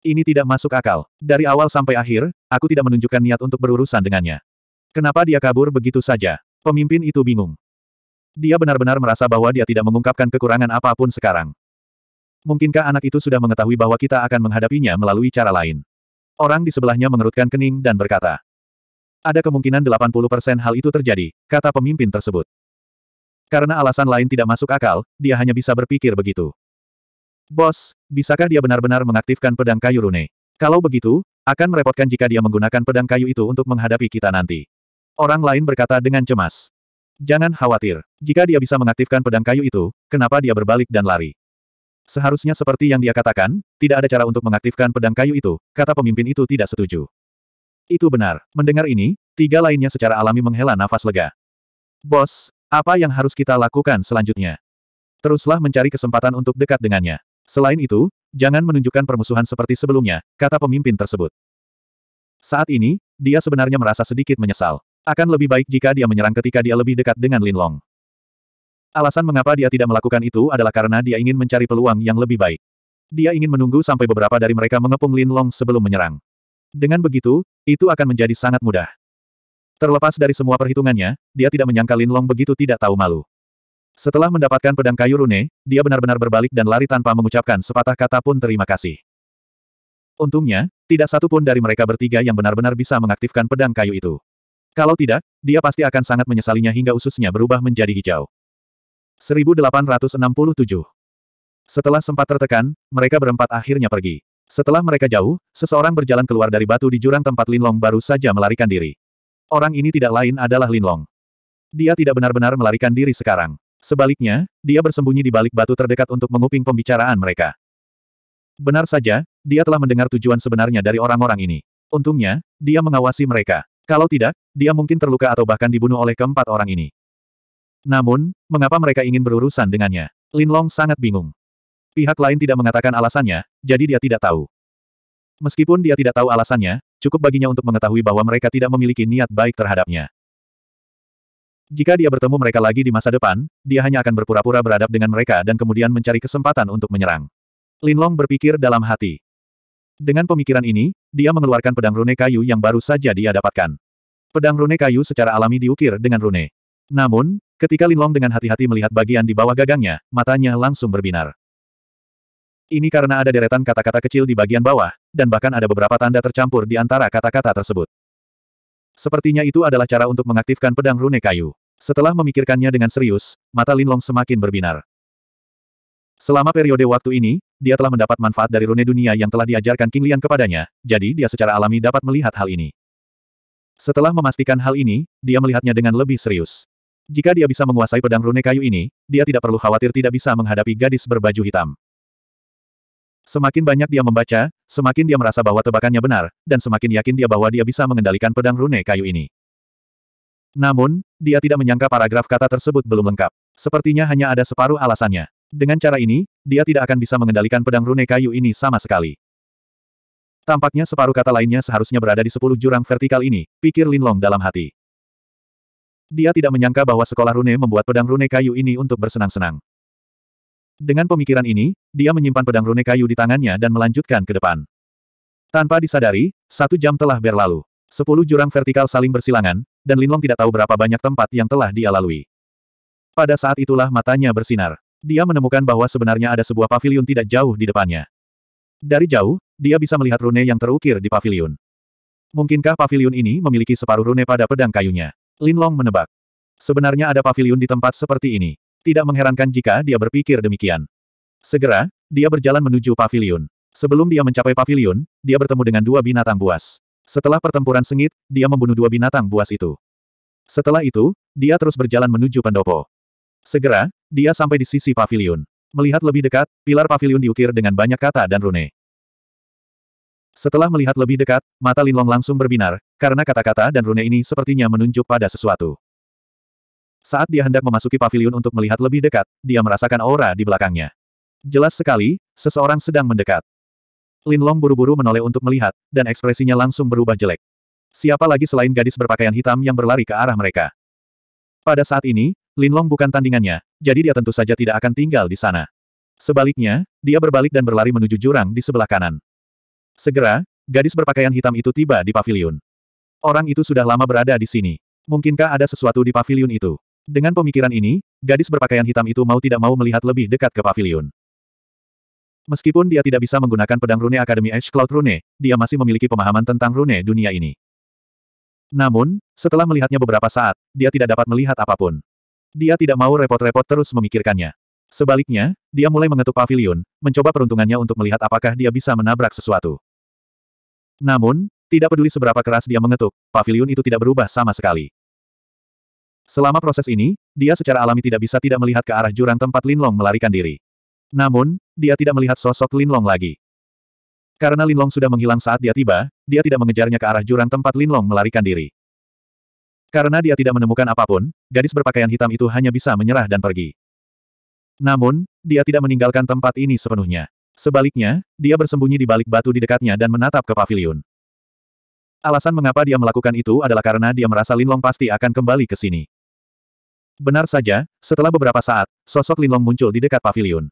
Ini tidak masuk akal. Dari awal sampai akhir, aku tidak menunjukkan niat untuk berurusan dengannya. Kenapa dia kabur begitu saja? Pemimpin itu bingung. Dia benar-benar merasa bahwa dia tidak mengungkapkan kekurangan apapun sekarang. Mungkinkah anak itu sudah mengetahui bahwa kita akan menghadapinya melalui cara lain? Orang di sebelahnya mengerutkan kening dan berkata. Ada kemungkinan 80% hal itu terjadi, kata pemimpin tersebut. Karena alasan lain tidak masuk akal, dia hanya bisa berpikir begitu. Bos, bisakah dia benar-benar mengaktifkan pedang kayu rune? Kalau begitu, akan merepotkan jika dia menggunakan pedang kayu itu untuk menghadapi kita nanti. Orang lain berkata dengan cemas. Jangan khawatir. Jika dia bisa mengaktifkan pedang kayu itu, kenapa dia berbalik dan lari? Seharusnya seperti yang dia katakan, tidak ada cara untuk mengaktifkan pedang kayu itu, kata pemimpin itu tidak setuju. Itu benar. Mendengar ini, tiga lainnya secara alami menghela nafas lega. Bos, apa yang harus kita lakukan selanjutnya? Teruslah mencari kesempatan untuk dekat dengannya. Selain itu, jangan menunjukkan permusuhan seperti sebelumnya, kata pemimpin tersebut. Saat ini, dia sebenarnya merasa sedikit menyesal. Akan lebih baik jika dia menyerang ketika dia lebih dekat dengan Lin Long. Alasan mengapa dia tidak melakukan itu adalah karena dia ingin mencari peluang yang lebih baik. Dia ingin menunggu sampai beberapa dari mereka mengepung Lin Long sebelum menyerang. Dengan begitu, itu akan menjadi sangat mudah. Terlepas dari semua perhitungannya, dia tidak menyangka Lin Long begitu tidak tahu malu. Setelah mendapatkan pedang kayu rune, dia benar-benar berbalik dan lari tanpa mengucapkan sepatah kata pun terima kasih. Untungnya, tidak satu pun dari mereka bertiga yang benar-benar bisa mengaktifkan pedang kayu itu. Kalau tidak, dia pasti akan sangat menyesalinya hingga ususnya berubah menjadi hijau. 1867. Setelah sempat tertekan, mereka berempat akhirnya pergi. Setelah mereka jauh, seseorang berjalan keluar dari batu di jurang tempat Linlong baru saja melarikan diri. Orang ini tidak lain adalah Linlong. Dia tidak benar-benar melarikan diri sekarang. Sebaliknya, dia bersembunyi di balik batu terdekat untuk menguping pembicaraan mereka. Benar saja, dia telah mendengar tujuan sebenarnya dari orang-orang ini. Untungnya, dia mengawasi mereka. Kalau tidak, dia mungkin terluka atau bahkan dibunuh oleh keempat orang ini. Namun, mengapa mereka ingin berurusan dengannya? Linlong sangat bingung. Pihak lain tidak mengatakan alasannya, jadi dia tidak tahu. Meskipun dia tidak tahu alasannya, cukup baginya untuk mengetahui bahwa mereka tidak memiliki niat baik terhadapnya. Jika dia bertemu mereka lagi di masa depan, dia hanya akan berpura-pura beradab dengan mereka dan kemudian mencari kesempatan untuk menyerang. Linlong berpikir dalam hati. Dengan pemikiran ini, dia mengeluarkan pedang rune kayu yang baru saja dia dapatkan. Pedang rune kayu secara alami diukir dengan rune. Namun, Ketika Linlong dengan hati-hati melihat bagian di bawah gagangnya, matanya langsung berbinar. Ini karena ada deretan kata-kata kecil di bagian bawah, dan bahkan ada beberapa tanda tercampur di antara kata-kata tersebut. Sepertinya itu adalah cara untuk mengaktifkan pedang rune kayu. Setelah memikirkannya dengan serius, mata Linlong semakin berbinar. Selama periode waktu ini, dia telah mendapat manfaat dari rune dunia yang telah diajarkan King Lian kepadanya, jadi dia secara alami dapat melihat hal ini. Setelah memastikan hal ini, dia melihatnya dengan lebih serius. Jika dia bisa menguasai pedang rune kayu ini, dia tidak perlu khawatir tidak bisa menghadapi gadis berbaju hitam. Semakin banyak dia membaca, semakin dia merasa bahwa tebakannya benar, dan semakin yakin dia bahwa dia bisa mengendalikan pedang rune kayu ini. Namun, dia tidak menyangka paragraf kata tersebut belum lengkap. Sepertinya hanya ada separuh alasannya. Dengan cara ini, dia tidak akan bisa mengendalikan pedang rune kayu ini sama sekali. Tampaknya separuh kata lainnya seharusnya berada di sepuluh jurang vertikal ini, pikir Linlong dalam hati. Dia tidak menyangka bahwa sekolah rune membuat pedang rune kayu ini untuk bersenang-senang. Dengan pemikiran ini, dia menyimpan pedang rune kayu di tangannya dan melanjutkan ke depan. Tanpa disadari, satu jam telah berlalu. Sepuluh jurang vertikal saling bersilangan, dan Linlong tidak tahu berapa banyak tempat yang telah dia lalui. Pada saat itulah matanya bersinar. Dia menemukan bahwa sebenarnya ada sebuah pavilion tidak jauh di depannya. Dari jauh, dia bisa melihat rune yang terukir di pavilion. Mungkinkah pavilion ini memiliki separuh rune pada pedang kayunya? Lin Long menebak. Sebenarnya ada pavilion di tempat seperti ini. Tidak mengherankan jika dia berpikir demikian. Segera, dia berjalan menuju pavilion. Sebelum dia mencapai pavilion, dia bertemu dengan dua binatang buas. Setelah pertempuran sengit, dia membunuh dua binatang buas itu. Setelah itu, dia terus berjalan menuju pendopo. Segera, dia sampai di sisi pavilion. Melihat lebih dekat, pilar pavilion diukir dengan banyak kata dan rune. Setelah melihat lebih dekat, mata Linlong langsung berbinar, karena kata-kata dan rune ini sepertinya menunjuk pada sesuatu. Saat dia hendak memasuki pavilion untuk melihat lebih dekat, dia merasakan aura di belakangnya. Jelas sekali, seseorang sedang mendekat. Linlong buru-buru menoleh untuk melihat, dan ekspresinya langsung berubah jelek. Siapa lagi selain gadis berpakaian hitam yang berlari ke arah mereka? Pada saat ini, Linlong bukan tandingannya, jadi dia tentu saja tidak akan tinggal di sana. Sebaliknya, dia berbalik dan berlari menuju jurang di sebelah kanan. Segera, gadis berpakaian hitam itu tiba di pavilion. Orang itu sudah lama berada di sini. Mungkinkah ada sesuatu di pavilion itu? Dengan pemikiran ini, gadis berpakaian hitam itu mau tidak mau melihat lebih dekat ke pavilion. Meskipun dia tidak bisa menggunakan pedang rune Akademi Ash Cloud Rune, dia masih memiliki pemahaman tentang rune dunia ini. Namun, setelah melihatnya beberapa saat, dia tidak dapat melihat apapun. Dia tidak mau repot-repot terus memikirkannya. Sebaliknya, dia mulai mengetuk pavilion, mencoba peruntungannya untuk melihat apakah dia bisa menabrak sesuatu. Namun, tidak peduli seberapa keras dia mengetuk, pavilion itu tidak berubah sama sekali. Selama proses ini, dia secara alami tidak bisa tidak melihat ke arah jurang tempat Linlong melarikan diri. Namun, dia tidak melihat sosok Linlong lagi. Karena Linlong sudah menghilang saat dia tiba, dia tidak mengejarnya ke arah jurang tempat Linlong melarikan diri. Karena dia tidak menemukan apapun, gadis berpakaian hitam itu hanya bisa menyerah dan pergi. Namun, dia tidak meninggalkan tempat ini sepenuhnya. Sebaliknya, dia bersembunyi di balik batu di dekatnya dan menatap ke pavilion. Alasan mengapa dia melakukan itu adalah karena dia merasa Linlong pasti akan kembali ke sini. Benar saja, setelah beberapa saat, sosok Linlong muncul di dekat pavilion.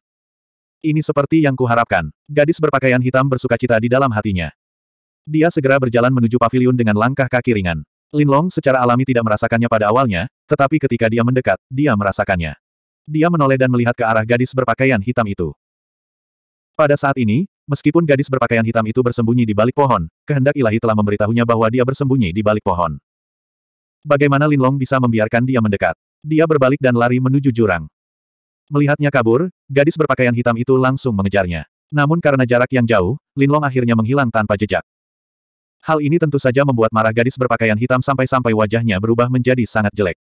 Ini seperti yang kuharapkan. Gadis berpakaian hitam bersuka cita di dalam hatinya. Dia segera berjalan menuju pavilion dengan langkah kaki ringan. Linlong secara alami tidak merasakannya pada awalnya, tetapi ketika dia mendekat, dia merasakannya. Dia menoleh dan melihat ke arah gadis berpakaian hitam itu. Pada saat ini, meskipun gadis berpakaian hitam itu bersembunyi di balik pohon, kehendak ilahi telah memberitahunya bahwa dia bersembunyi di balik pohon. Bagaimana Linlong bisa membiarkan dia mendekat? Dia berbalik dan lari menuju jurang. Melihatnya kabur, gadis berpakaian hitam itu langsung mengejarnya. Namun karena jarak yang jauh, Linlong akhirnya menghilang tanpa jejak. Hal ini tentu saja membuat marah gadis berpakaian hitam sampai-sampai wajahnya berubah menjadi sangat jelek.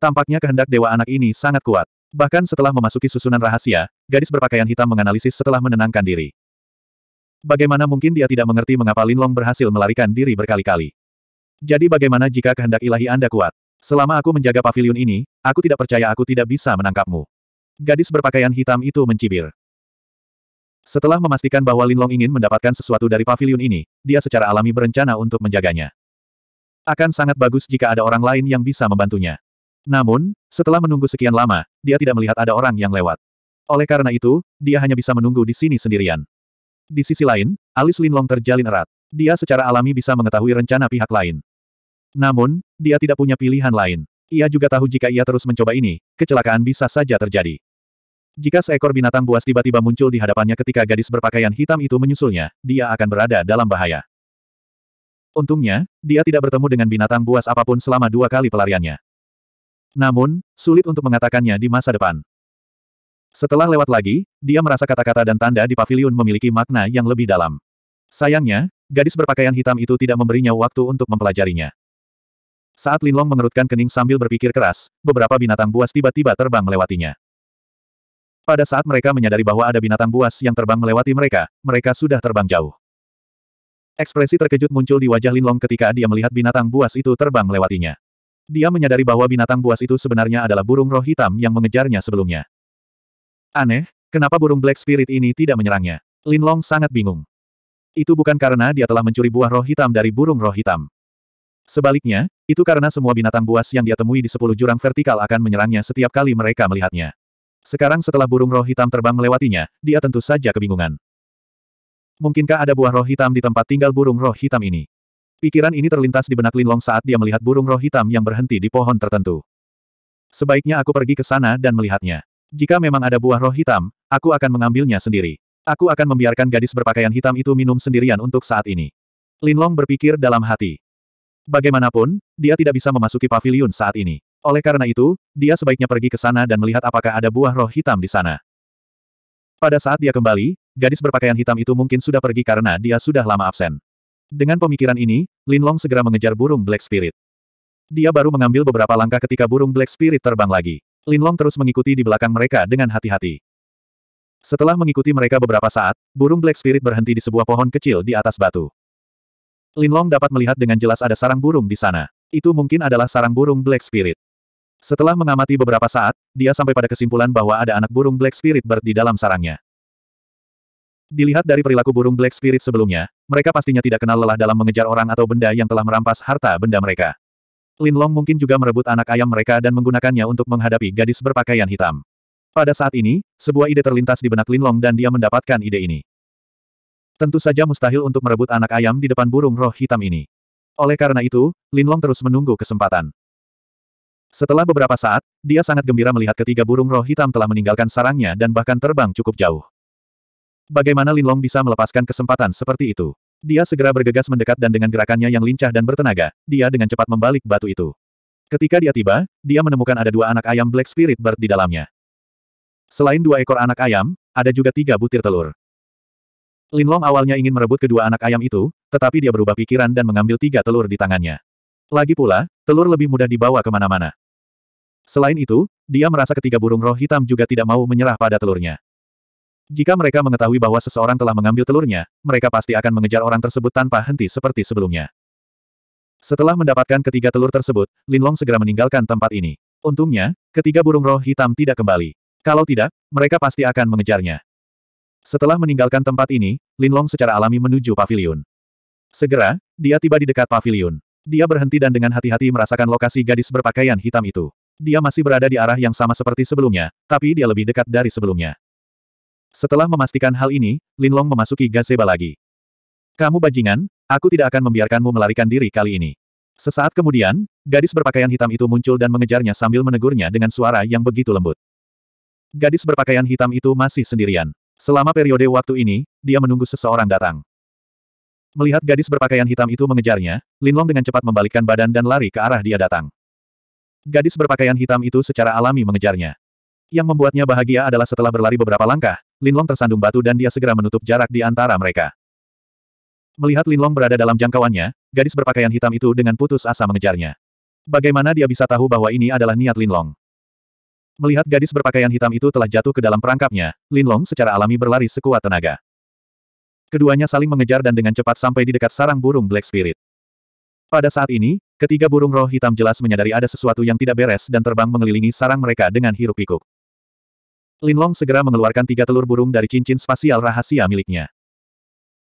Tampaknya kehendak dewa anak ini sangat kuat. Bahkan setelah memasuki susunan rahasia, gadis berpakaian hitam menganalisis setelah menenangkan diri. Bagaimana mungkin dia tidak mengerti mengapa Lin Long berhasil melarikan diri berkali-kali? Jadi bagaimana jika kehendak ilahi Anda kuat? Selama aku menjaga pavilion ini, aku tidak percaya aku tidak bisa menangkapmu. Gadis berpakaian hitam itu mencibir. Setelah memastikan bahwa Lin Long ingin mendapatkan sesuatu dari pavilion ini, dia secara alami berencana untuk menjaganya. Akan sangat bagus jika ada orang lain yang bisa membantunya. Namun, setelah menunggu sekian lama, dia tidak melihat ada orang yang lewat. Oleh karena itu, dia hanya bisa menunggu di sini sendirian. Di sisi lain, alis Linlong terjalin erat. Dia secara alami bisa mengetahui rencana pihak lain. Namun, dia tidak punya pilihan lain. Ia juga tahu jika ia terus mencoba ini, kecelakaan bisa saja terjadi. Jika seekor binatang buas tiba-tiba muncul di hadapannya ketika gadis berpakaian hitam itu menyusulnya, dia akan berada dalam bahaya. Untungnya, dia tidak bertemu dengan binatang buas apapun selama dua kali pelariannya. Namun, sulit untuk mengatakannya di masa depan. Setelah lewat lagi, dia merasa kata-kata dan tanda di pavilion memiliki makna yang lebih dalam. Sayangnya, gadis berpakaian hitam itu tidak memberinya waktu untuk mempelajarinya. Saat Linlong mengerutkan kening sambil berpikir keras, beberapa binatang buas tiba-tiba terbang melewatinya. Pada saat mereka menyadari bahwa ada binatang buas yang terbang melewati mereka, mereka sudah terbang jauh. Ekspresi terkejut muncul di wajah Linlong ketika dia melihat binatang buas itu terbang melewatinya. Dia menyadari bahwa binatang buas itu sebenarnya adalah burung roh hitam yang mengejarnya sebelumnya. Aneh, kenapa burung Black Spirit ini tidak menyerangnya? Lin Long sangat bingung. Itu bukan karena dia telah mencuri buah roh hitam dari burung roh hitam. Sebaliknya, itu karena semua binatang buas yang dia temui di sepuluh jurang vertikal akan menyerangnya setiap kali mereka melihatnya. Sekarang setelah burung roh hitam terbang melewatinya, dia tentu saja kebingungan. Mungkinkah ada buah roh hitam di tempat tinggal burung roh hitam ini? Pikiran ini terlintas di benak Linlong saat dia melihat burung roh hitam yang berhenti di pohon tertentu. Sebaiknya aku pergi ke sana dan melihatnya. Jika memang ada buah roh hitam, aku akan mengambilnya sendiri. Aku akan membiarkan gadis berpakaian hitam itu minum sendirian untuk saat ini. Linlong berpikir dalam hati. Bagaimanapun, dia tidak bisa memasuki paviliun saat ini. Oleh karena itu, dia sebaiknya pergi ke sana dan melihat apakah ada buah roh hitam di sana. Pada saat dia kembali, gadis berpakaian hitam itu mungkin sudah pergi karena dia sudah lama absen. Dengan pemikiran ini, Linlong segera mengejar burung Black Spirit. Dia baru mengambil beberapa langkah ketika burung Black Spirit terbang lagi. Linlong terus mengikuti di belakang mereka dengan hati-hati. Setelah mengikuti mereka beberapa saat, burung Black Spirit berhenti di sebuah pohon kecil di atas batu. Linlong dapat melihat dengan jelas ada sarang burung di sana. Itu mungkin adalah sarang burung Black Spirit. Setelah mengamati beberapa saat, dia sampai pada kesimpulan bahwa ada anak burung Black Spirit bird di dalam sarangnya. Dilihat dari perilaku burung Black Spirit sebelumnya, mereka pastinya tidak kenal lelah dalam mengejar orang atau benda yang telah merampas harta benda mereka. Lin Long mungkin juga merebut anak ayam mereka dan menggunakannya untuk menghadapi gadis berpakaian hitam. Pada saat ini, sebuah ide terlintas di benak Lin Long dan dia mendapatkan ide ini. Tentu saja mustahil untuk merebut anak ayam di depan burung roh hitam ini. Oleh karena itu, Lin Long terus menunggu kesempatan. Setelah beberapa saat, dia sangat gembira melihat ketiga burung roh hitam telah meninggalkan sarangnya dan bahkan terbang cukup jauh. Bagaimana Linlong bisa melepaskan kesempatan seperti itu? Dia segera bergegas mendekat dan dengan gerakannya yang lincah dan bertenaga, dia dengan cepat membalik batu itu. Ketika dia tiba, dia menemukan ada dua anak ayam Black Spirit Bird di dalamnya. Selain dua ekor anak ayam, ada juga tiga butir telur. Linlong awalnya ingin merebut kedua anak ayam itu, tetapi dia berubah pikiran dan mengambil tiga telur di tangannya. Lagi pula, telur lebih mudah dibawa kemana-mana. Selain itu, dia merasa ketiga burung roh hitam juga tidak mau menyerah pada telurnya. Jika mereka mengetahui bahwa seseorang telah mengambil telurnya, mereka pasti akan mengejar orang tersebut tanpa henti seperti sebelumnya. Setelah mendapatkan ketiga telur tersebut, Linlong segera meninggalkan tempat ini. Untungnya, ketiga burung roh hitam tidak kembali. Kalau tidak, mereka pasti akan mengejarnya. Setelah meninggalkan tempat ini, Linlong secara alami menuju pavilion. Segera, dia tiba di dekat pavilion. Dia berhenti dan dengan hati-hati merasakan lokasi gadis berpakaian hitam itu. Dia masih berada di arah yang sama seperti sebelumnya, tapi dia lebih dekat dari sebelumnya. Setelah memastikan hal ini, Linlong memasuki gazebo lagi. Kamu bajingan, aku tidak akan membiarkanmu melarikan diri kali ini. Sesaat kemudian, gadis berpakaian hitam itu muncul dan mengejarnya sambil menegurnya dengan suara yang begitu lembut. Gadis berpakaian hitam itu masih sendirian. Selama periode waktu ini, dia menunggu seseorang datang. Melihat gadis berpakaian hitam itu mengejarnya, Linlong dengan cepat membalikkan badan dan lari ke arah dia datang. Gadis berpakaian hitam itu secara alami mengejarnya. Yang membuatnya bahagia adalah setelah berlari beberapa langkah, Linlong tersandung batu dan dia segera menutup jarak di antara mereka. Melihat Linlong berada dalam jangkauannya, gadis berpakaian hitam itu dengan putus asa mengejarnya. Bagaimana dia bisa tahu bahwa ini adalah niat Linlong? Melihat gadis berpakaian hitam itu telah jatuh ke dalam perangkapnya, Linlong secara alami berlari sekuat tenaga. Keduanya saling mengejar dan dengan cepat sampai di dekat sarang burung Black Spirit. Pada saat ini, ketiga burung roh hitam jelas menyadari ada sesuatu yang tidak beres dan terbang mengelilingi sarang mereka dengan hiruk-pikuk. Linlong segera mengeluarkan tiga telur burung dari cincin spasial rahasia miliknya.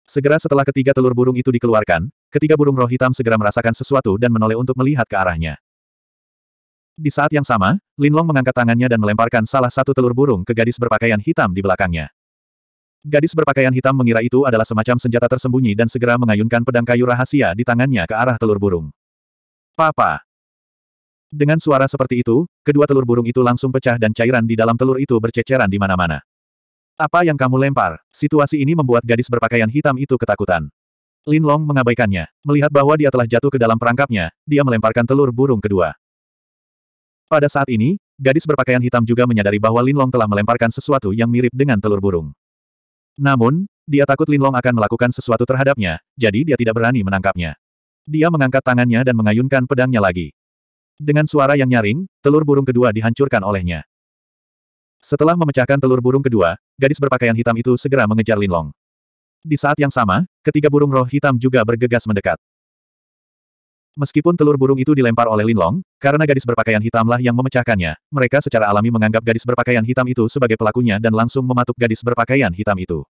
Segera setelah ketiga telur burung itu dikeluarkan, ketiga burung roh hitam segera merasakan sesuatu dan menoleh untuk melihat ke arahnya. Di saat yang sama, Linlong mengangkat tangannya dan melemparkan salah satu telur burung ke gadis berpakaian hitam di belakangnya. Gadis berpakaian hitam mengira itu adalah semacam senjata tersembunyi dan segera mengayunkan pedang kayu rahasia di tangannya ke arah telur burung. Papa! Dengan suara seperti itu, kedua telur burung itu langsung pecah dan cairan di dalam telur itu berceceran di mana-mana. Apa yang kamu lempar? Situasi ini membuat gadis berpakaian hitam itu ketakutan. Lin Long mengabaikannya. Melihat bahwa dia telah jatuh ke dalam perangkapnya, dia melemparkan telur burung kedua. Pada saat ini, gadis berpakaian hitam juga menyadari bahwa Lin Long telah melemparkan sesuatu yang mirip dengan telur burung. Namun, dia takut Lin Long akan melakukan sesuatu terhadapnya, jadi dia tidak berani menangkapnya. Dia mengangkat tangannya dan mengayunkan pedangnya lagi. Dengan suara yang nyaring, telur burung kedua dihancurkan olehnya. Setelah memecahkan telur burung kedua, gadis berpakaian hitam itu segera mengejar Linlong. Di saat yang sama, ketiga burung roh hitam juga bergegas mendekat. Meskipun telur burung itu dilempar oleh Linlong, karena gadis berpakaian hitamlah yang memecahkannya, mereka secara alami menganggap gadis berpakaian hitam itu sebagai pelakunya dan langsung mematuk gadis berpakaian hitam itu.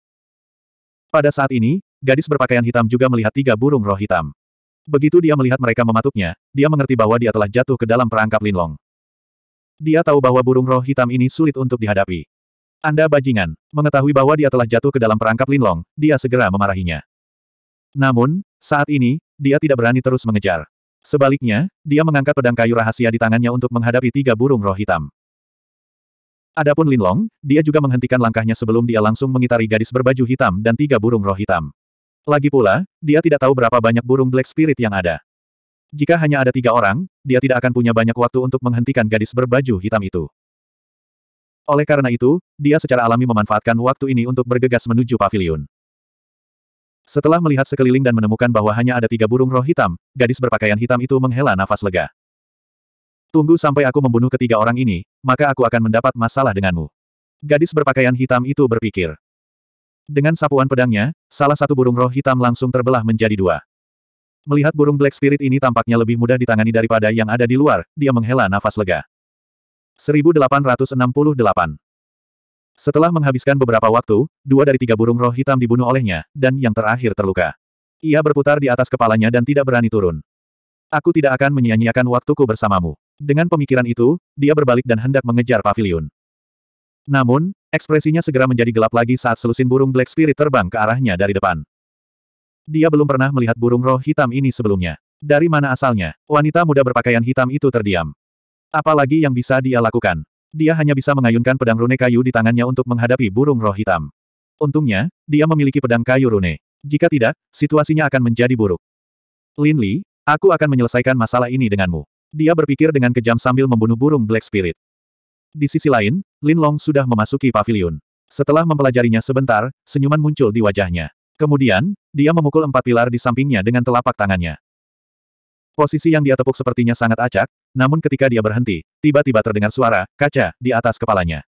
Pada saat ini, gadis berpakaian hitam juga melihat tiga burung roh hitam. Begitu dia melihat mereka mematuknya, dia mengerti bahwa dia telah jatuh ke dalam perangkap Linlong. Dia tahu bahwa burung roh hitam ini sulit untuk dihadapi. Anda bajingan, mengetahui bahwa dia telah jatuh ke dalam perangkap Linlong, dia segera memarahinya. Namun, saat ini, dia tidak berani terus mengejar. Sebaliknya, dia mengangkat pedang kayu rahasia di tangannya untuk menghadapi tiga burung roh hitam. Adapun Linlong, dia juga menghentikan langkahnya sebelum dia langsung mengitari gadis berbaju hitam dan tiga burung roh hitam. Lagi pula, dia tidak tahu berapa banyak burung Black Spirit yang ada. Jika hanya ada tiga orang, dia tidak akan punya banyak waktu untuk menghentikan gadis berbaju hitam itu. Oleh karena itu, dia secara alami memanfaatkan waktu ini untuk bergegas menuju pavilion. Setelah melihat sekeliling dan menemukan bahwa hanya ada tiga burung roh hitam, gadis berpakaian hitam itu menghela nafas lega. Tunggu sampai aku membunuh ketiga orang ini, maka aku akan mendapat masalah denganmu. Gadis berpakaian hitam itu berpikir. Dengan sapuan pedangnya, salah satu burung roh hitam langsung terbelah menjadi dua. Melihat burung Black Spirit ini tampaknya lebih mudah ditangani daripada yang ada di luar, dia menghela nafas lega. 1868 Setelah menghabiskan beberapa waktu, dua dari tiga burung roh hitam dibunuh olehnya, dan yang terakhir terluka. Ia berputar di atas kepalanya dan tidak berani turun. Aku tidak akan menyia-nyiakan waktuku bersamamu. Dengan pemikiran itu, dia berbalik dan hendak mengejar pavilion. Namun, ekspresinya segera menjadi gelap lagi saat selusin burung Black Spirit terbang ke arahnya dari depan. Dia belum pernah melihat burung roh hitam ini sebelumnya. Dari mana asalnya, wanita muda berpakaian hitam itu terdiam. Apalagi yang bisa dia lakukan? Dia hanya bisa mengayunkan pedang rune kayu di tangannya untuk menghadapi burung roh hitam. Untungnya, dia memiliki pedang kayu rune. Jika tidak, situasinya akan menjadi buruk. Lin Li, aku akan menyelesaikan masalah ini denganmu. Dia berpikir dengan kejam sambil membunuh burung Black Spirit. Di sisi lain, Lin Long sudah memasuki pavilion. Setelah mempelajarinya sebentar, senyuman muncul di wajahnya. Kemudian, dia memukul empat pilar di sampingnya dengan telapak tangannya. Posisi yang dia tepuk sepertinya sangat acak, namun ketika dia berhenti, tiba-tiba terdengar suara, kaca, di atas kepalanya.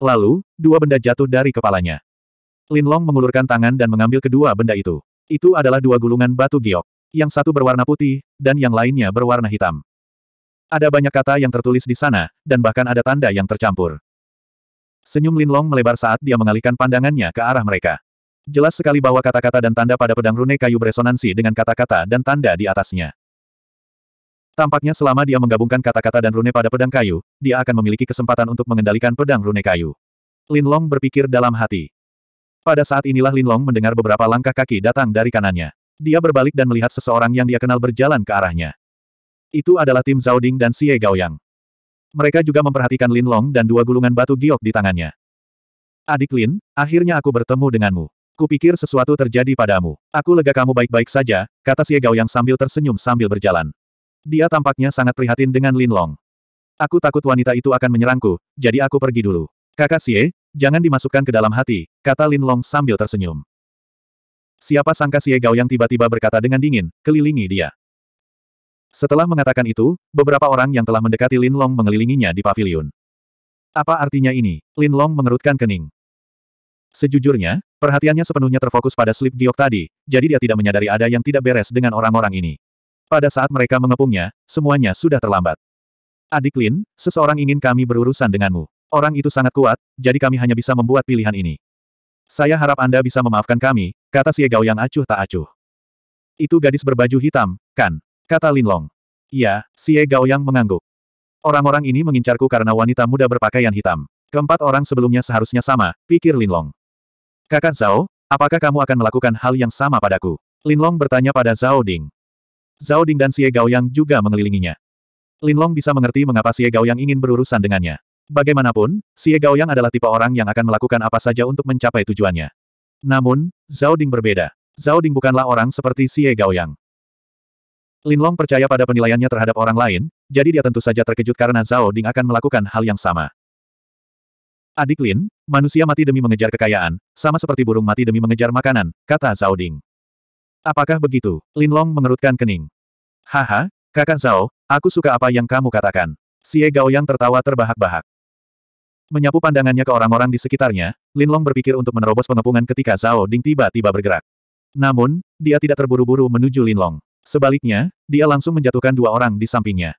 Lalu, dua benda jatuh dari kepalanya. Lin Long mengulurkan tangan dan mengambil kedua benda itu. Itu adalah dua gulungan batu giok. Yang satu berwarna putih, dan yang lainnya berwarna hitam. Ada banyak kata yang tertulis di sana, dan bahkan ada tanda yang tercampur. Senyum Linlong melebar saat dia mengalihkan pandangannya ke arah mereka. Jelas sekali bahwa kata-kata dan tanda pada pedang rune kayu beresonansi dengan kata-kata dan tanda di atasnya. Tampaknya selama dia menggabungkan kata-kata dan rune pada pedang kayu, dia akan memiliki kesempatan untuk mengendalikan pedang rune kayu. Linlong berpikir dalam hati. Pada saat inilah Linlong mendengar beberapa langkah kaki datang dari kanannya. Dia berbalik dan melihat seseorang yang dia kenal berjalan ke arahnya. Itu adalah tim Zhao Ding dan Xie Gaoyang. Mereka juga memperhatikan Lin Long dan dua gulungan batu giok di tangannya. Adik Lin, akhirnya aku bertemu denganmu. Kupikir sesuatu terjadi padamu. Aku lega kamu baik-baik saja, kata Xie Gaoyang sambil tersenyum sambil berjalan. Dia tampaknya sangat prihatin dengan Lin Long. Aku takut wanita itu akan menyerangku, jadi aku pergi dulu. Kakak Xie, jangan dimasukkan ke dalam hati, kata Lin Long sambil tersenyum. Siapa sangka Xie Gao tiba-tiba berkata dengan dingin, kelilingi dia. Setelah mengatakan itu, beberapa orang yang telah mendekati Lin Long mengelilinginya di pavilion. Apa artinya ini? Lin Long mengerutkan kening. Sejujurnya, perhatiannya sepenuhnya terfokus pada slip giok tadi, jadi dia tidak menyadari ada yang tidak beres dengan orang-orang ini. Pada saat mereka mengepungnya, semuanya sudah terlambat. Adik Lin, seseorang ingin kami berurusan denganmu. Orang itu sangat kuat, jadi kami hanya bisa membuat pilihan ini. Saya harap Anda bisa memaafkan kami, kata si Gao yang acuh tak acuh. Itu gadis berbaju hitam, kan? Kata Linlong. Iya, Xie Gaoyang mengangguk. Orang-orang ini mengincarku karena wanita muda berpakaian hitam. Keempat orang sebelumnya seharusnya sama, pikir Linlong. Kakak Zhao, apakah kamu akan melakukan hal yang sama padaku? Linlong bertanya pada Zhao Ding. Zhao Ding dan Xie Gaoyang juga mengelilinginya. Linlong bisa mengerti mengapa Xie Gaoyang ingin berurusan dengannya. Bagaimanapun, Xie Gaoyang adalah tipe orang yang akan melakukan apa saja untuk mencapai tujuannya. Namun, Zhao Ding berbeda. Zhao Ding bukanlah orang seperti Xie Gaoyang. Linlong percaya pada penilaiannya terhadap orang lain, jadi dia tentu saja terkejut karena Zhao Ding akan melakukan hal yang sama. Adik Lin, manusia mati demi mengejar kekayaan, sama seperti burung mati demi mengejar makanan, kata Zhao Ding. Apakah begitu? Linlong mengerutkan kening. Haha, kakak Zhao, aku suka apa yang kamu katakan. Xie Yang tertawa terbahak-bahak. Menyapu pandangannya ke orang-orang di sekitarnya, Linlong berpikir untuk menerobos pengepungan ketika Zhao Ding tiba-tiba bergerak. Namun, dia tidak terburu-buru menuju Linlong. Sebaliknya, dia langsung menjatuhkan dua orang di sampingnya.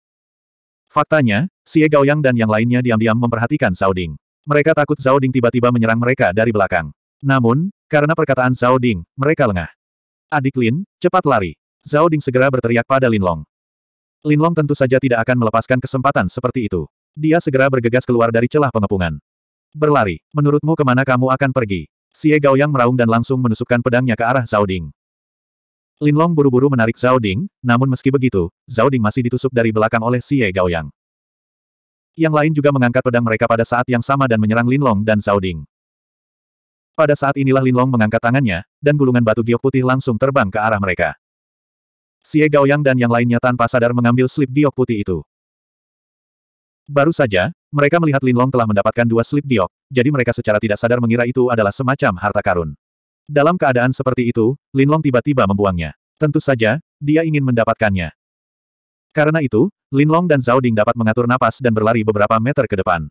Faktanya, Xie Gaoyang dan yang lainnya diam-diam memperhatikan Zhao Ding. Mereka takut Zhao Ding tiba-tiba menyerang mereka dari belakang. Namun, karena perkataan Zhao Ding, mereka lengah. Adik Lin, cepat lari. Zhao Ding segera berteriak pada Lin Long. Lin Long tentu saja tidak akan melepaskan kesempatan seperti itu. Dia segera bergegas keluar dari celah pengepungan. Berlari, menurutmu kemana kamu akan pergi? Xie Gaoyang meraung dan langsung menusukkan pedangnya ke arah Zhao Ding. Linlong buru-buru menarik Zhao Ding, namun meski begitu, Zhao Ding masih ditusuk dari belakang oleh Xie Gaoyang. Yang lain juga mengangkat pedang mereka pada saat yang sama dan menyerang Linlong dan Zhao Ding. Pada saat inilah Linlong mengangkat tangannya, dan gulungan batu giok putih langsung terbang ke arah mereka. Xie Gaoyang dan yang lainnya tanpa sadar mengambil slip giok putih itu. Baru saja, mereka melihat Linlong telah mendapatkan dua slip giok, jadi mereka secara tidak sadar mengira itu adalah semacam harta karun. Dalam keadaan seperti itu, Linlong tiba-tiba membuangnya. Tentu saja, dia ingin mendapatkannya. Karena itu, Linlong dan Zhao Ding dapat mengatur napas dan berlari beberapa meter ke depan.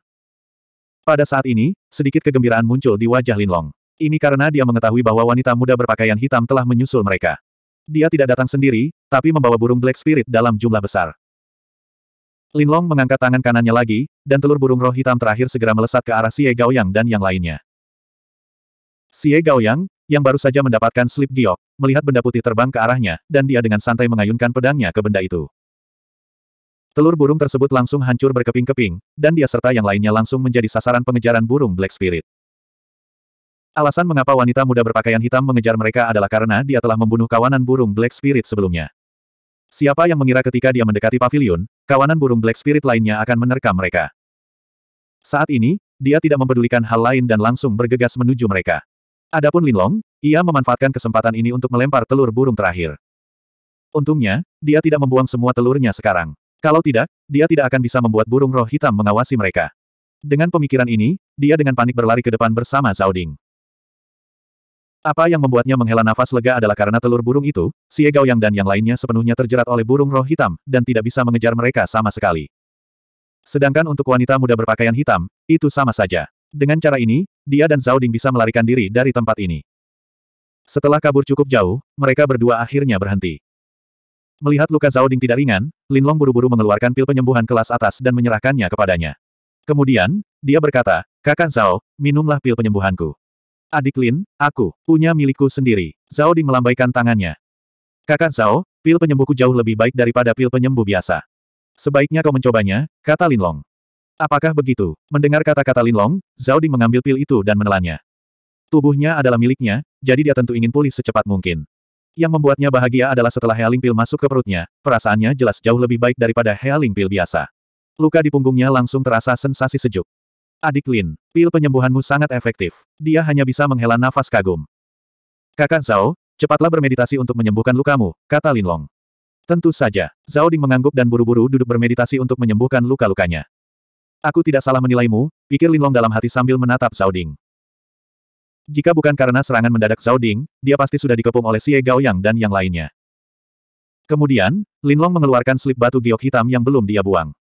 Pada saat ini, sedikit kegembiraan muncul di wajah Linlong. Ini karena dia mengetahui bahwa wanita muda berpakaian hitam telah menyusul mereka. Dia tidak datang sendiri, tapi membawa burung Black Spirit dalam jumlah besar. Linlong mengangkat tangan kanannya lagi, dan telur burung roh hitam terakhir segera melesat ke arah Xie Gaoyang dan yang lainnya. Xie Gaoyang, yang baru saja mendapatkan slip giok, melihat benda putih terbang ke arahnya, dan dia dengan santai mengayunkan pedangnya ke benda itu. Telur burung tersebut langsung hancur berkeping-keping, dan dia serta yang lainnya langsung menjadi sasaran pengejaran burung Black Spirit. Alasan mengapa wanita muda berpakaian hitam mengejar mereka adalah karena dia telah membunuh kawanan burung Black Spirit sebelumnya. Siapa yang mengira ketika dia mendekati pavilion, kawanan burung Black Spirit lainnya akan menerkam mereka. Saat ini, dia tidak mempedulikan hal lain dan langsung bergegas menuju mereka. Adapun Linlong, ia memanfaatkan kesempatan ini untuk melempar telur burung terakhir. Untungnya, dia tidak membuang semua telurnya sekarang. Kalau tidak, dia tidak akan bisa membuat burung roh hitam mengawasi mereka. Dengan pemikiran ini, dia dengan panik berlari ke depan bersama Zhao Ding. Apa yang membuatnya menghela nafas lega adalah karena telur burung itu, si Xie Yang dan yang lainnya sepenuhnya terjerat oleh burung roh hitam, dan tidak bisa mengejar mereka sama sekali. Sedangkan untuk wanita muda berpakaian hitam, itu sama saja. Dengan cara ini, dia dan Zhao Ding bisa melarikan diri dari tempat ini. Setelah kabur cukup jauh, mereka berdua akhirnya berhenti. Melihat luka Zhao Ding tidak ringan, Lin Long buru-buru mengeluarkan pil penyembuhan kelas atas dan menyerahkannya kepadanya. Kemudian, dia berkata, Kakak Zhao, minumlah pil penyembuhanku. Adik Lin, aku, punya milikku sendiri. Zhao Ding melambaikan tangannya. Kakak Zhao, pil penyembuhku jauh lebih baik daripada pil penyembuh biasa. Sebaiknya kau mencobanya, kata Lin Long. Apakah begitu? Mendengar kata-kata Linlong, Zhao Ding mengambil pil itu dan menelannya. Tubuhnya adalah miliknya, jadi dia tentu ingin pulih secepat mungkin. Yang membuatnya bahagia adalah setelah Healing Pil masuk ke perutnya, perasaannya jelas jauh lebih baik daripada Healing Pil biasa. Luka di punggungnya langsung terasa sensasi sejuk. Adik Lin, pil penyembuhanmu sangat efektif. Dia hanya bisa menghela nafas kagum. Kakak Zhao, cepatlah bermeditasi untuk menyembuhkan lukamu, kata Linlong. Tentu saja, Zhao Ding mengangguk dan buru-buru duduk bermeditasi untuk menyembuhkan luka-lukanya. Aku tidak salah menilaimu, pikir Linlong dalam hati sambil menatap Zhao Ding. Jika bukan karena serangan mendadak Zhao Ding, dia pasti sudah dikepung oleh Xie Yang dan yang lainnya. Kemudian, Linlong mengeluarkan slip batu giok hitam yang belum dia buang.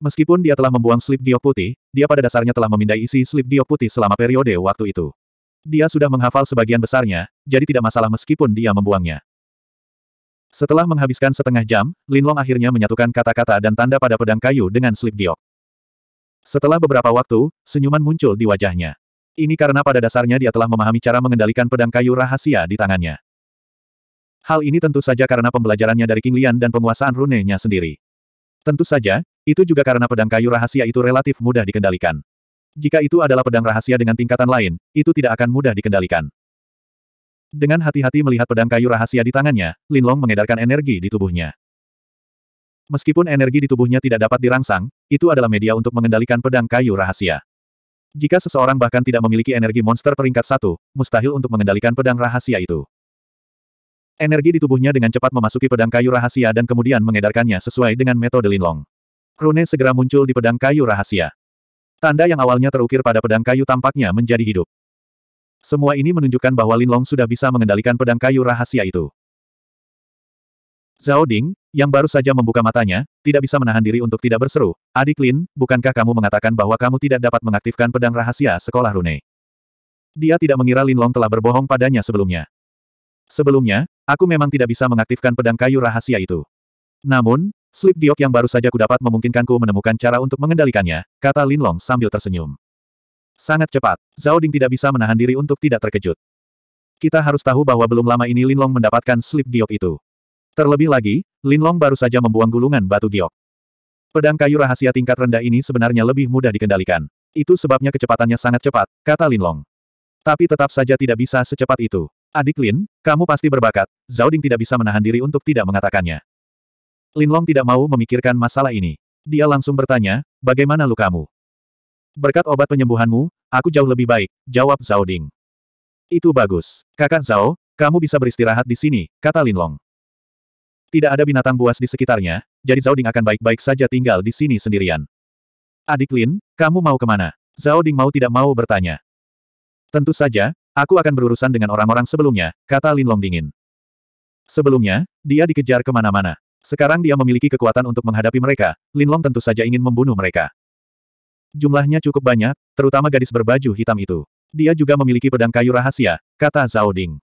Meskipun dia telah membuang slip giok putih, dia pada dasarnya telah memindai isi slip giok putih selama periode waktu itu. Dia sudah menghafal sebagian besarnya, jadi tidak masalah meskipun dia membuangnya. Setelah menghabiskan setengah jam, Linlong akhirnya menyatukan kata-kata dan tanda pada pedang kayu dengan slip giok. Setelah beberapa waktu, senyuman muncul di wajahnya. Ini karena pada dasarnya dia telah memahami cara mengendalikan pedang kayu rahasia di tangannya. Hal ini tentu saja karena pembelajarannya dari King Lian dan penguasaan rune-nya sendiri. Tentu saja, itu juga karena pedang kayu rahasia itu relatif mudah dikendalikan. Jika itu adalah pedang rahasia dengan tingkatan lain, itu tidak akan mudah dikendalikan. Dengan hati-hati melihat pedang kayu rahasia di tangannya, Lin Long mengedarkan energi di tubuhnya. Meskipun energi di tubuhnya tidak dapat dirangsang, itu adalah media untuk mengendalikan pedang kayu rahasia. Jika seseorang bahkan tidak memiliki energi monster peringkat satu, mustahil untuk mengendalikan pedang rahasia itu. Energi di tubuhnya dengan cepat memasuki pedang kayu rahasia dan kemudian mengedarkannya sesuai dengan metode Linlong. Rune segera muncul di pedang kayu rahasia. Tanda yang awalnya terukir pada pedang kayu tampaknya menjadi hidup. Semua ini menunjukkan bahwa Linlong sudah bisa mengendalikan pedang kayu rahasia itu. Zhao Ding, yang baru saja membuka matanya, tidak bisa menahan diri untuk tidak berseru. Adik Lin, bukankah kamu mengatakan bahwa kamu tidak dapat mengaktifkan pedang rahasia sekolah Rune? Dia tidak mengira Lin Long telah berbohong padanya sebelumnya. Sebelumnya, aku memang tidak bisa mengaktifkan pedang kayu rahasia itu. Namun, slip diok yang baru saja kudapat memungkinkanku menemukan cara untuk mengendalikannya, kata Lin Long sambil tersenyum. Sangat cepat, Zhao Ding tidak bisa menahan diri untuk tidak terkejut. Kita harus tahu bahwa belum lama ini Lin Long mendapatkan slip diok itu. Terlebih lagi, Linlong baru saja membuang gulungan batu giok. Pedang kayu rahasia tingkat rendah ini sebenarnya lebih mudah dikendalikan. Itu sebabnya kecepatannya sangat cepat, kata Linlong. Tapi tetap saja tidak bisa secepat itu. Adik Lin, kamu pasti berbakat, Zhao Ding tidak bisa menahan diri untuk tidak mengatakannya. Linlong tidak mau memikirkan masalah ini. Dia langsung bertanya, bagaimana lukamu? Berkat obat penyembuhanmu, aku jauh lebih baik, jawab Zhao Ding. Itu bagus. Kakak Zhao, kamu bisa beristirahat di sini, kata Linlong. Tidak ada binatang buas di sekitarnya, jadi Zhao Ding akan baik-baik saja tinggal di sini sendirian. Adik Lin, kamu mau kemana? Zhao Ding mau tidak mau bertanya. Tentu saja, aku akan berurusan dengan orang-orang sebelumnya, kata Lin Long dingin. Sebelumnya, dia dikejar kemana-mana. Sekarang dia memiliki kekuatan untuk menghadapi mereka, Lin Long tentu saja ingin membunuh mereka. Jumlahnya cukup banyak, terutama gadis berbaju hitam itu. Dia juga memiliki pedang kayu rahasia, kata Zhao Ding.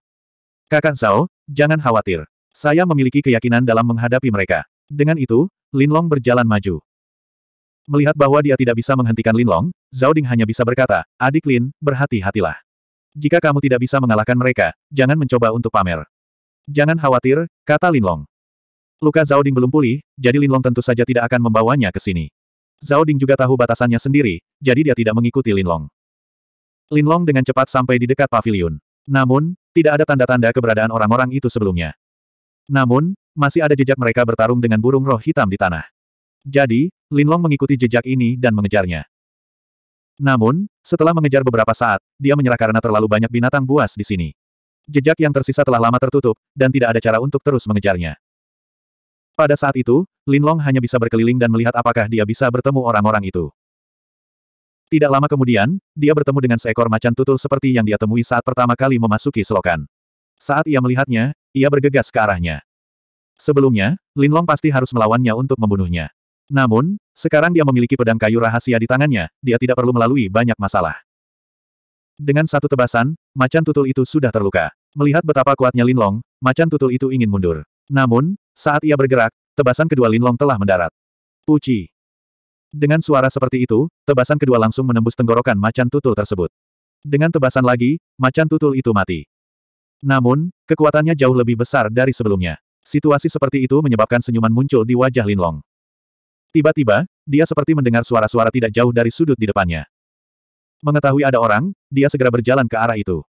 Kakak Zhao, jangan khawatir. Saya memiliki keyakinan dalam menghadapi mereka. Dengan itu, Linlong berjalan maju. Melihat bahwa dia tidak bisa menghentikan Linlong, Zhao Ding hanya bisa berkata, Adik Lin, berhati-hatilah. Jika kamu tidak bisa mengalahkan mereka, jangan mencoba untuk pamer. Jangan khawatir, kata Linlong. Luka Zhao Ding belum pulih, jadi Linlong tentu saja tidak akan membawanya ke sini. Zhao Ding juga tahu batasannya sendiri, jadi dia tidak mengikuti Linlong. Linlong dengan cepat sampai di dekat pavilion. Namun, tidak ada tanda-tanda keberadaan orang-orang itu sebelumnya. Namun, masih ada jejak mereka bertarung dengan burung roh hitam di tanah. Jadi, Linlong mengikuti jejak ini dan mengejarnya. Namun, setelah mengejar beberapa saat, dia menyerah karena terlalu banyak binatang buas di sini. Jejak yang tersisa telah lama tertutup, dan tidak ada cara untuk terus mengejarnya. Pada saat itu, Linlong hanya bisa berkeliling dan melihat apakah dia bisa bertemu orang-orang itu. Tidak lama kemudian, dia bertemu dengan seekor macan tutul seperti yang dia temui saat pertama kali memasuki selokan. Saat ia melihatnya, ia bergegas ke arahnya. Sebelumnya, Lin Long pasti harus melawannya untuk membunuhnya. Namun, sekarang dia memiliki pedang kayu rahasia di tangannya, dia tidak perlu melalui banyak masalah. Dengan satu tebasan, macan tutul itu sudah terluka. Melihat betapa kuatnya Lin Long, macan tutul itu ingin mundur. Namun, saat ia bergerak, tebasan kedua Lin Long telah mendarat. Puci. Dengan suara seperti itu, tebasan kedua langsung menembus tenggorokan macan tutul tersebut. Dengan tebasan lagi, macan tutul itu mati. Namun, kekuatannya jauh lebih besar dari sebelumnya. Situasi seperti itu menyebabkan senyuman muncul di wajah Lin Long. Tiba-tiba, dia seperti mendengar suara-suara tidak jauh dari sudut di depannya. Mengetahui ada orang, dia segera berjalan ke arah itu.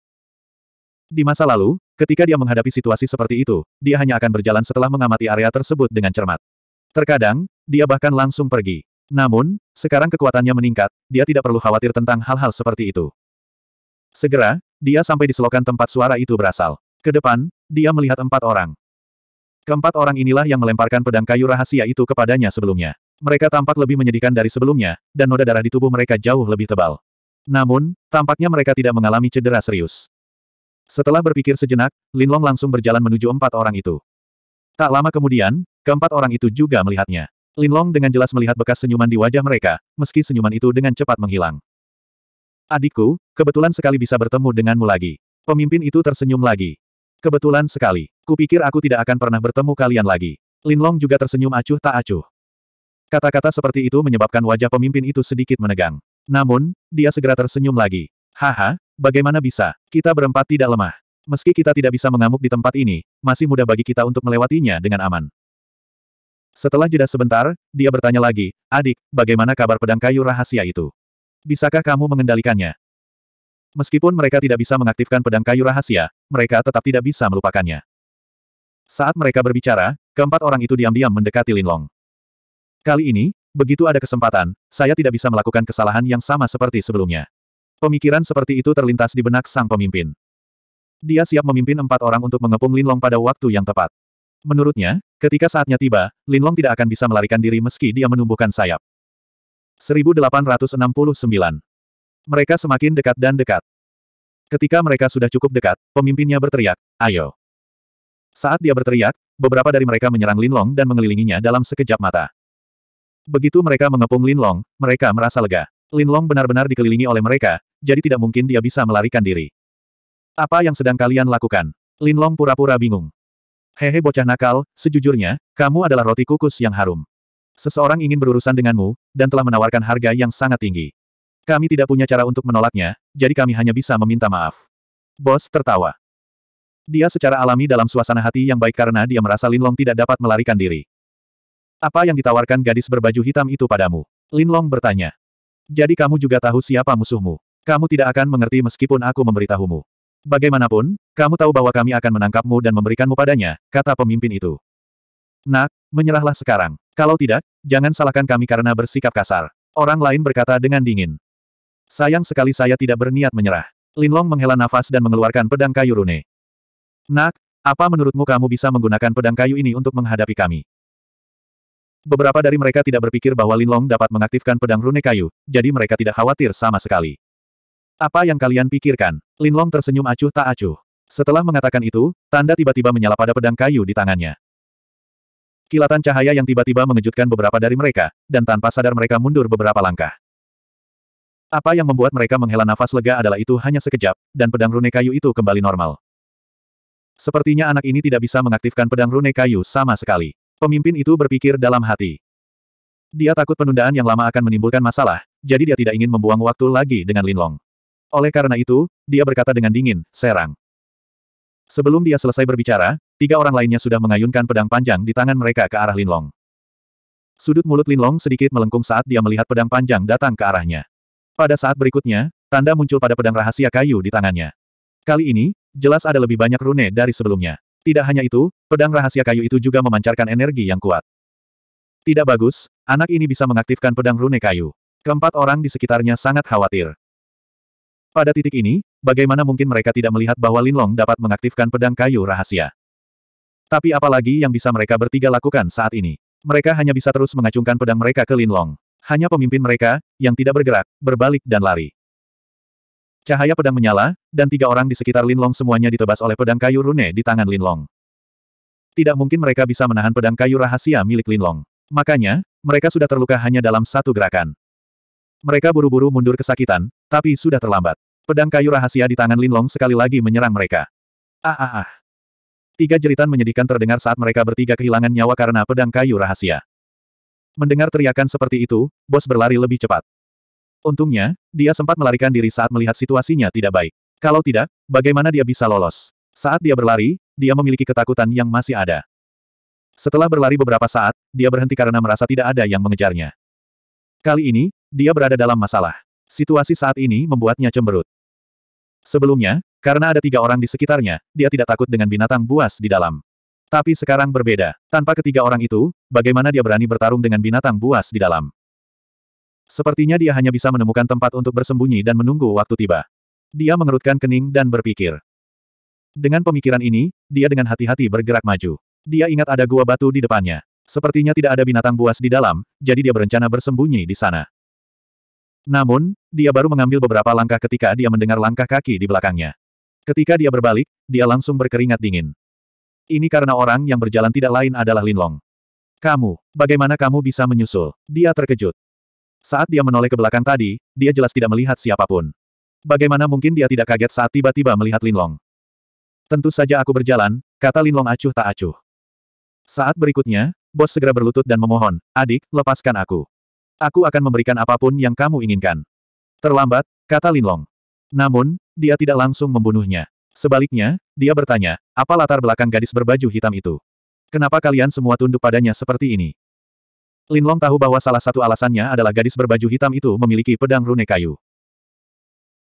Di masa lalu, ketika dia menghadapi situasi seperti itu, dia hanya akan berjalan setelah mengamati area tersebut dengan cermat. Terkadang, dia bahkan langsung pergi. Namun, sekarang kekuatannya meningkat, dia tidak perlu khawatir tentang hal-hal seperti itu. Segera, dia sampai di selokan tempat suara itu berasal. Ke depan, dia melihat empat orang. Keempat orang inilah yang melemparkan pedang kayu rahasia itu kepadanya sebelumnya. Mereka tampak lebih menyedihkan dari sebelumnya, dan noda darah di tubuh mereka jauh lebih tebal. Namun, tampaknya mereka tidak mengalami cedera serius. Setelah berpikir sejenak, Lin Long langsung berjalan menuju empat orang itu. Tak lama kemudian, keempat orang itu juga melihatnya. Lin Long dengan jelas melihat bekas senyuman di wajah mereka, meski senyuman itu dengan cepat menghilang. Adikku, kebetulan sekali bisa bertemu denganmu lagi. Pemimpin itu tersenyum lagi. Kebetulan sekali. Kupikir aku tidak akan pernah bertemu kalian lagi. Linlong juga tersenyum acuh tak acuh. Kata-kata seperti itu menyebabkan wajah pemimpin itu sedikit menegang. Namun, dia segera tersenyum lagi. Haha, bagaimana bisa? Kita berempat tidak lemah. Meski kita tidak bisa mengamuk di tempat ini, masih mudah bagi kita untuk melewatinya dengan aman. Setelah jeda sebentar, dia bertanya lagi, adik, bagaimana kabar pedang kayu rahasia itu? Bisakah kamu mengendalikannya? Meskipun mereka tidak bisa mengaktifkan pedang kayu rahasia, mereka tetap tidak bisa melupakannya. Saat mereka berbicara, keempat orang itu diam-diam mendekati Linlong. Kali ini, begitu ada kesempatan, saya tidak bisa melakukan kesalahan yang sama seperti sebelumnya. Pemikiran seperti itu terlintas di benak sang pemimpin. Dia siap memimpin empat orang untuk mengepung Linlong pada waktu yang tepat. Menurutnya, ketika saatnya tiba, Linlong tidak akan bisa melarikan diri meski dia menumbuhkan sayap. 1869. Mereka semakin dekat dan dekat. Ketika mereka sudah cukup dekat, pemimpinnya berteriak, ayo. Saat dia berteriak, beberapa dari mereka menyerang Lin Long dan mengelilinginya dalam sekejap mata. Begitu mereka mengepung Lin Long, mereka merasa lega. Lin Long benar-benar dikelilingi oleh mereka, jadi tidak mungkin dia bisa melarikan diri. Apa yang sedang kalian lakukan? Lin Long pura-pura bingung. Hehe bocah nakal, sejujurnya, kamu adalah roti kukus yang harum. Seseorang ingin berurusan denganmu, dan telah menawarkan harga yang sangat tinggi. Kami tidak punya cara untuk menolaknya, jadi kami hanya bisa meminta maaf. Bos tertawa. Dia secara alami dalam suasana hati yang baik karena dia merasa Lin Long tidak dapat melarikan diri. Apa yang ditawarkan gadis berbaju hitam itu padamu? Lin Long bertanya. Jadi kamu juga tahu siapa musuhmu. Kamu tidak akan mengerti meskipun aku memberitahumu. Bagaimanapun, kamu tahu bahwa kami akan menangkapmu dan memberikanmu padanya, kata pemimpin itu. Nak, menyerahlah sekarang. Kalau tidak, jangan salahkan kami karena bersikap kasar. Orang lain berkata dengan dingin. Sayang sekali saya tidak berniat menyerah. Linlong menghela nafas dan mengeluarkan pedang kayu rune. Nak, apa menurutmu kamu bisa menggunakan pedang kayu ini untuk menghadapi kami? Beberapa dari mereka tidak berpikir bahwa Linlong dapat mengaktifkan pedang rune kayu, jadi mereka tidak khawatir sama sekali. Apa yang kalian pikirkan? Linlong tersenyum acuh tak acuh. Setelah mengatakan itu, tanda tiba-tiba menyala pada pedang kayu di tangannya. Kilatan cahaya yang tiba-tiba mengejutkan beberapa dari mereka, dan tanpa sadar mereka mundur beberapa langkah. Apa yang membuat mereka menghela nafas lega adalah itu hanya sekejap, dan pedang rune kayu itu kembali normal. Sepertinya anak ini tidak bisa mengaktifkan pedang rune kayu sama sekali. Pemimpin itu berpikir dalam hati. Dia takut penundaan yang lama akan menimbulkan masalah, jadi dia tidak ingin membuang waktu lagi dengan Linlong. Oleh karena itu, dia berkata dengan dingin, serang. Sebelum dia selesai berbicara, Tiga orang lainnya sudah mengayunkan pedang panjang di tangan mereka ke arah Linlong. Sudut mulut Linlong sedikit melengkung saat dia melihat pedang panjang datang ke arahnya. Pada saat berikutnya, tanda muncul pada pedang rahasia kayu di tangannya. Kali ini, jelas ada lebih banyak rune dari sebelumnya. Tidak hanya itu, pedang rahasia kayu itu juga memancarkan energi yang kuat. Tidak bagus, anak ini bisa mengaktifkan pedang rune kayu. Keempat orang di sekitarnya sangat khawatir. Pada titik ini, bagaimana mungkin mereka tidak melihat bahwa Linlong dapat mengaktifkan pedang kayu rahasia? Tapi apalagi yang bisa mereka bertiga lakukan saat ini? Mereka hanya bisa terus mengacungkan pedang mereka ke Linlong. Hanya pemimpin mereka, yang tidak bergerak, berbalik dan lari. Cahaya pedang menyala, dan tiga orang di sekitar Linlong semuanya ditebas oleh pedang kayu rune di tangan Linlong. Tidak mungkin mereka bisa menahan pedang kayu rahasia milik Linlong. Makanya, mereka sudah terluka hanya dalam satu gerakan. Mereka buru-buru mundur kesakitan, tapi sudah terlambat. Pedang kayu rahasia di tangan Linlong sekali lagi menyerang mereka. Ah ah ah. Tiga jeritan menyedihkan terdengar saat mereka bertiga kehilangan nyawa karena pedang kayu rahasia. Mendengar teriakan seperti itu, bos berlari lebih cepat. Untungnya, dia sempat melarikan diri saat melihat situasinya tidak baik. Kalau tidak, bagaimana dia bisa lolos? Saat dia berlari, dia memiliki ketakutan yang masih ada. Setelah berlari beberapa saat, dia berhenti karena merasa tidak ada yang mengejarnya. Kali ini, dia berada dalam masalah. Situasi saat ini membuatnya cemberut. Sebelumnya, karena ada tiga orang di sekitarnya, dia tidak takut dengan binatang buas di dalam. Tapi sekarang berbeda. Tanpa ketiga orang itu, bagaimana dia berani bertarung dengan binatang buas di dalam? Sepertinya dia hanya bisa menemukan tempat untuk bersembunyi dan menunggu waktu tiba. Dia mengerutkan kening dan berpikir. Dengan pemikiran ini, dia dengan hati-hati bergerak maju. Dia ingat ada gua batu di depannya. Sepertinya tidak ada binatang buas di dalam, jadi dia berencana bersembunyi di sana. Namun, dia baru mengambil beberapa langkah ketika dia mendengar langkah kaki di belakangnya. Ketika dia berbalik, dia langsung berkeringat dingin. Ini karena orang yang berjalan tidak lain adalah Linlong. Kamu, bagaimana kamu bisa menyusul? Dia terkejut. Saat dia menoleh ke belakang tadi, dia jelas tidak melihat siapapun. Bagaimana mungkin dia tidak kaget saat tiba-tiba melihat Linlong? Tentu saja aku berjalan, kata Linlong acuh tak acuh. Saat berikutnya, bos segera berlutut dan memohon, adik, lepaskan aku. Aku akan memberikan apapun yang kamu inginkan. Terlambat, kata Linlong. Namun, dia tidak langsung membunuhnya. Sebaliknya, dia bertanya, apa latar belakang gadis berbaju hitam itu? Kenapa kalian semua tunduk padanya seperti ini? Linlong tahu bahwa salah satu alasannya adalah gadis berbaju hitam itu memiliki pedang rune kayu.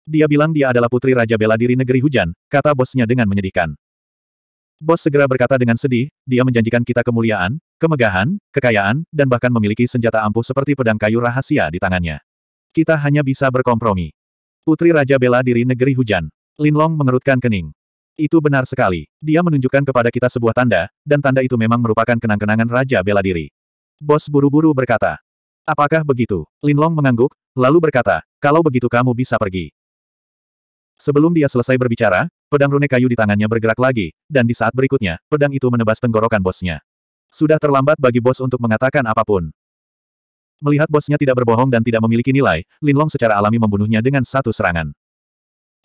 Dia bilang dia adalah putri Raja Bela Diri Negeri Hujan, kata bosnya dengan menyedihkan. Bos segera berkata dengan sedih, dia menjanjikan kita kemuliaan, kemegahan, kekayaan, dan bahkan memiliki senjata ampuh seperti pedang kayu rahasia di tangannya. Kita hanya bisa berkompromi. Putri Raja bela diri negeri hujan. Linlong mengerutkan kening. Itu benar sekali. Dia menunjukkan kepada kita sebuah tanda, dan tanda itu memang merupakan kenang-kenangan Raja bela diri. Bos buru-buru berkata. Apakah begitu? Linlong mengangguk, lalu berkata, kalau begitu kamu bisa pergi. Sebelum dia selesai berbicara, pedang rune kayu di tangannya bergerak lagi, dan di saat berikutnya, pedang itu menebas tenggorokan bosnya. Sudah terlambat bagi bos untuk mengatakan apapun. Melihat bosnya tidak berbohong dan tidak memiliki nilai, Linlong secara alami membunuhnya dengan satu serangan.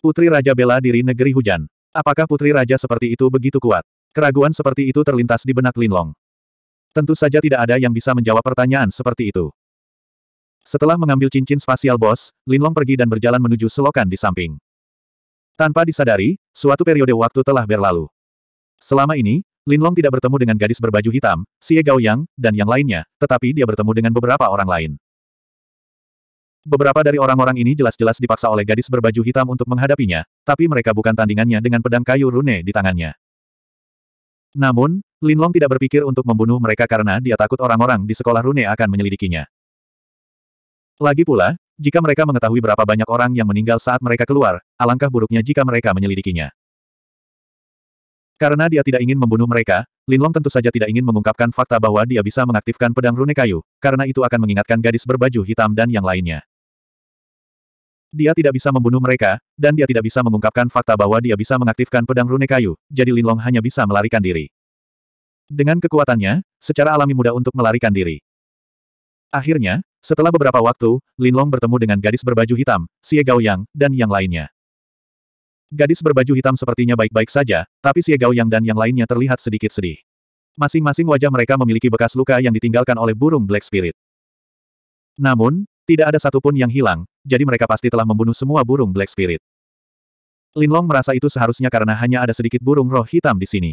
Putri Raja bela diri negeri hujan. Apakah Putri Raja seperti itu begitu kuat? Keraguan seperti itu terlintas di benak Linlong. Tentu saja tidak ada yang bisa menjawab pertanyaan seperti itu. Setelah mengambil cincin spasial bos, Linlong pergi dan berjalan menuju selokan di samping. Tanpa disadari, suatu periode waktu telah berlalu. Selama ini, Linlong tidak bertemu dengan gadis berbaju hitam, Xie Yang, dan yang lainnya, tetapi dia bertemu dengan beberapa orang lain. Beberapa dari orang-orang ini jelas-jelas dipaksa oleh gadis berbaju hitam untuk menghadapinya, tapi mereka bukan tandingannya dengan pedang kayu rune di tangannya. Namun, Linlong tidak berpikir untuk membunuh mereka karena dia takut orang-orang di sekolah rune akan menyelidikinya. Lagi pula, jika mereka mengetahui berapa banyak orang yang meninggal saat mereka keluar, alangkah buruknya jika mereka menyelidikinya. Karena dia tidak ingin membunuh mereka, Linlong tentu saja tidak ingin mengungkapkan fakta bahwa dia bisa mengaktifkan pedang rune kayu, karena itu akan mengingatkan gadis berbaju hitam dan yang lainnya. Dia tidak bisa membunuh mereka, dan dia tidak bisa mengungkapkan fakta bahwa dia bisa mengaktifkan pedang rune kayu, jadi Linlong hanya bisa melarikan diri. Dengan kekuatannya, secara alami mudah untuk melarikan diri. Akhirnya, setelah beberapa waktu, Linlong bertemu dengan gadis berbaju hitam, Xie Yang, dan yang lainnya. Gadis berbaju hitam sepertinya baik-baik saja, tapi Xie Yang dan yang lainnya terlihat sedikit sedih. Masing-masing wajah mereka memiliki bekas luka yang ditinggalkan oleh burung Black Spirit. Namun, tidak ada satupun yang hilang, jadi mereka pasti telah membunuh semua burung Black Spirit. Linlong merasa itu seharusnya karena hanya ada sedikit burung roh hitam di sini.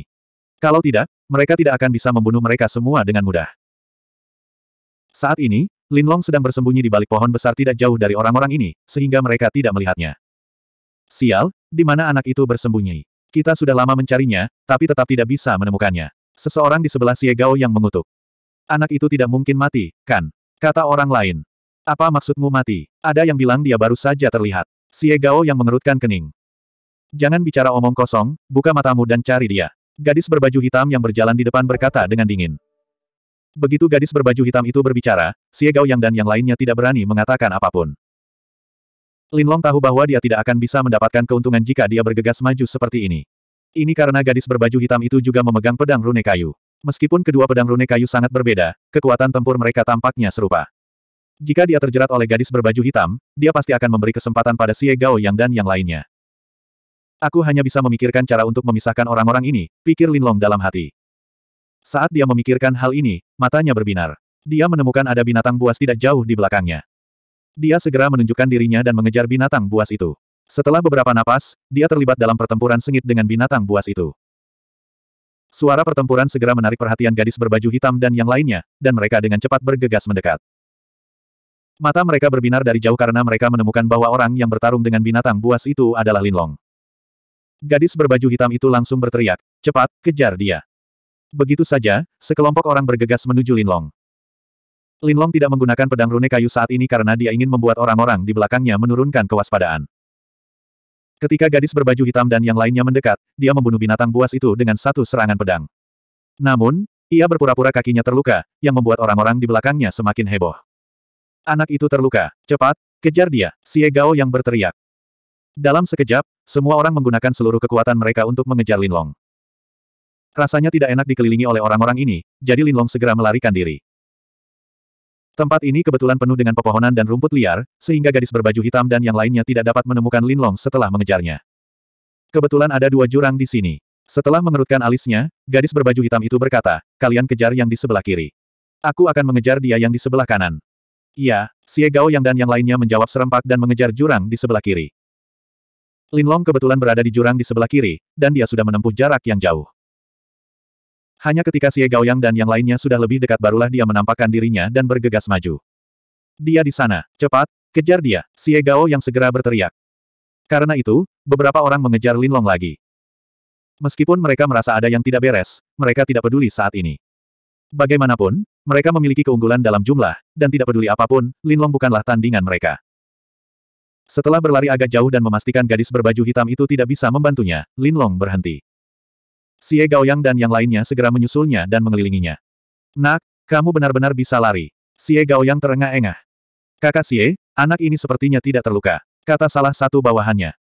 Kalau tidak, mereka tidak akan bisa membunuh mereka semua dengan mudah. Saat ini, Linlong sedang bersembunyi di balik pohon besar tidak jauh dari orang-orang ini, sehingga mereka tidak melihatnya. Sial, di mana anak itu bersembunyi? Kita sudah lama mencarinya, tapi tetap tidak bisa menemukannya. Seseorang di sebelah Xie Gao yang mengutuk. Anak itu tidak mungkin mati, kan? Kata orang lain. Apa maksudmu mati? Ada yang bilang dia baru saja terlihat. Xie Gao yang mengerutkan kening. Jangan bicara omong kosong, buka matamu dan cari dia. Gadis berbaju hitam yang berjalan di depan berkata dengan dingin. Begitu gadis berbaju hitam itu berbicara, Xie Yang dan yang lainnya tidak berani mengatakan apapun. Linlong tahu bahwa dia tidak akan bisa mendapatkan keuntungan jika dia bergegas maju seperti ini. Ini karena gadis berbaju hitam itu juga memegang pedang rune kayu. Meskipun kedua pedang rune kayu sangat berbeda, kekuatan tempur mereka tampaknya serupa. Jika dia terjerat oleh gadis berbaju hitam, dia pasti akan memberi kesempatan pada Xie Yang dan yang lainnya. Aku hanya bisa memikirkan cara untuk memisahkan orang-orang ini, pikir Linlong dalam hati. Saat dia memikirkan hal ini, matanya berbinar. Dia menemukan ada binatang buas tidak jauh di belakangnya. Dia segera menunjukkan dirinya dan mengejar binatang buas itu. Setelah beberapa napas, dia terlibat dalam pertempuran sengit dengan binatang buas itu. Suara pertempuran segera menarik perhatian gadis berbaju hitam dan yang lainnya, dan mereka dengan cepat bergegas mendekat. Mata mereka berbinar dari jauh karena mereka menemukan bahwa orang yang bertarung dengan binatang buas itu adalah Linlong. Gadis berbaju hitam itu langsung berteriak, cepat, kejar dia. Begitu saja, sekelompok orang bergegas menuju Linlong. Linlong tidak menggunakan pedang rune kayu saat ini karena dia ingin membuat orang-orang di belakangnya menurunkan kewaspadaan. Ketika gadis berbaju hitam dan yang lainnya mendekat, dia membunuh binatang buas itu dengan satu serangan pedang. Namun, ia berpura-pura kakinya terluka, yang membuat orang-orang di belakangnya semakin heboh. Anak itu terluka. Cepat, kejar dia, Si Gao yang berteriak. Dalam sekejap, semua orang menggunakan seluruh kekuatan mereka untuk mengejar Linlong. Rasanya tidak enak dikelilingi oleh orang-orang ini, jadi Linlong segera melarikan diri. Tempat ini kebetulan penuh dengan pepohonan dan rumput liar, sehingga gadis berbaju hitam dan yang lainnya tidak dapat menemukan Linlong setelah mengejarnya. Kebetulan ada dua jurang di sini. Setelah mengerutkan alisnya, gadis berbaju hitam itu berkata, kalian kejar yang di sebelah kiri. Aku akan mengejar dia yang di sebelah kanan. Iya, Xie Gao yang dan yang lainnya menjawab serempak dan mengejar jurang di sebelah kiri. Linlong kebetulan berada di jurang di sebelah kiri, dan dia sudah menempuh jarak yang jauh. Hanya ketika Xie yang dan yang lainnya sudah lebih dekat barulah dia menampakkan dirinya dan bergegas maju. Dia di sana, cepat, kejar dia, Xie Gao yang segera berteriak. Karena itu, beberapa orang mengejar Linlong lagi. Meskipun mereka merasa ada yang tidak beres, mereka tidak peduli saat ini. Bagaimanapun, mereka memiliki keunggulan dalam jumlah, dan tidak peduli apapun, Linlong bukanlah tandingan mereka. Setelah berlari agak jauh dan memastikan gadis berbaju hitam itu tidak bisa membantunya, Linlong berhenti. Xie Gaoyang dan yang lainnya segera menyusulnya dan mengelilinginya. Nak, kamu benar-benar bisa lari. Xie Gaoyang terengah-engah. Kakak Xie, anak ini sepertinya tidak terluka, kata salah satu bawahannya.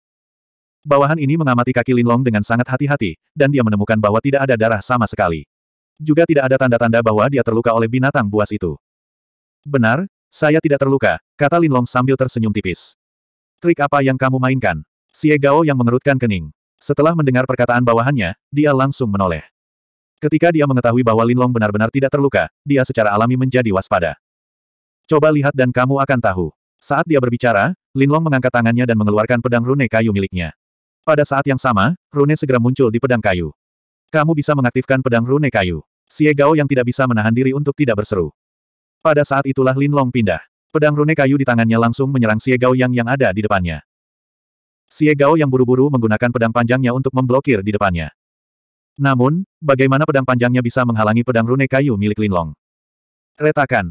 Bawahan ini mengamati kaki Linlong dengan sangat hati-hati, dan dia menemukan bahwa tidak ada darah sama sekali. Juga tidak ada tanda-tanda bahwa dia terluka oleh binatang buas itu. Benar, saya tidak terluka, kata Linlong sambil tersenyum tipis. Trik apa yang kamu mainkan? Xie Gao yang mengerutkan kening. Setelah mendengar perkataan bawahannya, dia langsung menoleh. Ketika dia mengetahui bahwa Linlong benar-benar tidak terluka, dia secara alami menjadi waspada. Coba lihat dan kamu akan tahu. Saat dia berbicara, Linlong mengangkat tangannya dan mengeluarkan pedang rune kayu miliknya. Pada saat yang sama, rune segera muncul di pedang kayu. Kamu bisa mengaktifkan pedang rune kayu. Xie Gao yang tidak bisa menahan diri untuk tidak berseru. Pada saat itulah Linlong pindah. Pedang rune kayu di tangannya langsung menyerang Xie Gao yang yang ada di depannya. Xie Gao yang buru-buru menggunakan pedang panjangnya untuk memblokir di depannya. Namun, bagaimana pedang panjangnya bisa menghalangi pedang rune kayu milik Linlong? Retakan.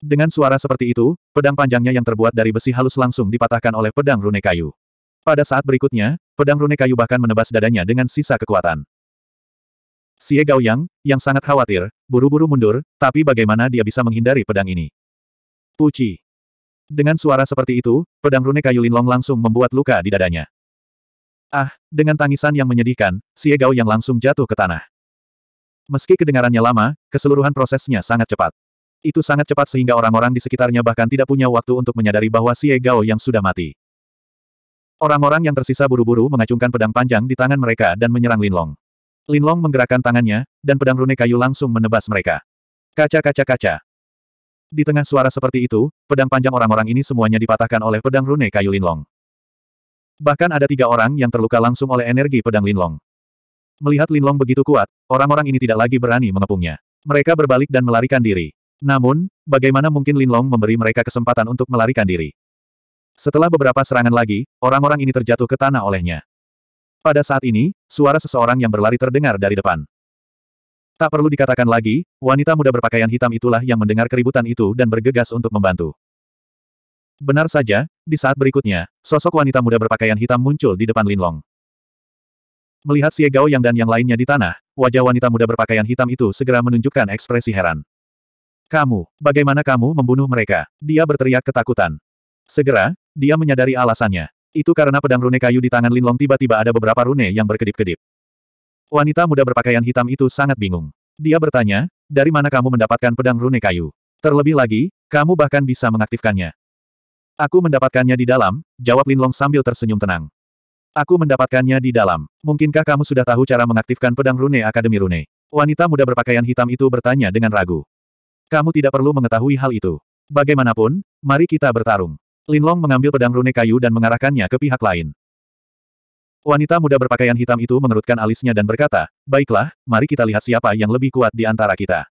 Dengan suara seperti itu, pedang panjangnya yang terbuat dari besi halus langsung dipatahkan oleh pedang rune kayu. Pada saat berikutnya, pedang rune kayu bahkan menebas dadanya dengan sisa kekuatan. Xie yang, yang sangat khawatir, buru-buru mundur, tapi bagaimana dia bisa menghindari pedang ini? Puci. Dengan suara seperti itu, pedang rune kayu Linlong langsung membuat luka di dadanya. Ah, dengan tangisan yang menyedihkan, Xie Gao yang langsung jatuh ke tanah. Meski kedengarannya lama, keseluruhan prosesnya sangat cepat. Itu sangat cepat sehingga orang-orang di sekitarnya bahkan tidak punya waktu untuk menyadari bahwa Xie Gao yang sudah mati. Orang-orang yang tersisa buru-buru mengacungkan pedang panjang di tangan mereka dan menyerang Linlong. Linlong menggerakkan tangannya, dan pedang rune kayu langsung menebas mereka. Kaca-kaca-kaca. Di tengah suara seperti itu, pedang panjang orang-orang ini semuanya dipatahkan oleh pedang rune kayu linlong. Bahkan ada tiga orang yang terluka langsung oleh energi pedang linlong. Melihat linlong begitu kuat, orang-orang ini tidak lagi berani mengepungnya. Mereka berbalik dan melarikan diri. Namun, bagaimana mungkin linlong memberi mereka kesempatan untuk melarikan diri? Setelah beberapa serangan lagi, orang-orang ini terjatuh ke tanah olehnya. Pada saat ini, suara seseorang yang berlari terdengar dari depan. Tak perlu dikatakan lagi, wanita muda berpakaian hitam itulah yang mendengar keributan itu dan bergegas untuk membantu. Benar saja, di saat berikutnya, sosok wanita muda berpakaian hitam muncul di depan Linlong. Melihat Xie Gao Yang dan yang lainnya di tanah, wajah wanita muda berpakaian hitam itu segera menunjukkan ekspresi heran. Kamu, bagaimana kamu membunuh mereka? Dia berteriak ketakutan. Segera, dia menyadari alasannya. Itu karena pedang rune kayu di tangan Linlong tiba-tiba ada beberapa rune yang berkedip-kedip. Wanita muda berpakaian hitam itu sangat bingung. Dia bertanya, dari mana kamu mendapatkan pedang rune kayu? Terlebih lagi, kamu bahkan bisa mengaktifkannya. Aku mendapatkannya di dalam, jawab Linlong sambil tersenyum tenang. Aku mendapatkannya di dalam. Mungkinkah kamu sudah tahu cara mengaktifkan pedang rune Akademi Rune? Wanita muda berpakaian hitam itu bertanya dengan ragu. Kamu tidak perlu mengetahui hal itu. Bagaimanapun, mari kita bertarung. Linlong mengambil pedang rune kayu dan mengarahkannya ke pihak lain. Wanita muda berpakaian hitam itu mengerutkan alisnya dan berkata, Baiklah, mari kita lihat siapa yang lebih kuat di antara kita.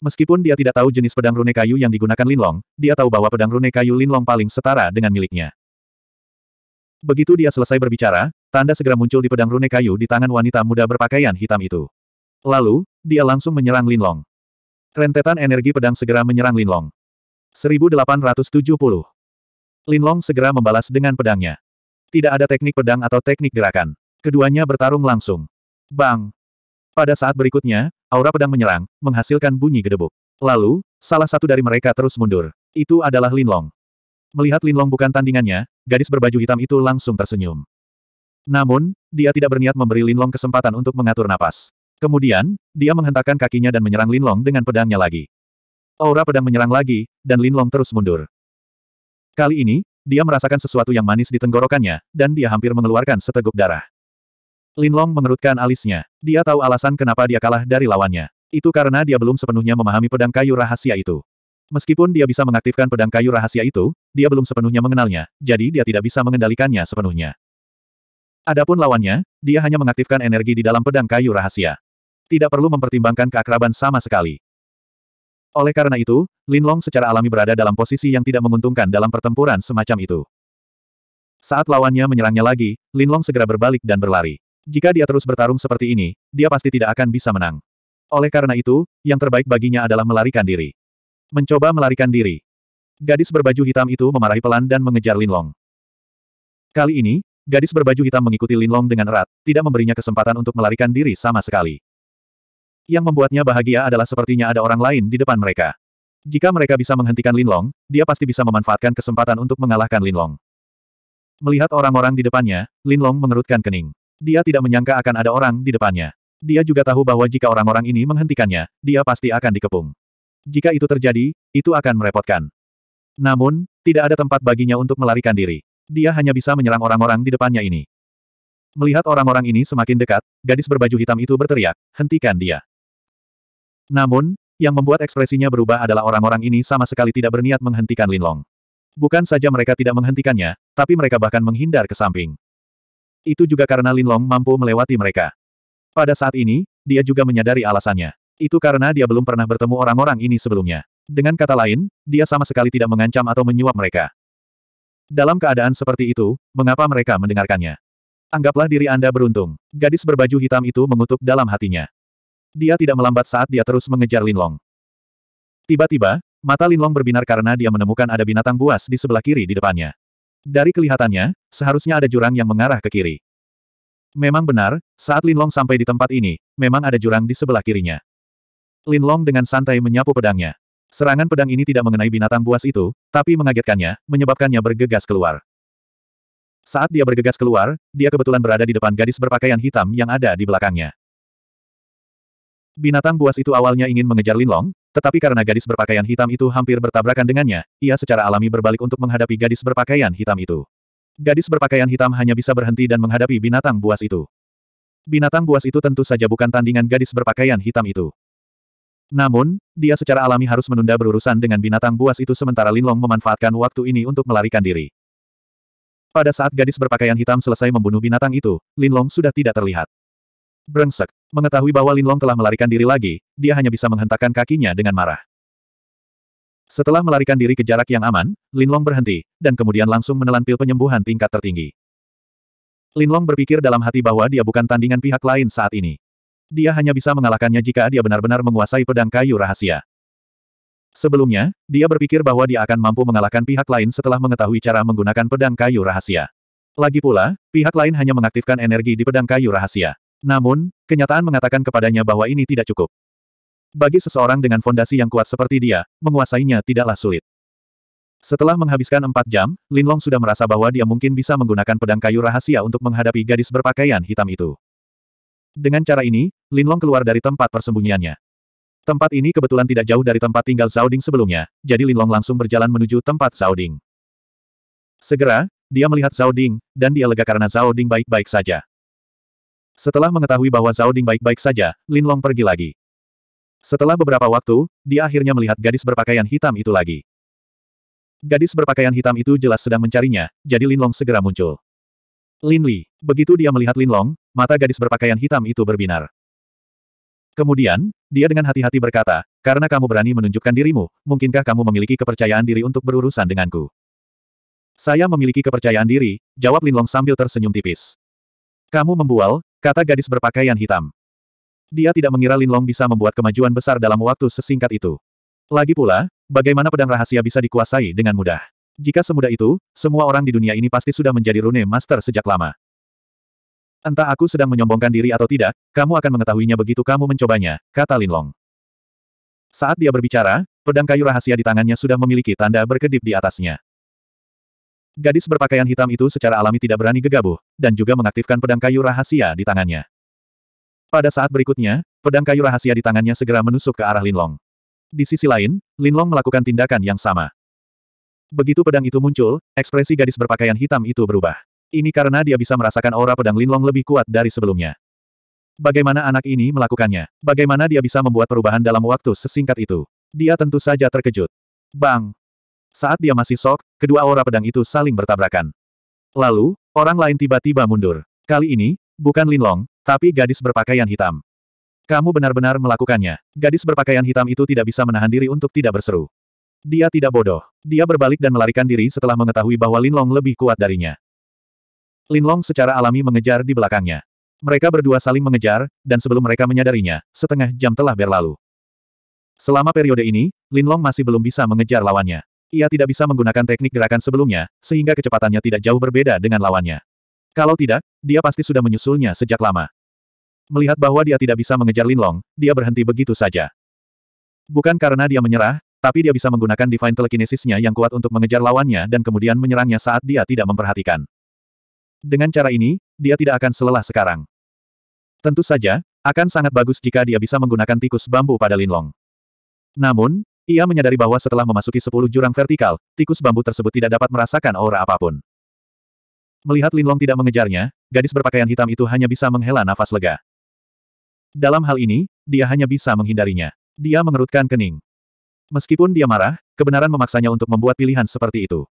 Meskipun dia tidak tahu jenis pedang rune kayu yang digunakan Linlong, dia tahu bahwa pedang rune kayu Linlong paling setara dengan miliknya. Begitu dia selesai berbicara, tanda segera muncul di pedang rune kayu di tangan wanita muda berpakaian hitam itu. Lalu, dia langsung menyerang Linlong. Rentetan energi pedang segera menyerang Linlong. 1870 Linlong segera membalas dengan pedangnya. Tidak ada teknik pedang atau teknik gerakan. Keduanya bertarung langsung. Bang! Pada saat berikutnya, aura pedang menyerang, menghasilkan bunyi gedebuk. Lalu, salah satu dari mereka terus mundur. Itu adalah Linlong. Melihat Linlong bukan tandingannya, gadis berbaju hitam itu langsung tersenyum. Namun, dia tidak berniat memberi Linlong kesempatan untuk mengatur napas. Kemudian, dia menghentakkan kakinya dan menyerang Linlong dengan pedangnya lagi. Aura pedang menyerang lagi, dan Linlong terus mundur. Kali ini, dia merasakan sesuatu yang manis di tenggorokannya, dan dia hampir mengeluarkan seteguk darah. Linlong mengerutkan alisnya. Dia tahu alasan kenapa dia kalah dari lawannya. Itu karena dia belum sepenuhnya memahami pedang kayu rahasia itu. Meskipun dia bisa mengaktifkan pedang kayu rahasia itu, dia belum sepenuhnya mengenalnya, jadi dia tidak bisa mengendalikannya sepenuhnya. Adapun lawannya, dia hanya mengaktifkan energi di dalam pedang kayu rahasia. Tidak perlu mempertimbangkan keakraban sama sekali. Oleh karena itu, Linlong secara alami berada dalam posisi yang tidak menguntungkan dalam pertempuran semacam itu. Saat lawannya menyerangnya lagi, Linlong segera berbalik dan berlari. Jika dia terus bertarung seperti ini, dia pasti tidak akan bisa menang. Oleh karena itu, yang terbaik baginya adalah melarikan diri. Mencoba melarikan diri. Gadis berbaju hitam itu memarahi pelan dan mengejar Linlong. Kali ini, gadis berbaju hitam mengikuti Linlong dengan erat, tidak memberinya kesempatan untuk melarikan diri sama sekali. Yang membuatnya bahagia adalah sepertinya ada orang lain di depan mereka. Jika mereka bisa menghentikan Linlong, dia pasti bisa memanfaatkan kesempatan untuk mengalahkan Linlong. Melihat orang-orang di depannya, Linlong mengerutkan kening. Dia tidak menyangka akan ada orang di depannya. Dia juga tahu bahwa jika orang-orang ini menghentikannya, dia pasti akan dikepung. Jika itu terjadi, itu akan merepotkan. Namun, tidak ada tempat baginya untuk melarikan diri. Dia hanya bisa menyerang orang-orang di depannya ini. Melihat orang-orang ini semakin dekat, gadis berbaju hitam itu berteriak, hentikan dia. Namun, yang membuat ekspresinya berubah adalah orang-orang ini sama sekali tidak berniat menghentikan Linlong. Bukan saja mereka tidak menghentikannya, tapi mereka bahkan menghindar ke samping. Itu juga karena Linlong mampu melewati mereka. Pada saat ini, dia juga menyadari alasannya. Itu karena dia belum pernah bertemu orang-orang ini sebelumnya. Dengan kata lain, dia sama sekali tidak mengancam atau menyuap mereka. Dalam keadaan seperti itu, mengapa mereka mendengarkannya? Anggaplah diri Anda beruntung. Gadis berbaju hitam itu mengutuk dalam hatinya. Dia tidak melambat saat dia terus mengejar Linlong. Tiba-tiba, mata Linlong berbinar karena dia menemukan ada binatang buas di sebelah kiri di depannya. Dari kelihatannya, seharusnya ada jurang yang mengarah ke kiri. Memang benar, saat Linlong sampai di tempat ini, memang ada jurang di sebelah kirinya. Linlong dengan santai menyapu pedangnya. Serangan pedang ini tidak mengenai binatang buas itu, tapi mengagetkannya, menyebabkannya bergegas keluar. Saat dia bergegas keluar, dia kebetulan berada di depan gadis berpakaian hitam yang ada di belakangnya. Binatang buas itu awalnya ingin mengejar Linlong, tetapi karena gadis berpakaian hitam itu hampir bertabrakan dengannya, ia secara alami berbalik untuk menghadapi gadis berpakaian hitam itu. Gadis berpakaian hitam hanya bisa berhenti dan menghadapi binatang buas itu. Binatang buas itu tentu saja bukan tandingan gadis berpakaian hitam itu. Namun, dia secara alami harus menunda berurusan dengan binatang buas itu sementara Linlong memanfaatkan waktu ini untuk melarikan diri. Pada saat gadis berpakaian hitam selesai membunuh binatang itu, Linlong sudah tidak terlihat. Brengsek. Mengetahui bahwa Linlong telah melarikan diri lagi, dia hanya bisa menghentakkan kakinya dengan marah. Setelah melarikan diri ke jarak yang aman, Linlong berhenti, dan kemudian langsung menelan pil penyembuhan tingkat tertinggi. Linlong berpikir dalam hati bahwa dia bukan tandingan pihak lain saat ini. Dia hanya bisa mengalahkannya jika dia benar-benar menguasai pedang kayu rahasia. Sebelumnya, dia berpikir bahwa dia akan mampu mengalahkan pihak lain setelah mengetahui cara menggunakan pedang kayu rahasia. Lagi pula, pihak lain hanya mengaktifkan energi di pedang kayu rahasia. Namun, kenyataan mengatakan kepadanya bahwa ini tidak cukup. Bagi seseorang dengan fondasi yang kuat seperti dia, menguasainya tidaklah sulit. Setelah menghabiskan empat jam, Lin Long sudah merasa bahwa dia mungkin bisa menggunakan pedang kayu rahasia untuk menghadapi gadis berpakaian hitam itu. Dengan cara ini, Lin Long keluar dari tempat persembunyiannya. Tempat ini kebetulan tidak jauh dari tempat tinggal Zaoding sebelumnya, jadi Lin Long langsung berjalan menuju tempat Zaoding. Segera, dia melihat Zaoding, dan dia lega karena Zaoding baik-baik saja. Setelah mengetahui bahwa Zhao Ding baik-baik saja, Lin Long pergi lagi. Setelah beberapa waktu, dia akhirnya melihat gadis berpakaian hitam itu lagi. Gadis berpakaian hitam itu jelas sedang mencarinya, jadi Lin Long segera muncul. Lin Li, begitu dia melihat Lin Long, mata gadis berpakaian hitam itu berbinar. Kemudian, dia dengan hati-hati berkata, karena kamu berani menunjukkan dirimu, mungkinkah kamu memiliki kepercayaan diri untuk berurusan denganku? Saya memiliki kepercayaan diri, jawab Lin Long sambil tersenyum tipis. Kamu membual, Kata gadis berpakaian hitam. Dia tidak mengira Lin Long bisa membuat kemajuan besar dalam waktu sesingkat itu. Lagi pula, bagaimana pedang rahasia bisa dikuasai dengan mudah? Jika semudah itu, semua orang di dunia ini pasti sudah menjadi rune master sejak lama. Entah aku sedang menyombongkan diri atau tidak, kamu akan mengetahuinya begitu kamu mencobanya, kata Lin Long. Saat dia berbicara, pedang kayu rahasia di tangannya sudah memiliki tanda berkedip di atasnya. Gadis berpakaian hitam itu secara alami tidak berani gegabah, dan juga mengaktifkan pedang kayu rahasia di tangannya. Pada saat berikutnya, pedang kayu rahasia di tangannya segera menusuk ke arah Linlong. Di sisi lain, Linlong melakukan tindakan yang sama. Begitu pedang itu muncul, ekspresi gadis berpakaian hitam itu berubah. Ini karena dia bisa merasakan aura pedang Linlong lebih kuat dari sebelumnya. Bagaimana anak ini melakukannya? Bagaimana dia bisa membuat perubahan dalam waktu sesingkat itu? Dia tentu saja terkejut. Bang! Saat dia masih sok, kedua aura pedang itu saling bertabrakan. Lalu, orang lain tiba-tiba mundur. Kali ini, bukan Linlong, tapi gadis berpakaian hitam. Kamu benar-benar melakukannya. Gadis berpakaian hitam itu tidak bisa menahan diri untuk tidak berseru. Dia tidak bodoh. Dia berbalik dan melarikan diri setelah mengetahui bahwa Linlong lebih kuat darinya. Linlong secara alami mengejar di belakangnya. Mereka berdua saling mengejar, dan sebelum mereka menyadarinya, setengah jam telah berlalu. Selama periode ini, Linlong masih belum bisa mengejar lawannya. Ia tidak bisa menggunakan teknik gerakan sebelumnya, sehingga kecepatannya tidak jauh berbeda dengan lawannya. Kalau tidak, dia pasti sudah menyusulnya sejak lama. Melihat bahwa dia tidak bisa mengejar Linlong, dia berhenti begitu saja. Bukan karena dia menyerah, tapi dia bisa menggunakan Divine Telekinesisnya yang kuat untuk mengejar lawannya dan kemudian menyerangnya saat dia tidak memperhatikan. Dengan cara ini, dia tidak akan selelah sekarang. Tentu saja, akan sangat bagus jika dia bisa menggunakan tikus bambu pada Linlong. Namun, ia menyadari bahwa setelah memasuki sepuluh jurang vertikal, tikus bambu tersebut tidak dapat merasakan aura apapun. Melihat Linlong tidak mengejarnya, gadis berpakaian hitam itu hanya bisa menghela nafas lega. Dalam hal ini, dia hanya bisa menghindarinya. Dia mengerutkan kening. Meskipun dia marah, kebenaran memaksanya untuk membuat pilihan seperti itu.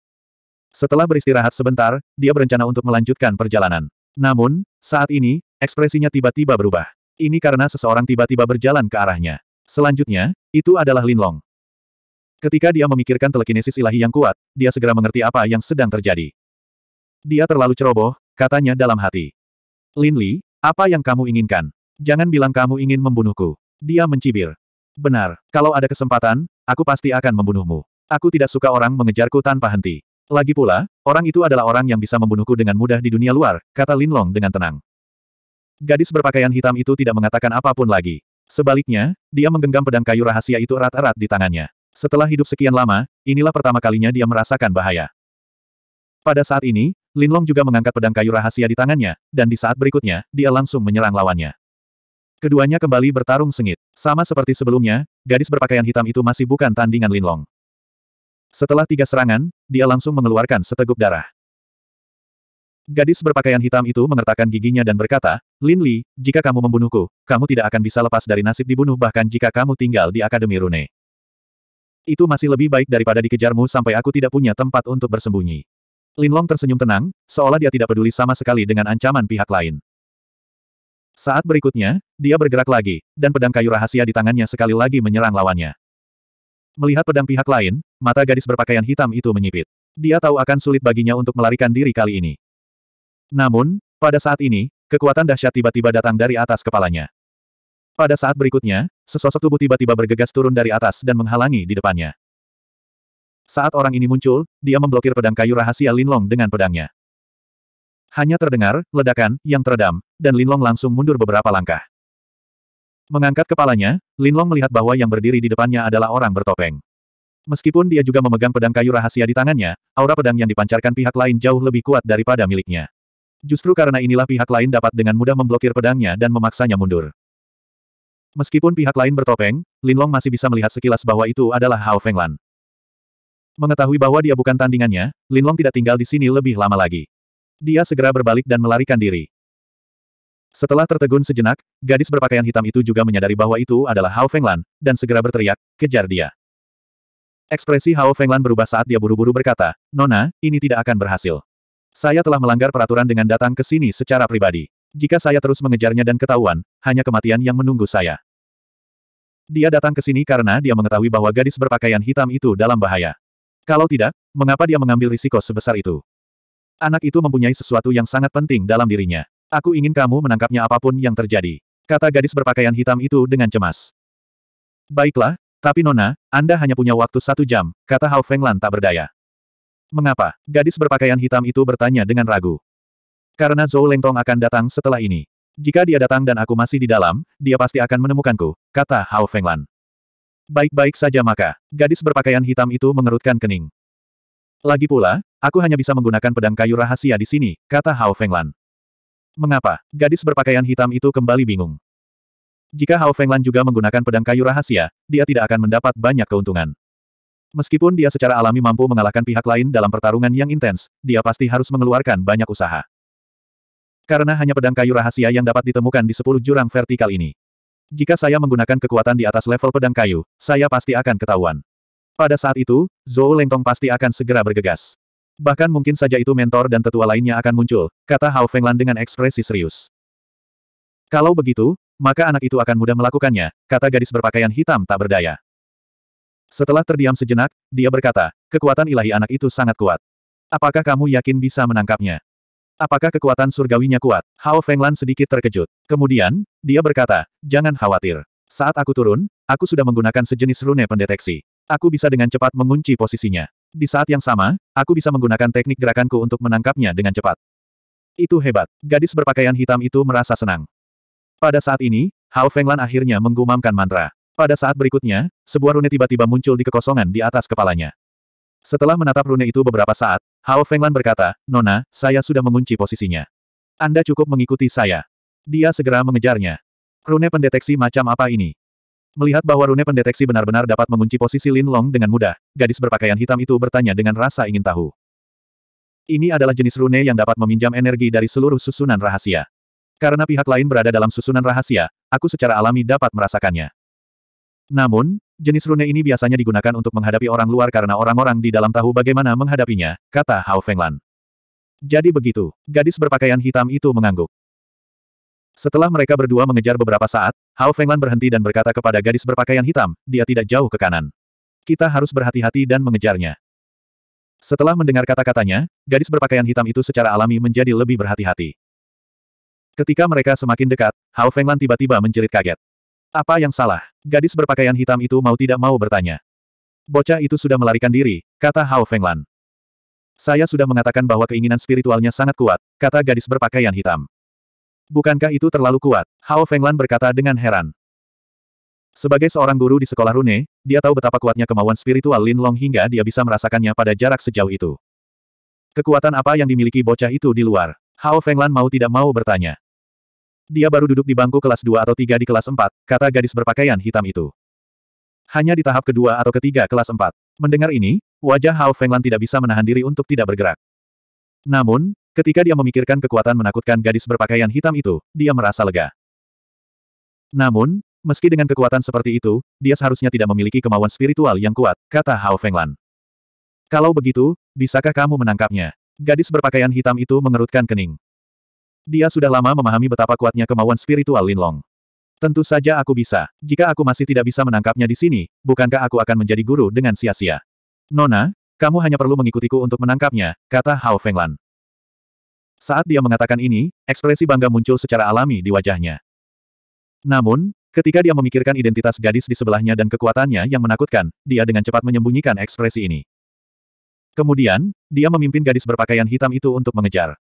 Setelah beristirahat sebentar, dia berencana untuk melanjutkan perjalanan. Namun, saat ini, ekspresinya tiba-tiba berubah. Ini karena seseorang tiba-tiba berjalan ke arahnya. Selanjutnya, itu adalah Linlong. Ketika dia memikirkan telekinesis ilahi yang kuat, dia segera mengerti apa yang sedang terjadi. Dia terlalu ceroboh, katanya dalam hati. Lin Li, apa yang kamu inginkan? Jangan bilang kamu ingin membunuhku. Dia mencibir. Benar, kalau ada kesempatan, aku pasti akan membunuhmu. Aku tidak suka orang mengejarku tanpa henti. Lagi pula, orang itu adalah orang yang bisa membunuhku dengan mudah di dunia luar, kata Lin Long dengan tenang. Gadis berpakaian hitam itu tidak mengatakan apapun lagi. Sebaliknya, dia menggenggam pedang kayu rahasia itu erat-erat di tangannya. Setelah hidup sekian lama, inilah pertama kalinya dia merasakan bahaya. Pada saat ini, Lin Long juga mengangkat pedang kayu rahasia di tangannya, dan di saat berikutnya, dia langsung menyerang lawannya. Keduanya kembali bertarung sengit. Sama seperti sebelumnya, gadis berpakaian hitam itu masih bukan tandingan Lin Long. Setelah tiga serangan, dia langsung mengeluarkan seteguk darah. Gadis berpakaian hitam itu mengertakkan giginya dan berkata, Lin Li, jika kamu membunuhku, kamu tidak akan bisa lepas dari nasib dibunuh bahkan jika kamu tinggal di Akademi Rune. Itu masih lebih baik daripada dikejarmu sampai aku tidak punya tempat untuk bersembunyi. Linlong tersenyum tenang, seolah dia tidak peduli sama sekali dengan ancaman pihak lain. Saat berikutnya, dia bergerak lagi, dan pedang kayu rahasia di tangannya sekali lagi menyerang lawannya. Melihat pedang pihak lain, mata gadis berpakaian hitam itu menyipit. Dia tahu akan sulit baginya untuk melarikan diri kali ini. Namun, pada saat ini, kekuatan dahsyat tiba-tiba datang dari atas kepalanya. Pada saat berikutnya, sesosok tubuh tiba-tiba bergegas turun dari atas dan menghalangi di depannya. Saat orang ini muncul, dia memblokir pedang kayu rahasia Linlong dengan pedangnya. Hanya terdengar ledakan yang teredam, dan Linlong langsung mundur beberapa langkah. Mengangkat kepalanya, Linlong melihat bahwa yang berdiri di depannya adalah orang bertopeng. Meskipun dia juga memegang pedang kayu rahasia di tangannya, aura pedang yang dipancarkan pihak lain jauh lebih kuat daripada miliknya. Justru karena inilah pihak lain dapat dengan mudah memblokir pedangnya dan memaksanya mundur. Meskipun pihak lain bertopeng, Linlong masih bisa melihat sekilas bahwa itu adalah Hao Fenglan. Mengetahui bahwa dia bukan tandingannya, Linlong tidak tinggal di sini lebih lama lagi. Dia segera berbalik dan melarikan diri. Setelah tertegun sejenak, gadis berpakaian hitam itu juga menyadari bahwa itu adalah Hao Fenglan, dan segera berteriak, kejar dia. Ekspresi Hao Fenglan berubah saat dia buru-buru berkata, Nona, ini tidak akan berhasil. Saya telah melanggar peraturan dengan datang ke sini secara pribadi. Jika saya terus mengejarnya dan ketahuan, hanya kematian yang menunggu saya. Dia datang ke sini karena dia mengetahui bahwa gadis berpakaian hitam itu dalam bahaya. Kalau tidak, mengapa dia mengambil risiko sebesar itu? Anak itu mempunyai sesuatu yang sangat penting dalam dirinya. Aku ingin kamu menangkapnya apapun yang terjadi. Kata gadis berpakaian hitam itu dengan cemas. Baiklah, tapi Nona, Anda hanya punya waktu satu jam, kata Hao Fenglan tak berdaya. Mengapa? Gadis berpakaian hitam itu bertanya dengan ragu. Karena Zhou Lengtong akan datang setelah ini. Jika dia datang dan aku masih di dalam, dia pasti akan menemukanku, kata Hao Fenglan. Baik-baik saja maka, gadis berpakaian hitam itu mengerutkan kening. Lagi pula, aku hanya bisa menggunakan pedang kayu rahasia di sini, kata Hao Fenglan. Mengapa? Gadis berpakaian hitam itu kembali bingung. Jika Hao Fenglan juga menggunakan pedang kayu rahasia, dia tidak akan mendapat banyak keuntungan. Meskipun dia secara alami mampu mengalahkan pihak lain dalam pertarungan yang intens, dia pasti harus mengeluarkan banyak usaha. Karena hanya pedang kayu rahasia yang dapat ditemukan di sepuluh jurang vertikal ini. Jika saya menggunakan kekuatan di atas level pedang kayu, saya pasti akan ketahuan. Pada saat itu, Zhou Lengtong pasti akan segera bergegas. Bahkan mungkin saja itu mentor dan tetua lainnya akan muncul, kata Hao Fenglan dengan ekspresi serius. Kalau begitu, maka anak itu akan mudah melakukannya, kata gadis berpakaian hitam tak berdaya. Setelah terdiam sejenak, dia berkata, kekuatan ilahi anak itu sangat kuat. Apakah kamu yakin bisa menangkapnya? Apakah kekuatan surgawinya kuat? Hao Fenglan sedikit terkejut. Kemudian, dia berkata, jangan khawatir. Saat aku turun, aku sudah menggunakan sejenis rune pendeteksi. Aku bisa dengan cepat mengunci posisinya. Di saat yang sama, aku bisa menggunakan teknik gerakanku untuk menangkapnya dengan cepat. Itu hebat. Gadis berpakaian hitam itu merasa senang. Pada saat ini, Hao Fenglan akhirnya menggumamkan mantra. Pada saat berikutnya, sebuah rune tiba-tiba muncul di kekosongan di atas kepalanya. Setelah menatap rune itu beberapa saat, Hao Fenglan berkata, Nona, saya sudah mengunci posisinya. Anda cukup mengikuti saya. Dia segera mengejarnya. Rune pendeteksi macam apa ini? Melihat bahwa rune pendeteksi benar-benar dapat mengunci posisi Lin Long dengan mudah, gadis berpakaian hitam itu bertanya dengan rasa ingin tahu. Ini adalah jenis rune yang dapat meminjam energi dari seluruh susunan rahasia. Karena pihak lain berada dalam susunan rahasia, aku secara alami dapat merasakannya. Namun, jenis rune ini biasanya digunakan untuk menghadapi orang luar karena orang-orang di dalam tahu bagaimana menghadapinya, kata Hao Fenglan. Jadi begitu, gadis berpakaian hitam itu mengangguk. Setelah mereka berdua mengejar beberapa saat, Hao Fenglan berhenti dan berkata kepada gadis berpakaian hitam, dia tidak jauh ke kanan. Kita harus berhati-hati dan mengejarnya. Setelah mendengar kata-katanya, gadis berpakaian hitam itu secara alami menjadi lebih berhati-hati. Ketika mereka semakin dekat, Hao Fenglan tiba-tiba menjerit kaget. Apa yang salah? Gadis berpakaian hitam itu mau tidak mau bertanya. Bocah itu sudah melarikan diri, kata Hao Fenglan. Saya sudah mengatakan bahwa keinginan spiritualnya sangat kuat, kata gadis berpakaian hitam. Bukankah itu terlalu kuat? Hao Fenglan berkata dengan heran. Sebagai seorang guru di sekolah Rune, dia tahu betapa kuatnya kemauan spiritual Lin Long hingga dia bisa merasakannya pada jarak sejauh itu. Kekuatan apa yang dimiliki bocah itu di luar? Hao Fenglan mau tidak mau bertanya. Dia baru duduk di bangku kelas 2 atau 3 di kelas 4, kata gadis berpakaian hitam itu. Hanya di tahap kedua atau ketiga kelas 4. Mendengar ini, wajah Hao Fenglan tidak bisa menahan diri untuk tidak bergerak. Namun, ketika dia memikirkan kekuatan menakutkan gadis berpakaian hitam itu, dia merasa lega. Namun, meski dengan kekuatan seperti itu, dia seharusnya tidak memiliki kemauan spiritual yang kuat, kata Hao Fenglan. Kalau begitu, bisakah kamu menangkapnya? Gadis berpakaian hitam itu mengerutkan kening. Dia sudah lama memahami betapa kuatnya kemauan spiritual Linlong. Tentu saja aku bisa. Jika aku masih tidak bisa menangkapnya di sini, bukankah aku akan menjadi guru dengan sia-sia? Nona, kamu hanya perlu mengikutiku untuk menangkapnya, kata Hao Fenglan. Saat dia mengatakan ini, ekspresi bangga muncul secara alami di wajahnya. Namun, ketika dia memikirkan identitas gadis di sebelahnya dan kekuatannya yang menakutkan, dia dengan cepat menyembunyikan ekspresi ini. Kemudian, dia memimpin gadis berpakaian hitam itu untuk mengejar.